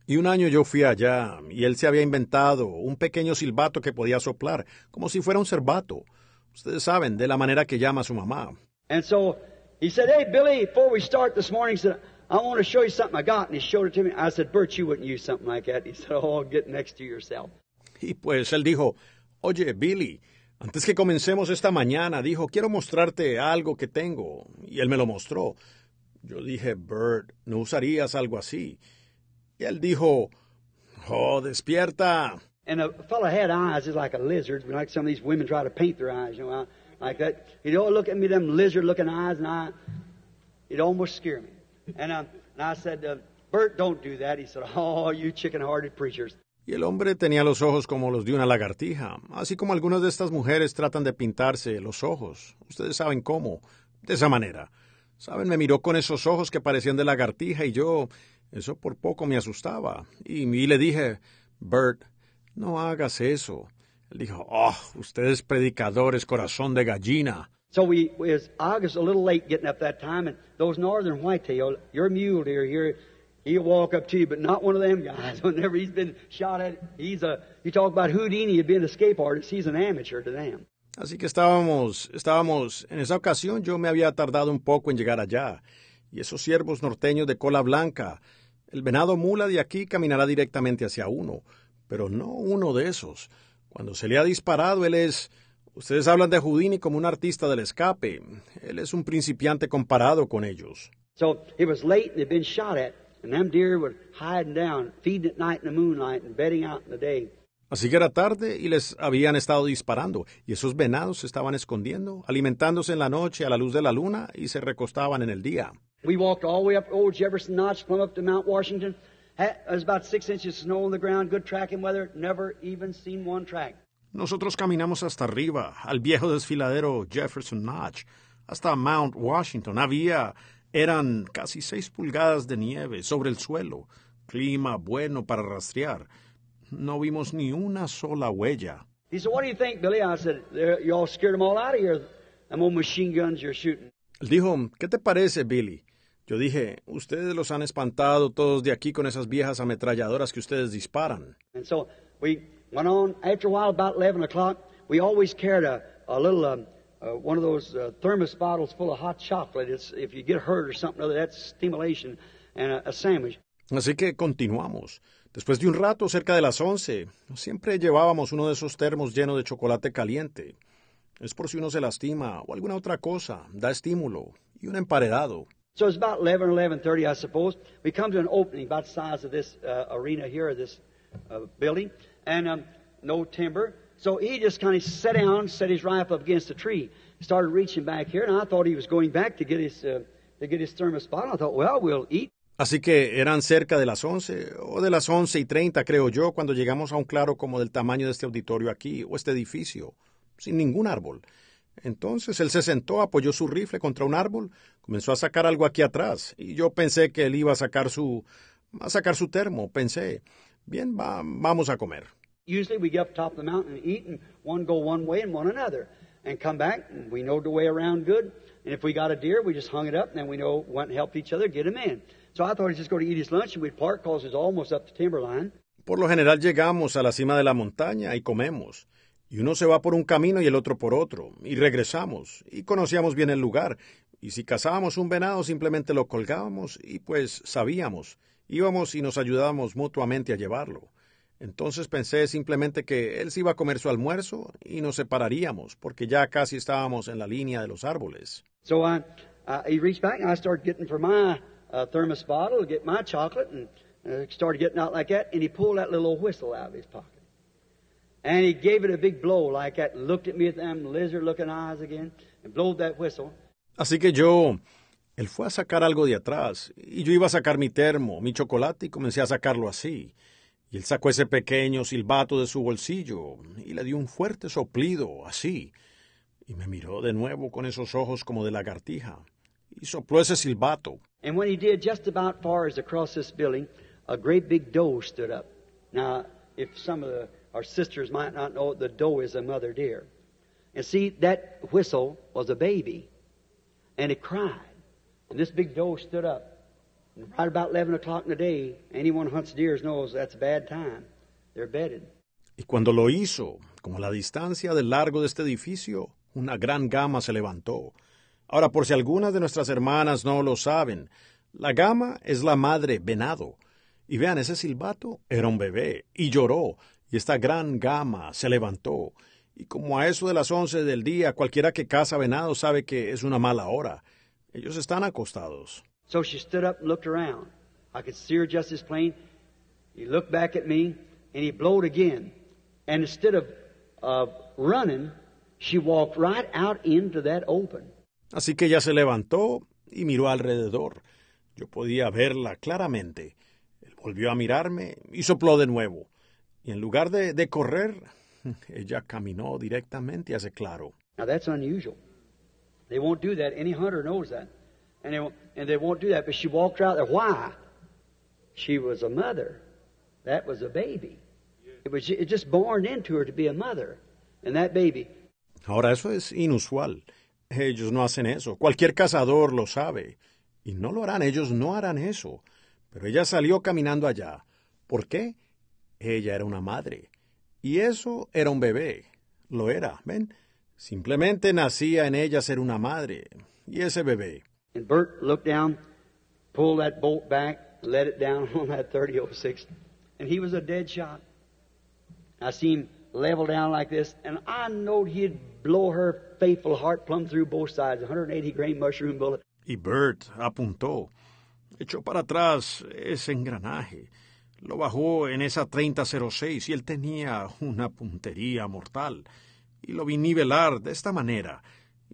Y un año yo fui allá, y él se había inventado un pequeño silbato que podía soplar, como si fuera un cervato. Ustedes saben, de la manera que llama a su mamá. And so he said, hey, Billy, before we start this morning, he said, I want to show you something I got. And he showed it to me. I said, Bert, you wouldn't use something like that. He said, oh, get next to yourself. Y pues él dijo, oye, Billy, antes que comencemos esta mañana, dijo, quiero mostrarte algo que tengo. Y él me lo mostró. Yo dije, Bert, ¿no usarías algo así? Y él dijo, oh, despierta. And a fellow had eyes just like a lizard, like some of these women try to paint their eyes, you know, like that. He know, look at me, them lizard-looking eyes, and I, it almost scared me. And, uh, I said, uh, Bert, don't do that. He said, oh, you chicken-hearted preachers y el hombre tenía los ojos como los de una lagartija, así como algunas de estas mujeres tratan de pintarse los ojos. Ustedes saben cómo, de esa manera. Saben, me miró con esos ojos que parecían de lagartija y yo eso por poco me asustaba. Y, le dije, Bert, no hagas eso. Él dijo, oh, ustedes predicadores, corazón de gallina. So we, was August, a little late getting up that time, and those northern tail, your mule deer here, Así que estábamos, estábamos, en esa ocasión yo me había tardado un poco en llegar allá. Y esos ciervos norteños de cola blanca, el venado mula de aquí caminará directamente hacia uno, pero no uno de esos. Cuando se le ha disparado, él es... Ustedes hablan de Houdini como un artista del escape. Él es un principiante comparado con ellos. So, it was late and been shot at. And them deer were hiding down, feeding at night in the moonlight and bedding out in the day. Así que era tarde y les habían estado disparando, y esos venados se estaban escondiendo, alimentándose en la noche a la luz de la luna y se recostaban en el día. We walked all the way up old Jefferson Notch, climbed up to Mount Washington. It was about six inches of snow on the ground, good tracking weather, never even seen one track. Nosotros caminamos hasta arriba, al viejo desfiladero Jefferson Notch, hasta Mount Washington. Había eran casi seis pulgadas de nieve sobre el suelo, clima bueno para rastrear. No vimos ni una sola huella. Em Él Dijo, "¿Qué te parece, Billy?" Yo dije, "Ustedes los han espantado todos de aquí con esas viejas ametralladoras que ustedes disparan." 11 uh, one of those uh, thermos bottles full of hot chocolate. It's, if you get hurt or something other, that's stimulation and a, a sandwich. Así que continuamos. Después de un rato, cerca de las 11, siempre llevábamos uno de esos termos llenos de chocolate caliente. Es por si uno se lastima o alguna otra cosa, da estímulo y un emparedado. So it's about 11, 11.30, I suppose. We come to an opening about the size of this uh, arena here, this uh, building, and um, no timber. Así que eran cerca de las 11 o de las once y treinta, creo yo, cuando llegamos a un claro como del tamaño de este auditorio aquí o este edificio, sin ningún árbol. Entonces él se sentó, apoyó su rifle contra un árbol, comenzó a sacar algo aquí atrás, y yo pensé que él iba a sacar su a sacar su termo, pensé, bien, vamos a comer. Usually we get up top of the mountain and eat, and one go one way and one another, and come back, and we know the way around good. And if we got a deer, we just hung it up, and then we know went and helped each other get him in. So I thought he'd just go to eat his lunch, and we'd park because it's almost up to timberline. Por lo general llegamos a la cima de la montaña y comemos. Y uno se va por un camino y el otro por otro, y regresamos, y conocíamos bien el lugar, y si cazábamos un venado simplemente lo colgábamos y pues sabíamos, íbamos y nos ayudábamos mutuamente a llevarlo. Entonces pensé simplemente que él se iba a comer su almuerzo y nos separaríamos, porque ya casi estábamos en la línea de los árboles. So I, he reached back and I started getting for my uh, thermos bottle to get my chocolate and uh, started getting out like that, and he pulled that little whistle out of his pocket. And he gave it a big blow like that, looked at me with them lizard looking eyes again, and blowed that whistle. Así que yo él fue a sacar algo de atrás, y yo iba a sacar mi termo, mi chocolate, y comencé a sacarlo así. Y él sacó ese pequeño silbato de su bolsillo y le dio un fuerte soplido, así, y me miró de nuevo con esos ojos como de lagartija, y sopló ese silbato. And when he did, just about far as across this building, a great big doe stood up. Now, if some of our sisters might not know, the doe is a mother deer. And see, that whistle was a baby, and it cried. And this big doe stood up. Y cuando lo hizo, como la distancia del largo de este edificio, una gran gama se levantó. Ahora, por si algunas de nuestras hermanas no lo saben, la gama es la madre venado. Y vean, ese silbato era un bebé, y lloró, y esta gran gama se levantó. Y como a eso de las once del día, cualquiera que caza venado sabe que es una mala hora. Ellos están acostados. So she stood up and looked around. I could see her just as plain. He looked back at me and he blowed again. And instead of, of running, she walked right out into that open. Así que ella se levantó y miró alrededor. Yo podía verla claramente. Él volvió a mirarme y sopló de nuevo. Y en lugar de, de correr, ella caminó directamente hacia Claro. Now that's unusual. They won't do that. Any hunter knows that. just born into her to be a mother, Ahora eso es inusual. Ellos no hacen eso. Cualquier cazador lo sabe. Y no lo harán, ellos no harán eso. Pero ella salió caminando allá. ¿Por qué? Ella era una madre. Y eso era un bebé. Lo era, ¿ven? Simplemente nacía en ella ser una madre. Y ese bebé. And Bert looked down, pulled that bolt back, let it down on that 3006, and he was a dead shot. I seen him level down like this, and I knowed he'd blow her faithful heart plumb through both sides, 180 grain mushroom bullet. Y Bert apuntó, echó para atrás ese engranaje, lo bajó en esa 3006 y él tenía una puntería mortal, y lo vi nivelar de esta manera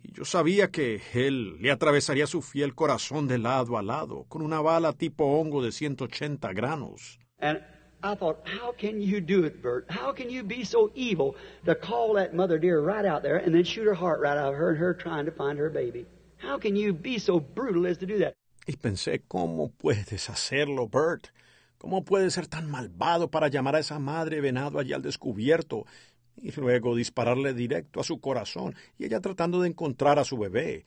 y yo sabía que él le atravesaría su fiel corazón de lado a lado con una bala tipo hongo de 180 granos. And I thought, how can you do it, Bert? How can you be so evil to call that mother dear right out there and then shoot her heart right out of her and her trying to find her baby? How can you be so brutal as to do that? Y pensé, ¿cómo puedes hacerlo, Bert? ¿Cómo puedes ser tan malvado para llamar a esa madre venado allí al descubierto y luego dispararle directo a su corazón, y ella tratando de encontrar a su bebé.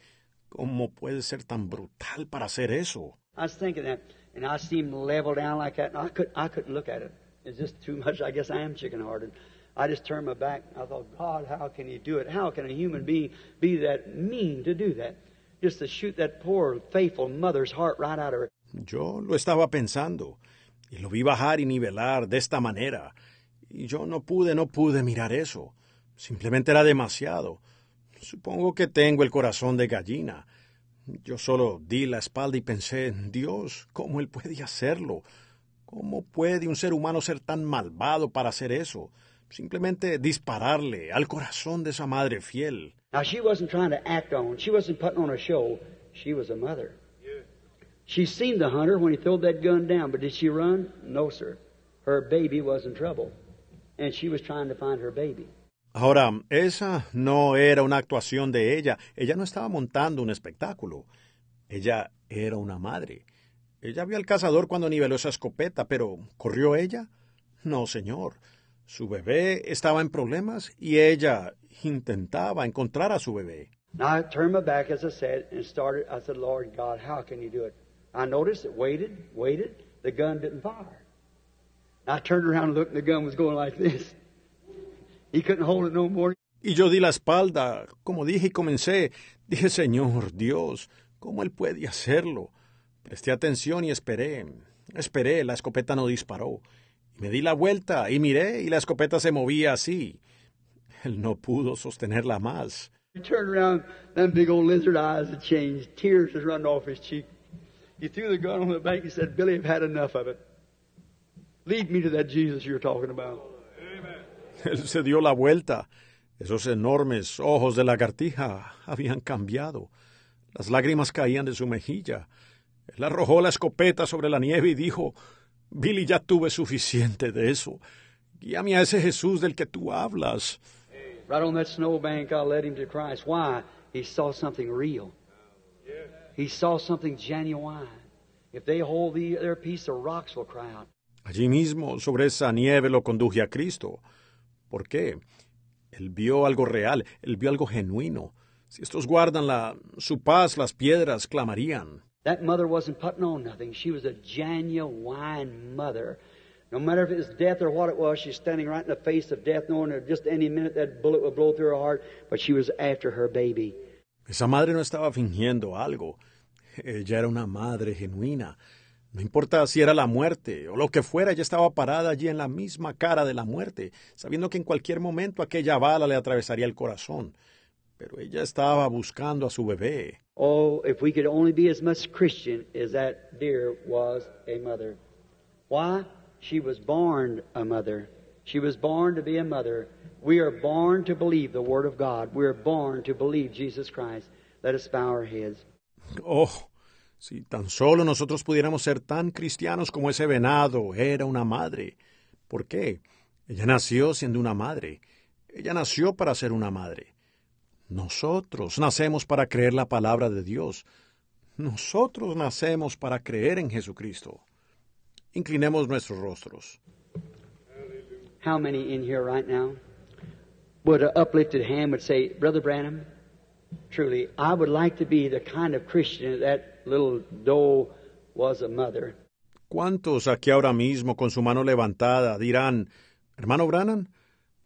¿Cómo puede ser tan brutal para hacer eso? I was thinking that, and I see level down like that, and I couldn't, I couldn't look at it. It's just too much? I guess I am chicken-hearted. I just turned my back. I thought, God, how can you do it? How can a human being be that mean to do that? Just to shoot that poor, faithful mother's heart right out of her. Yo lo estaba pensando, y lo vi bajar y nivelar de esta manera y yo no pude, no pude mirar eso. Simplemente era demasiado. Supongo que tengo el corazón de gallina. Yo solo di la espalda y pensé, Dios, ¿cómo él puede hacerlo? ¿Cómo puede un ser humano ser tan malvado para hacer eso? Simplemente dispararle al corazón de esa madre fiel. Now she wasn't trying to act on. She wasn't putting on a show. She was a mother. She seen the hunter when he threw that gun down, but did she run? No, sir. Her baby was in trouble and she was trying to find her baby. Ahora, esa no era una actuación de ella. Ella no estaba montando un espectáculo. Ella era una madre. Ella vio al cazador cuando niveló esa escopeta, pero ¿corrió ella? No, señor. Su bebé estaba en problemas y ella intentaba encontrar a su bebé. Now I turned my back, as I said, and started. I said, Lord God, how can you do it? I noticed it waited, waited. The gun didn't fire. I turned around and looked, and the gun was going like this. He couldn't hold it no more. Y yo di la espalda, como dije, y comencé. Dije, Señor Dios, ¿cómo Él puede hacerlo? Presté atención y esperé. Esperé, la escopeta no disparó. Y me di la vuelta y miré, y la escopeta se movía así. Él no pudo sostenerla más. He turned around, them big old lizard eyes had changed. Tears had run off his cheek. He threw the gun on the bank and said, Billy, I've had enough of it. Lead me to that Jesus you're talking about. Él se dio la vuelta. Esos enormes ojos de lagartija habían cambiado. Las lágrimas caían de su mejilla. Él arrojó la escopeta sobre la nieve y dijo, Billy, ya tuve suficiente de eso. Guíame a ese Jesús del que tú hablas. Right on that snowbank, I led him to Christ. Why? He saw something real. He saw something genuine. If they hold the, their piece, the rocks will cry out. Allí mismo, sobre esa nieve, lo conduje a Cristo. ¿Por qué? Él vio algo real, él vio algo genuino. Si estos guardan la, su paz, las piedras clamarían. That mother wasn't putting on nothing. She was a genuine mother. No matter if it was death or what it was, she's standing right in the face of death, knowing that just any minute that bullet would blow through her heart, but she was after her baby. Esa madre no estaba fingiendo algo. Ella era una madre genuina. No importa si era la muerte o lo que fuera, ella estaba parada allí en la misma cara de la muerte, sabiendo que en cualquier momento aquella bala le atravesaría el corazón. Pero ella estaba buscando a su bebé. Oh, if we could only be as much Christian as that dear was a mother. Why? She was born a mother. She was born to be a mother. We are born to believe the Word of God. We are born to believe Jesus Christ. Let us bow our heads. Oh, si tan solo nosotros pudiéramos ser tan cristianos como ese venado era una madre. ¿Por qué? Ella nació siendo una madre. Ella nació para ser una madre. Nosotros nacemos para creer la palabra de Dios. Nosotros nacemos para creer en Jesucristo. Inclinemos nuestros rostros. How many in here right now would an uplifted hand would say, Brother Branham, truly, I would like to be the kind of Christian little doe was a mother. ¿Cuántos aquí ahora mismo con su mano levantada dirán, hermano Brannan,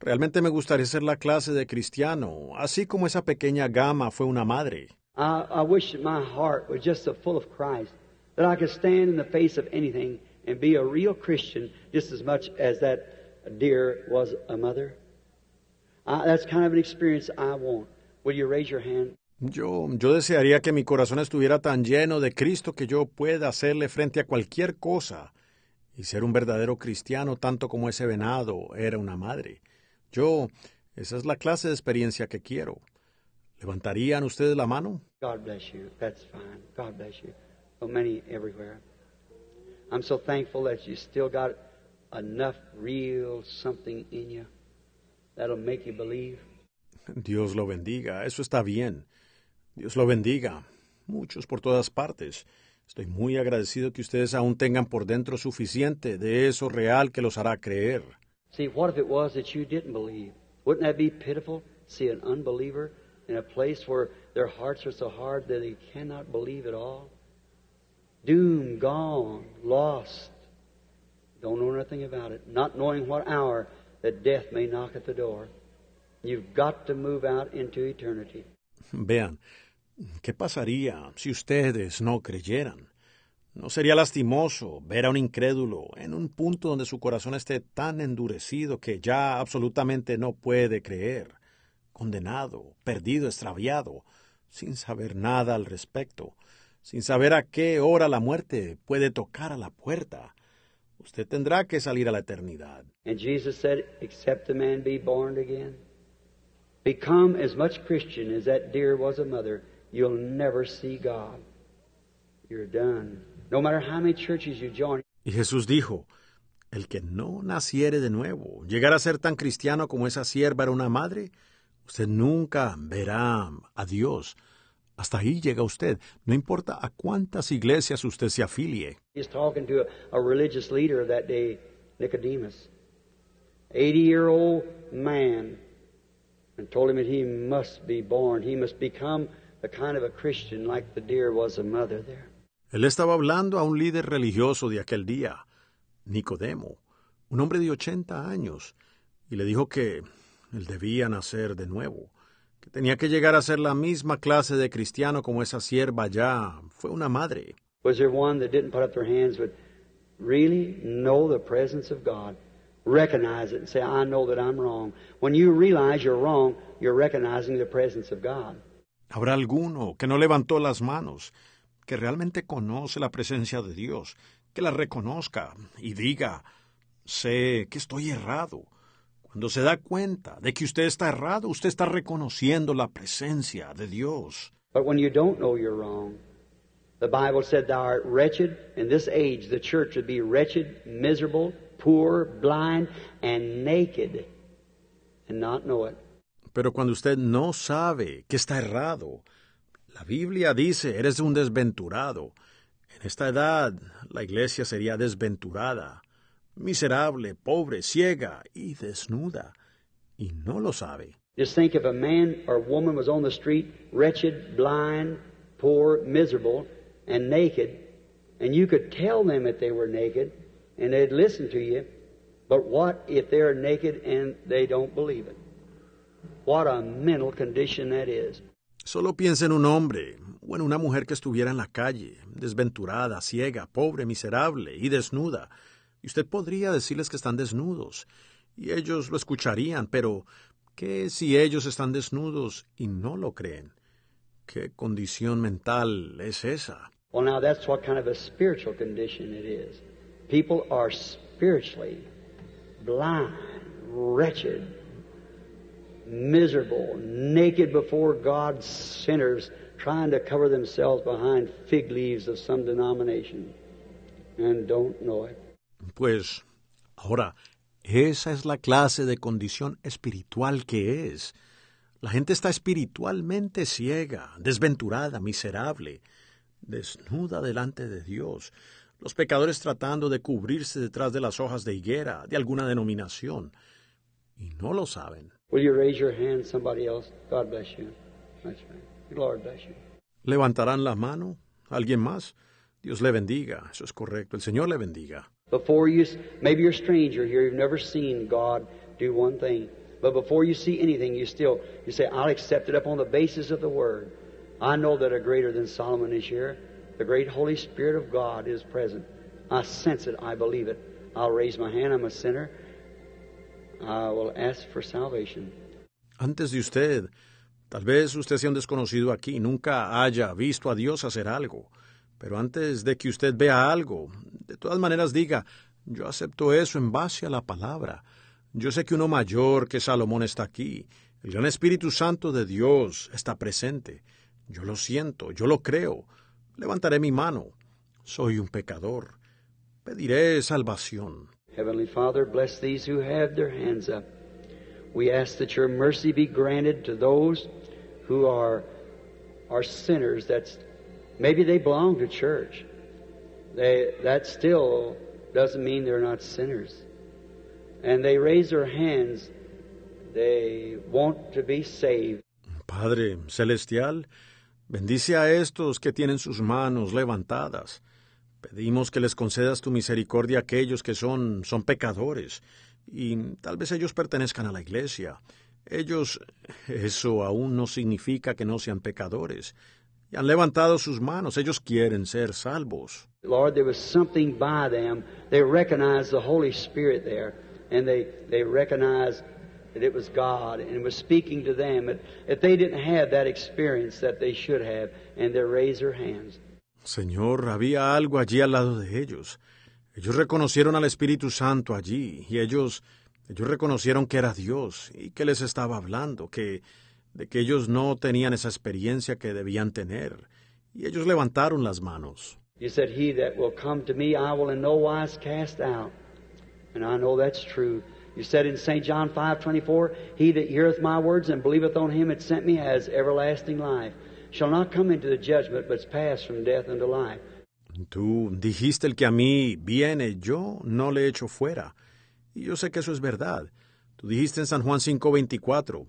realmente me gustaría ser la clase de cristiano, así como esa pequeña gama fue una madre? I, wish my heart was just so full of Christ that I could stand in the face of anything and be a real Christian just as much as that deer was a mother. that's kind of an experience I want. Will you raise your hand? Yo, yo desearía que mi corazón estuviera tan lleno de Cristo que yo pueda hacerle frente a cualquier cosa y ser un verdadero cristiano tanto como ese venado era una madre. Yo, esa es la clase de experiencia que quiero. ¿Levantarían ustedes la mano? God bless you. That's fine. God bless you. many everywhere. I'm so thankful that still got enough real something in you make you believe. Dios lo bendiga. Eso está bien. Dios lo bendiga. Muchos por todas partes. Estoy muy agradecido que ustedes aún tengan por dentro suficiente de eso real que los hará creer. See, what if it was that you didn't believe? Wouldn't that be pitiful? See an unbeliever in a place where their hearts are so hard that they cannot believe at all. Doomed, gone, lost. Don't know nothing about it. Not knowing what hour that death may knock at the door. You've got to move out into eternity. Vean. ¿Qué pasaría si ustedes no creyeran? ¿No sería lastimoso ver a un incrédulo en un punto donde su corazón esté tan endurecido que ya absolutamente no puede creer, condenado, perdido, extraviado, sin saber nada al respecto, sin saber a qué hora la muerte puede tocar a la puerta? Usted tendrá que salir a la eternidad. And Jesus said, except a man be born again, become as much Christian as that dear was a mother you'll never see God. You're done. No matter how many churches you join. Y Jesús dijo, el que no naciere de nuevo, llegar a ser tan cristiano como esa sierva era una madre, usted nunca verá a Dios. Hasta ahí llega usted, no importa a cuántas iglesias usted se afilie. He's talking to a, a religious leader that day, Nicodemus, 80-year-old man, and told him that he must be born, he must become él estaba hablando a un líder religioso de aquel día, Nicodemo, un hombre de 80 años, y le dijo que él debía nacer de nuevo, que tenía que llegar a ser la misma clase de cristiano como esa sierva ya fue una madre. one that didn't put up their hands but really know the presence of God, Recognize it and say, I know that I'm wrong. When you realize you're wrong, you're recognizing the presence of God. Habrá alguno que no levantó las manos, que realmente conoce la presencia de Dios, que la reconozca y diga, sé que estoy errado. Cuando se da cuenta de que usted está errado, usted está reconociendo la presencia de Dios. But when you don't know you're wrong, the Bible said thou art wretched. In this age, the church would be wretched, miserable, poor, blind, and naked, and not know it. Pero cuando usted no sabe que está errado, la Biblia dice, eres un desventurado. En esta edad, la iglesia sería desventurada, miserable, pobre, ciega y desnuda, y no lo sabe. Just think if a man or woman was on the street, wretched, blind, poor, miserable, and naked, and you could tell them that they were naked, and they'd listen to you, but what if they're naked and they don't believe it? What a mental condition that is. Solo piensa en un hombre o en una mujer que estuviera en la calle, desventurada, ciega, pobre, miserable y desnuda. Y usted podría decirles que están desnudos, y ellos lo escucharían, pero ¿qué si ellos están desnudos y no lo creen? ¿Qué condición mental es esa? Well, now that's what kind of a spiritual condition it is. People are spiritually blind, wretched, miserable, naked before God sinners trying to cover themselves behind leaves of some denomination and don't know it. Pues ahora, esa es la clase de condición espiritual que es. La gente está espiritualmente ciega, desventurada, miserable, desnuda delante de Dios. Los pecadores tratando de cubrirse detrás de las hojas de higuera, de alguna denominación. Y no lo saben. Will you raise your hand, somebody else? God bless you. That's right. Lord bless you. Levantarán la mano. ¿Alguien más? Dios le bendiga. Eso es correcto. El Señor le bendiga. Before you, maybe you're a stranger here. You've never seen God do one thing. But before you see anything, you still you say, "I'll accept it upon the basis of the Word. I know that a greater than Solomon is here. The great Holy Spirit of God is present. I sense it. I believe it. I'll raise my hand. I'm a sinner. Antes de usted, tal vez usted sea un desconocido aquí, nunca haya visto a Dios hacer algo, pero antes de que usted vea algo, de todas maneras diga, yo acepto eso en base a la palabra. Yo sé que uno mayor que Salomón está aquí, el gran Espíritu Santo de Dios está presente. Yo lo siento, yo lo creo. Levantaré mi mano. Soy un pecador. Pediré salvación. Heavenly Father, bless these who have their hands up. We ask that your mercy be granted to those who are, are sinners. That's maybe they belong to church. They, that still doesn't mean they're not sinners. And they raise their hands. They want to be saved. Padre celestial, bendice a estos que tienen sus manos levantadas Pedimos que les concedas tu misericordia a aquellos que son, son pecadores, y tal vez ellos pertenezcan a la Iglesia. Ellos, eso aún no significa que no sean pecadores. Y han levantado sus manos, ellos quieren ser salvos. Lord, there was something by them. They recognized the Holy Spirit there, and they, they recognized that it was God and was speaking to them. If that they didn't have that experience that they should have, and they raised their hands. Señor, había algo allí al lado de ellos. Ellos reconocieron al Espíritu Santo allí, y ellos, ellos reconocieron que era Dios y que les estaba hablando, que de que ellos no tenían esa experiencia que debían tener, y ellos levantaron las manos. You said in St. John 5:24, He that heareth my words and believeth on him that sent me has everlasting life, shall not come into the judgment, but is from death unto life. Tú dijiste el que a mí viene, yo no le echo fuera. Y yo sé que eso es verdad. Tú dijiste en San Juan 5:24,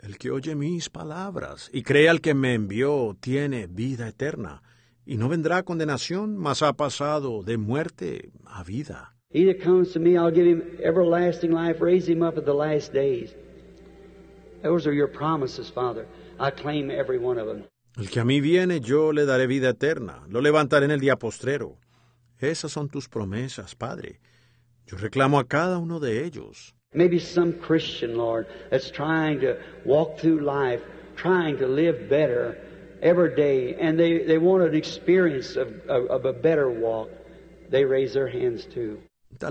el que oye mis palabras y cree al que me envió tiene vida eterna, y no vendrá a condenación, mas ha pasado de muerte a vida. He that comes to me, I'll give him everlasting life, raise him up at the last days. Those are your promises, Father. I claim every one of them. El que a mí viene, yo le daré vida eterna, lo levantaré en el día postrero. Esas son tus promesas, Padre. Yo reclamo a cada uno de ellos. Tal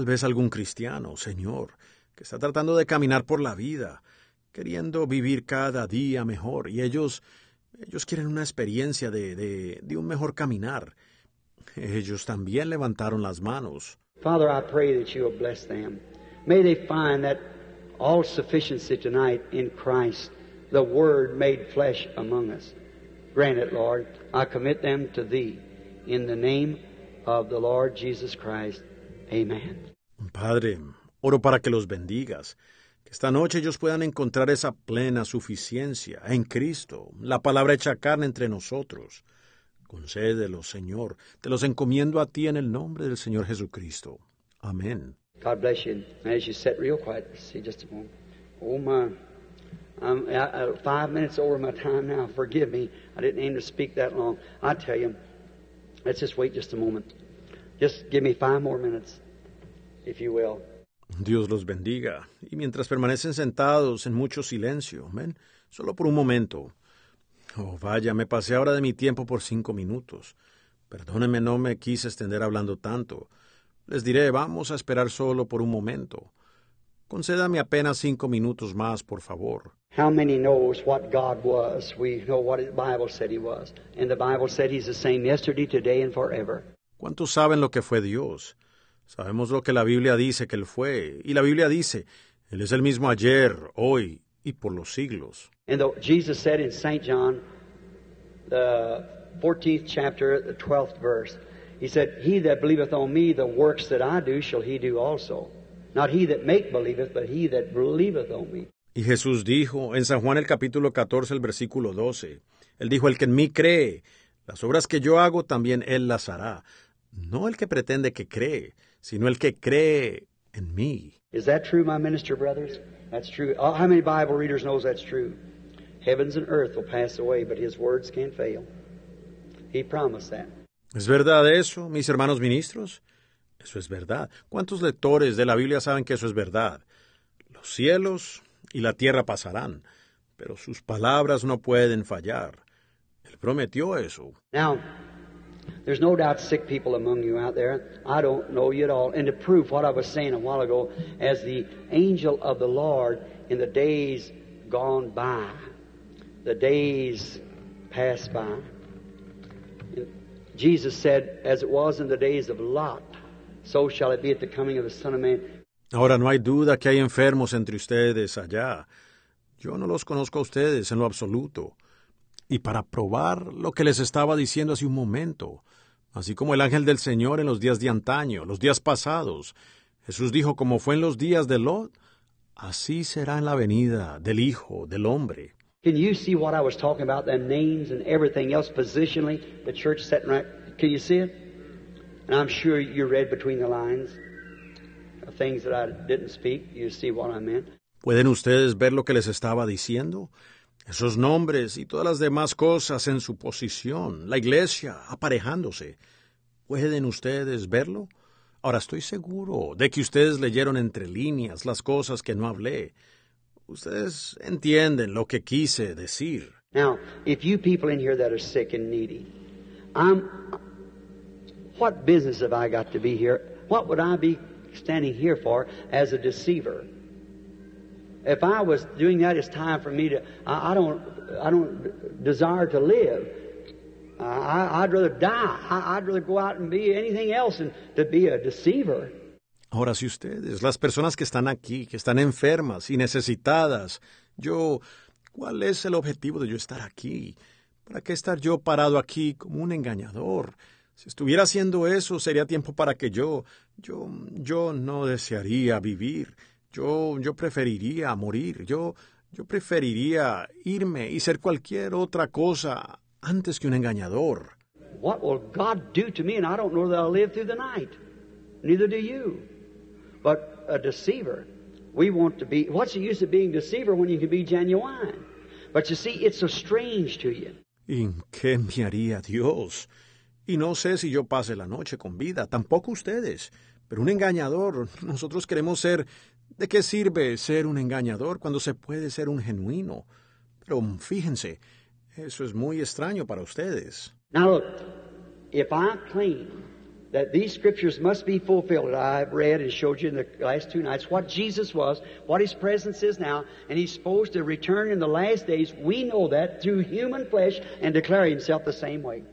vez algún cristiano, Señor, que está tratando de caminar por la vida, queriendo vivir cada día mejor, y ellos ellos quieren una experiencia de, de, de un mejor caminar. Ellos también levantaron las manos. Father, I pray that you will bless them. May they find that all sufficiency tonight in Christ, the Word made flesh among us. Grant it, Lord. I commit them to thee. In the name of the Lord Jesus Christ. Amen. Padre, oro para que los bendigas que esta noche ellos puedan encontrar esa plena suficiencia en Cristo, la palabra hecha carne entre nosotros. Concédelo, Señor. Te los encomiendo a ti en el nombre del Señor Jesucristo. Amén. God bless you. May you sit real quiet, see just a moment. Oh my, I'm five minutes over my time now. Forgive me. I didn't aim to speak that long. I tell you, let's just wait just a moment. Just give me five more minutes, if you will. Dios los bendiga. Y mientras permanecen sentados en mucho silencio, ven, solo por un momento. Oh, vaya, me pasé ahora de mi tiempo por cinco minutos. Perdóneme, no me quise extender hablando tanto. Les diré, vamos a esperar solo por un momento. Concédame apenas cinco minutos más, por favor. How many knows what God was? We know what the Bible said He was, and the Bible said He's the same yesterday, today, and forever. ¿Cuántos saben lo que fue Dios? Sabemos lo que la Biblia dice que Él fue, y la Biblia dice, Él es el mismo ayer, hoy y por los siglos. Jesus 14 12 He believeth on me, the works that I do shall he do also. Not he that but he that believeth on me. Y Jesús dijo en San Juan el capítulo 14, el versículo 12, Él dijo, el que en mí cree, las obras que yo hago también Él las hará, no el que pretende que cree, sino el que cree en mí. ¿Es verdad eso, mis hermanos ministros? Eso es verdad. ¿Cuántos lectores de la Biblia saben que eso es verdad? Los cielos y la tierra pasarán, pero sus palabras no pueden fallar. Él prometió eso. There's no doubt sick people among you out there. I don't know you at all. And to prove what I was saying a while ago, as the angel of the Lord in the days gone by, the days passed by. Jesus said, As it was in the days of Lot, so shall it be at the coming of the Son of Man. Ahora no hay duda que hay enfermos entre ustedes allá. Yo no los conozco a ustedes en lo absoluto. y para probar lo que les estaba diciendo hace un momento, así como el ángel del Señor en los días de antaño, los días pasados. Jesús dijo, como fue en los días de Lot, así será en la venida del Hijo del Hombre. Can you see what I was talking about, ¿Pueden ustedes ver lo que les estaba diciendo? esos nombres y todas las demás cosas en su posición, la iglesia aparejándose. ¿Pueden ustedes verlo? Ahora estoy seguro de que ustedes leyeron entre líneas las cosas que no hablé. Ustedes entienden lo que quise decir. Now, if you people in here that are sick and needy, I'm what business have I got to be here? What would I be standing here for as a deceiver? Ahora, si ustedes, las personas que están aquí, que están enfermas y necesitadas, yo, ¿cuál es el objetivo de yo estar aquí? ¿Para qué estar yo parado aquí como un engañador? Si estuviera haciendo eso, sería tiempo para que yo, yo, yo no desearía vivir. Yo, yo preferiría morir, yo, yo preferiría irme y ser cualquier otra cosa antes que un engañador. What will God do to me? And I don't know that I'll live through the night. Neither do you. But a deceiver, we want to be. What's the use of being deceiver when you can be genuine? But you see, it's so strange to you. ¿En qué me haría Dios? Y no sé si yo pase la noche con vida, tampoco ustedes. Pero un engañador, nosotros queremos ser ¿De qué sirve ser un engañador cuando se puede ser un genuino? Pero fíjense, eso es muy extraño para ustedes. Now look, if I claim that these scriptures must be fulfilled, I've read and showed you in the last two nights what Jesus was, what his presence is now, and he's supposed to return in the last days. We know that through human flesh and declare himself the same way.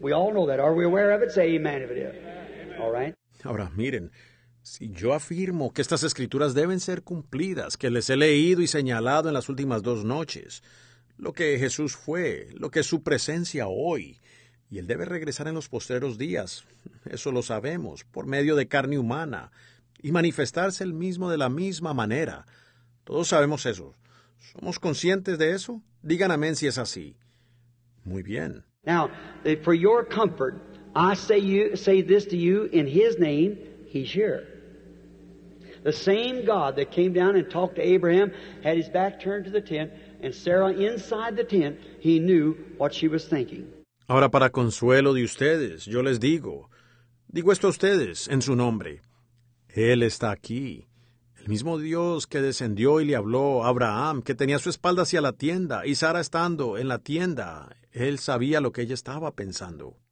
We all know that. Are we aware of it? Say amen if it is. All right? Ahora, miren. Si yo afirmo que estas escrituras deben ser cumplidas, que les he leído y señalado en las últimas dos noches, lo que Jesús fue, lo que es su presencia hoy, y él debe regresar en los posteros días, eso lo sabemos, por medio de carne humana, y manifestarse el mismo de la misma manera. Todos sabemos eso. ¿Somos conscientes de eso? Digan amén si es así. Muy bien. Now, eh, for your comfort, I say, you, say this to you in His name, He's here. Abraham Ahora para consuelo de ustedes, yo les digo, digo esto a ustedes en su nombre. Él está aquí. El mismo Dios que descendió y le habló a Abraham, que tenía su espalda hacia la tienda, y Sara estando en la tienda, él sabía lo que ella estaba pensando.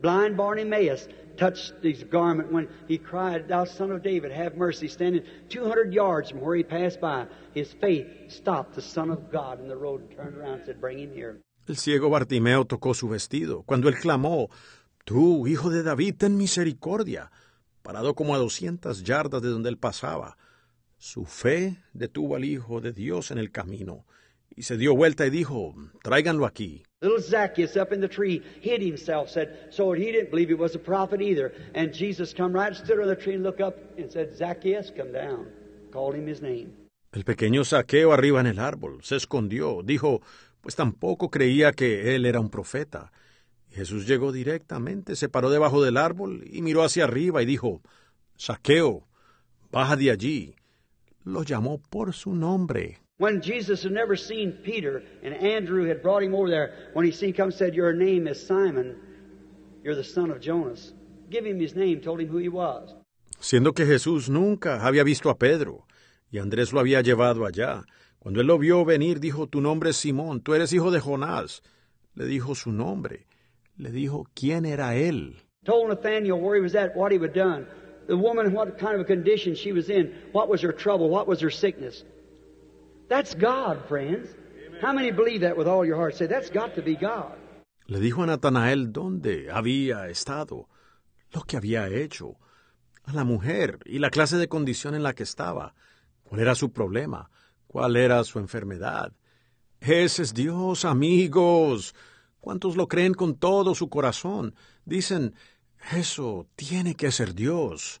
Blind Bartimaeus touched his garment when he cried, Thou son of David, have mercy. Standing 200 yards from where he passed by, his faith stopped the son of God in the road and turned around and said, Bring him here. El ciego Bartimeo tocó su vestido. Cuando él clamó, Tú, hijo de David, ten misericordia, parado como a 200 yardas de donde él pasaba, su fe detuvo al Hijo de Dios en el camino y se dio vuelta y dijo, tráiganlo aquí. El pequeño saqueo arriba en el árbol se escondió, dijo, pues tampoco creía que él era un profeta. Jesús llegó directamente, se paró debajo del árbol y miró hacia arriba y dijo, Saqueo, baja de allí. Lo llamó por su nombre, When Jesus had never seen Peter and Andrew had brought him over there, when he seen come said, Your name is Simon, you're the son of Jonas. Give him his name, told him who he was. Siendo que Jesús nunca había visto a Pedro, y Andrés lo había llevado allá. Cuando él lo vio venir, dijo, Tu nombre es Simón, tú eres hijo de Jonás. Le dijo su nombre. Le dijo quién era él. Told Nathaniel where he was at, what he had done, the woman, what kind of a condition she was in, what was her trouble, what was her sickness. Le dijo a Natanael dónde había estado, lo que había hecho, a la mujer y la clase de condición en la que estaba, cuál era su problema, cuál era su enfermedad. Ese es Dios, amigos. ¿Cuántos lo creen con todo su corazón? Dicen, eso tiene que ser Dios.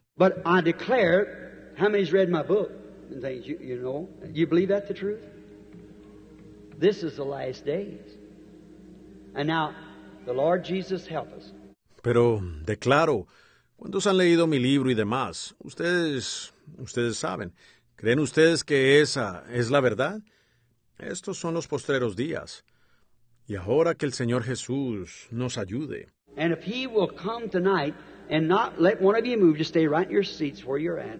But I declare, how many's read my book and things, you, you know? You believe that the truth? This is the last days. And now, the Lord Jesus help us. Pero declaro, ¿cuántos han leído mi libro y demás? Ustedes, ustedes saben. ¿Creen ustedes que esa es la verdad? Estos son los postreros días. Y ahora que el Señor Jesús nos ayude. And if he will come tonight, and not let one of you move. Just stay right in your seats where you're at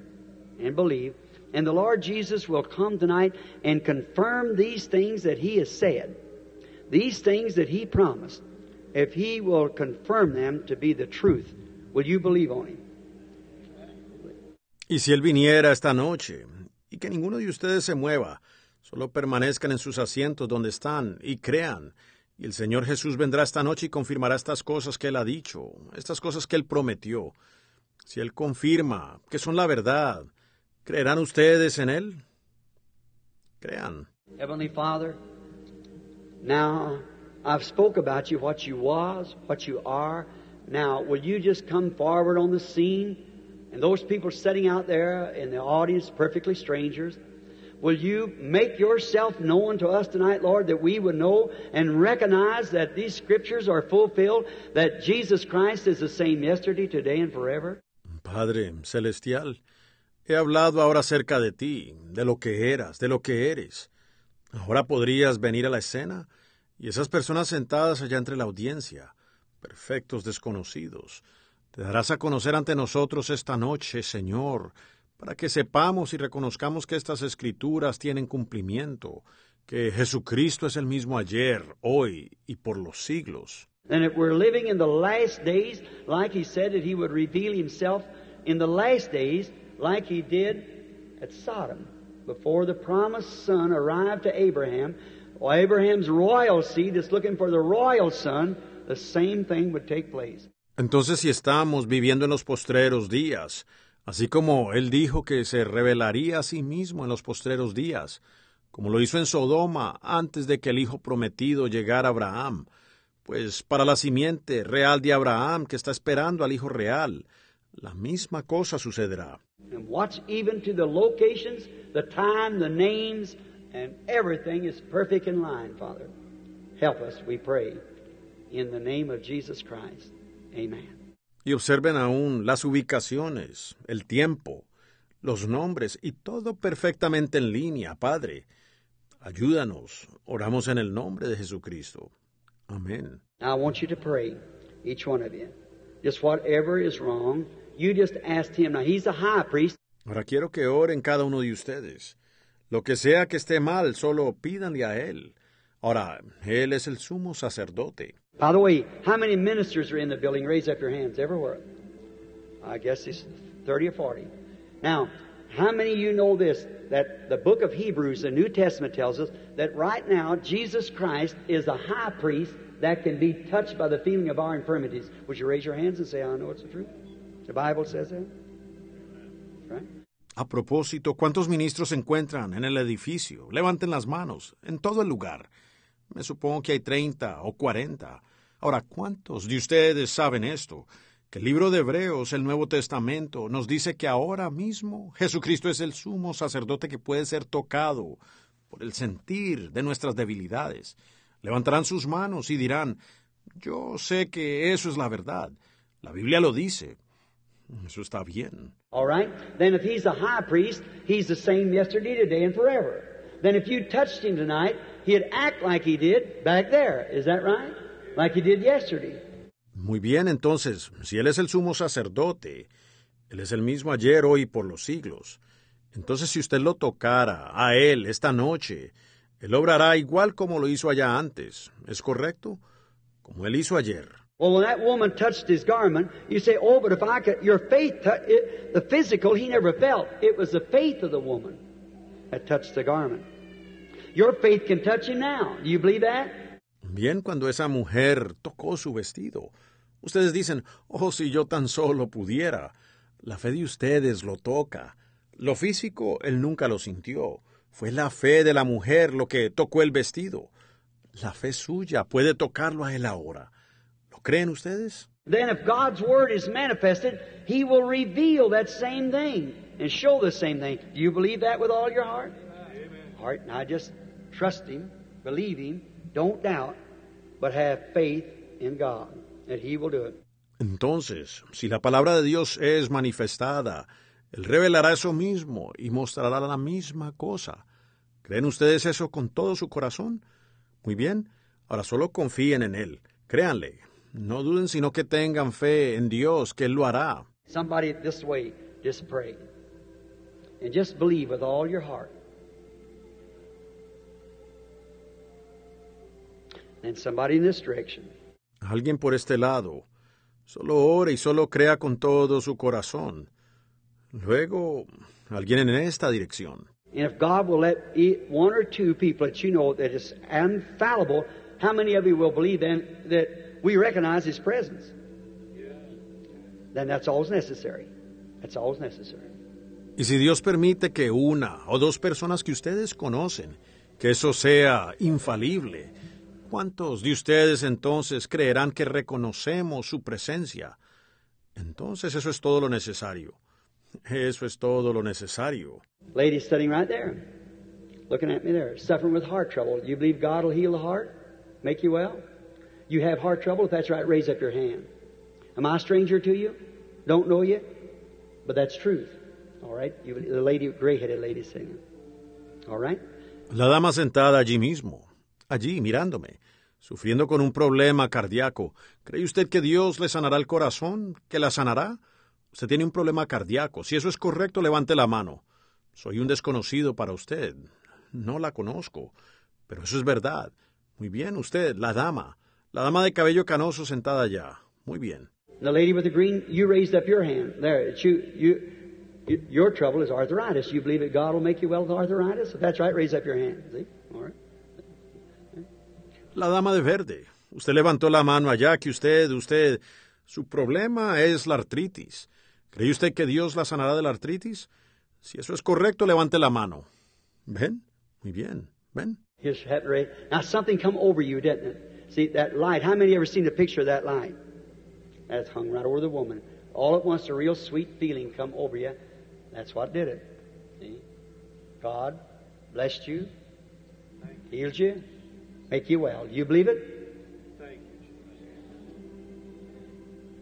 and believe. And the Lord Jesus will come tonight and confirm these things that He has said, these things that He promised. If He will confirm them to be the truth, will you believe on Him? Y si Él viniera esta noche, y que ninguno de ustedes se mueva, solo permanezcan en sus asientos donde están y crean Y el Señor Jesús vendrá esta noche y confirmará estas cosas que Él ha dicho, estas cosas que Él prometió. Si Él confirma que son la verdad, ¿creerán ustedes en Él? Crean. Heavenly Father, now I've spoke about you, what you was, what you are. Now, will you just come forward on the scene? And those people sitting out there in the audience, perfectly strangers, Will you make yourself known to us tonight, Lord, that we would know and recognize that these scriptures are fulfilled, that Jesus Christ is the same yesterday, today, and forever? Padre celestial, he hablado ahora acerca de ti, de lo que eras, de lo que eres. Ahora podrías venir a la escena y esas personas sentadas allá entre la audiencia, perfectos desconocidos, te darás a conocer ante nosotros esta noche, Señor, para que sepamos y reconozcamos que estas escrituras tienen cumplimiento, que Jesucristo es el mismo ayer, hoy y por los siglos. And if we're living in the last days, like he said that he would reveal himself in the last days, like he did at Sodom, before the promised son arrived to Abraham, well, Abraham's royal seed is looking for the royal son, the same thing would take place. Entonces, si estamos viviendo en los postreros días, Así como él dijo que se revelaría a sí mismo en los postreros días, como lo hizo en Sodoma antes de que el Hijo prometido llegara a Abraham, pues para la simiente real de Abraham que está esperando al Hijo real, la misma cosa sucederá. we pray, Christ. Amen. Y observen aún las ubicaciones, el tiempo, los nombres y todo perfectamente en línea, Padre. Ayúdanos. Oramos en el nombre de Jesucristo. Amén. I want you to pray, each one of you. Just whatever is wrong, you just him. Now he's a high priest. Ahora quiero que oren cada uno de ustedes. Lo que sea que esté mal, solo pidanle a él. Ahora, él es el sumo sacerdote. By the way, how many ministers are in the building? Raise up your hands everywhere. I guess it's 30 or 40. Now, how many of you know this? That the book of Hebrews, the New Testament tells us that right now Jesus Christ is a high priest that can be touched by the feeling of our infirmities. Would you raise your hands and say, I know it's the truth? The Bible says that. Right? A propósito, ¿cuántos ministros se encuentran en el edificio? Levanten las manos, en todo el lugar. Me supongo que hay treinta o cuarenta. Ahora, ¿cuántos de ustedes saben esto? Que el libro de Hebreos, el Nuevo Testamento, nos dice que ahora mismo Jesucristo es el sumo sacerdote que puede ser tocado por el sentir de nuestras debilidades. Levantarán sus manos y dirán, yo sé que eso es la verdad. La Biblia lo dice. Eso está bien. All right. Then if he's the high priest, he's the same yesterday, today and forever. Then if you touched him tonight, he'd act like he did back there. Is that right? Like he did yesterday. Muy bien, entonces, si él es el sumo sacerdote, él es el mismo ayer, hoy y por los siglos. Entonces, si usted lo tocara a él esta noche, él obrará igual como lo hizo allá antes. ¿Es correcto? Como él hizo ayer. Well, when that woman touched his garment, you say, "Oh, but if I could, your faith, it, the physical, he never felt. It was the faith of the woman that touched the garment." Your faith can touch him now. Do you believe that? Bien, cuando esa mujer tocó su vestido, ustedes dicen, oh, si yo tan solo pudiera. La fe de ustedes lo toca. Lo físico, él nunca lo sintió. Fue la fe de la mujer lo que tocó el vestido. La fe suya puede tocarlo a él ahora. ¿Lo creen ustedes? Then if God's word is manifested, he will reveal that same thing and show the same thing. Do you believe that with all your heart? Amen. Heart, I just don't doubt, but have faith in God, He Entonces, si la palabra de Dios es manifestada, Él revelará eso mismo y mostrará la misma cosa. ¿Creen ustedes eso con todo su corazón? Muy bien, ahora solo confíen en Él, créanle. No duden, sino que tengan fe en Dios, que Él lo hará. Somebody this way, just pray. And just believe with all your heart. and somebody in this direction. Alguien por este lado. Solo ore y solo crea con todo su corazón. Luego, alguien en esta dirección. And if God will let one or two people that you know that is infallible, how many of you will believe then that we recognize His presence? Then that's all necessary. That's all necessary. Y si Dios permite que una o dos personas que ustedes conocen, que eso sea infalible, ¿Cuántos de ustedes entonces creerán que reconocemos su presencia? Entonces eso es todo lo necesario. Eso es todo lo necesario. Lady sitting right there, looking at me there, suffering with heart trouble. You believe God will heal the heart, make you well? You have heart trouble? If that's right, raise up your hand. Am I a stranger to you? Don't know you? But that's truth. All right? You, the lady, gray-headed lady sitting. All right? La dama sentada allí mismo allí mirándome, sufriendo con un problema cardíaco. ¿Cree usted que Dios le sanará el corazón? ¿Que la sanará? Usted tiene un problema cardíaco. Si eso es correcto, levante la mano. Soy un desconocido para usted. No la conozco. Pero eso es verdad. Muy bien, usted, la dama. La dama de cabello canoso sentada allá. Muy bien. The lady with the green, you raised up your hand. There, you, your trouble is arthritis. You believe God will make well with arthritis? If that's right, raise up your hand. La dama de verde. Usted levantó la mano allá que usted, usted... Su problema es la artritis. ¿Cree usted que Dios la sanará de la artritis? Si eso es correcto, levante la mano. ¿Ven? Muy bien. ¿Ven? His head Now something come over you, didn't it? See that light. How many ever seen the picture of that light? That's hung right over the woman. All at once, a real sweet feeling come over you. That's what did it. See? God blessed you, healed you,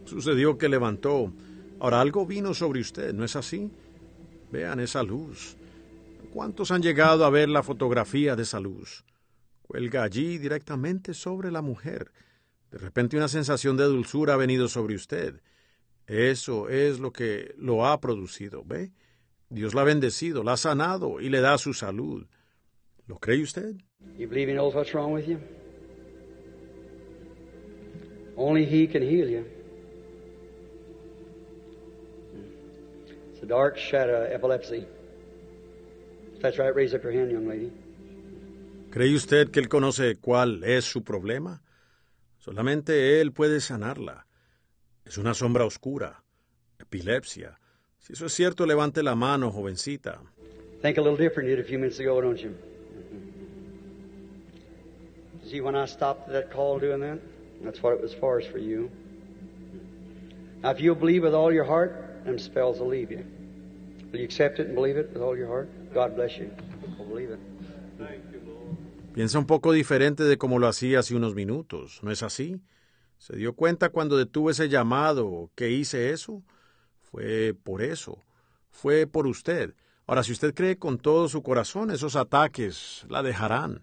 Sucedió que levantó. Ahora algo vino sobre usted, ¿no es así? Vean esa luz. ¿Cuántos han llegado a ver la fotografía de esa luz? Cuelga allí directamente sobre la mujer. De repente una sensación de dulzura ha venido sobre usted. Eso es lo que lo ha producido, ¿ve? Dios la ha bendecido, la ha sanado y le da su salud. ¿Lo cree usted? You believe he knows what's wrong with you? Only he can heal you. Hmm. It's a dark shadow, epilepsy. If that's right, raise up your hand, young lady. ¿Cree usted que él conoce cuál es su problema? Solamente él puede sanarla. Es una sombra oscura, epilepsia. Si eso es cierto, levante la mano, jovencita. Think a little different a few minutes ago, don't you? See, when I stopped that call doing that, that's what it was for, is for you. Now, if you'll believe with all your heart, them spells will leave you. Will you accept it and believe it with all your heart? God bless you. I'll believe it. Piensa un poco diferente de como lo hacía hace unos minutos, ¿no es así? ¿Se dio cuenta cuando detuve ese llamado que hice eso? Fue por eso, fue por usted. Ahora, si usted cree con todo su corazón, esos ataques la dejarán.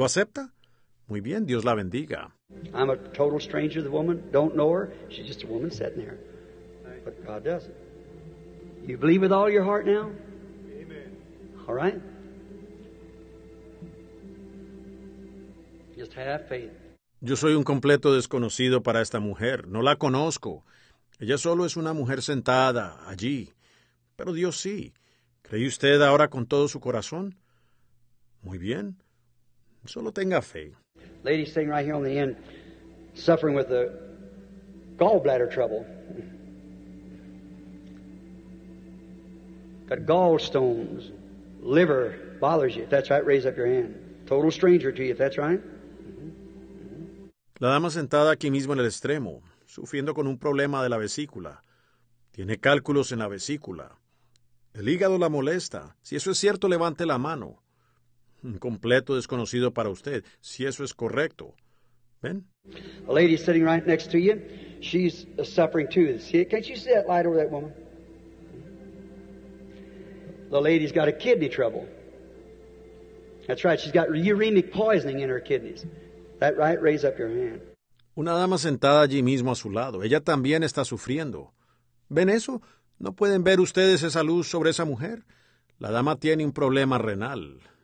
¿Lo acepta? Muy bien, Dios la bendiga. Yo soy un completo desconocido para esta mujer, no la conozco. Ella solo es una mujer sentada allí. Pero Dios sí. ¿Cree usted ahora con todo su corazón? Muy bien. Solo tenga fe. Ladies sitting right here on the end, suffering with a gallbladder trouble. Got gallstones, liver bothers you. If that's right, raise up your hand. Total stranger to you, if that's right. La dama sentada aquí mismo en el extremo, sufriendo con un problema de la vesícula. Tiene cálculos en la vesícula. El hígado la molesta. Si eso es cierto, levante la mano un completo desconocido para usted, si eso es correcto. ¿Ven? A lady sitting right next to you, she's uh, suffering too. See, can't you see that light over that woman? The lady's got a kidney trouble. That's right, she's got uremic poisoning in her kidneys. That right? Raise up your hand. Una dama sentada allí mismo a su lado, ella también está sufriendo. ¿Ven eso? ¿No pueden ver ustedes esa luz sobre esa mujer? La dama tiene un problema renal.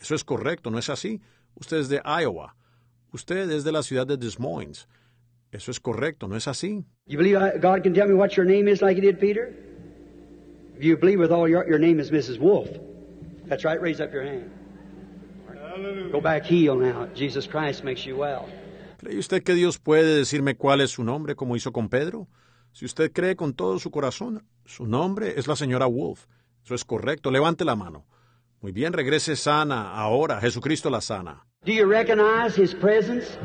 Eso es correcto, ¿no es así? Usted es de Iowa. Usted es de la ciudad de Des Moines. Eso es correcto, ¿no es así? ¿Cree usted que Dios puede decirme cuál es su nombre como hizo con Pedro? Si usted cree con todo su corazón, su nombre es la señora Wolf. Eso es correcto. Levante la mano. Muy bien, regrese sana ahora. Jesucristo la sana. Do you recognize his presence?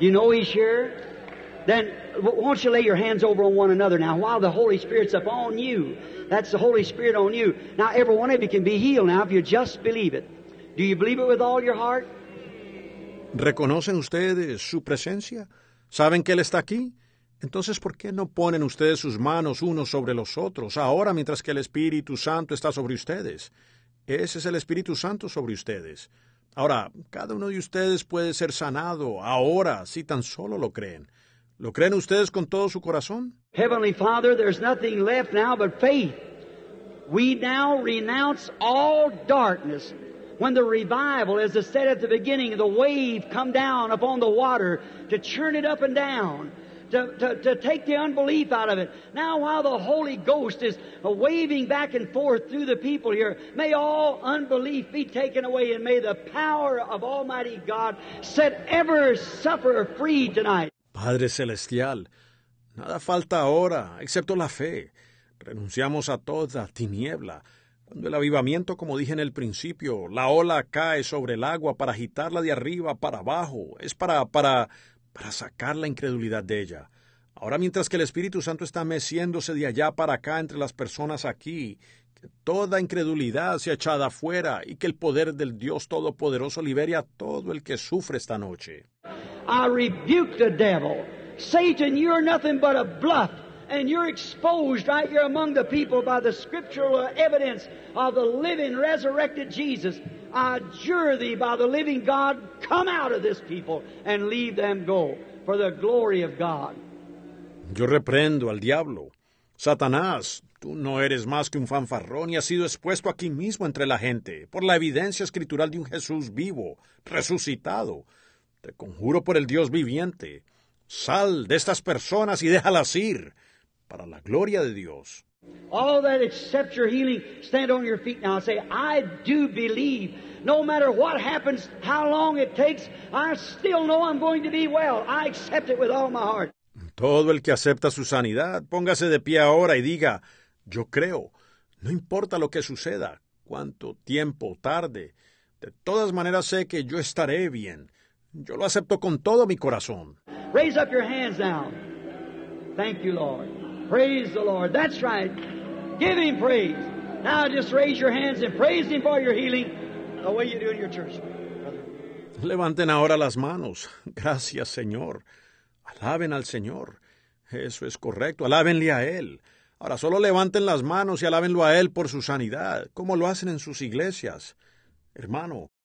You know he's here? Then won't you lay your hands over on one another now while the Holy Spirit's upon you? That's the Holy Spirit on you. Now every one of you can be healed now if you just believe it. Do you believe it with all your heart? ¿Reconocen ustedes su presencia? ¿Saben que Él está aquí? Entonces, ¿por qué no ponen ustedes sus manos unos sobre los otros ahora mientras que el Espíritu Santo está sobre ustedes? Ese es el Espíritu Santo sobre ustedes. Ahora, cada uno de ustedes puede ser sanado ahora si tan solo lo creen. ¿Lo creen ustedes con todo su corazón? Heavenly Father, there's nothing left now but faith. We now renounce all darkness. When the revival, as I said at the beginning, the wave come down upon the water to churn it up and down to, take the unbelief out of it. Now, while the Holy Ghost is waving back and forth through the people here, may all unbelief be taken away and may the power of Almighty God set ever suffer free tonight. Padre Celestial, nada falta ahora, excepto la fe. Renunciamos a toda tiniebla. Cuando el avivamiento, como dije en el principio, la ola cae sobre el agua para agitarla de arriba para abajo, es para, para para sacar la incredulidad de ella. Ahora mientras que el Espíritu Santo está meciéndose de allá para acá entre las personas aquí, toda incredulidad sea echada afuera y que el poder del Dios Todopoderoso libere a todo el que sufre esta noche. I rebuke the devil. Satan, you're nothing but a bluff and you're exposed right here among the people by the scriptural evidence of the living, resurrected Jesus, I adjure thee by the living God, come out of this people and leave them go for the glory of God. Yo reprendo al diablo. Satanás, tú no eres más que un fanfarrón y has sido expuesto aquí mismo entre la gente por la evidencia escritural de un Jesús vivo, resucitado. Te conjuro por el Dios viviente. Sal de estas personas y déjalas ir para la gloria de Dios. All that accept your healing, stand on your feet now and say, I do believe. No matter what happens, how long it takes, I still know I'm going to be well. I accept it with all my heart. Todo el que acepta su sanidad, póngase de pie ahora y diga, yo creo. No importa lo que suceda, cuánto tiempo tarde, de todas maneras sé que yo estaré bien. Yo lo acepto con todo mi corazón. Raise up your hands now. Thank you, Lord. Praise the Lord. That's right. praise. Now just raise your hands and praise Him for your healing Levanten ahora las manos. Gracias, Señor. Alaben al Señor. Eso es correcto. Alábenle a Él. Ahora solo levanten las manos y alábenlo a Él por su sanidad, como lo hacen en sus iglesias. Hermano,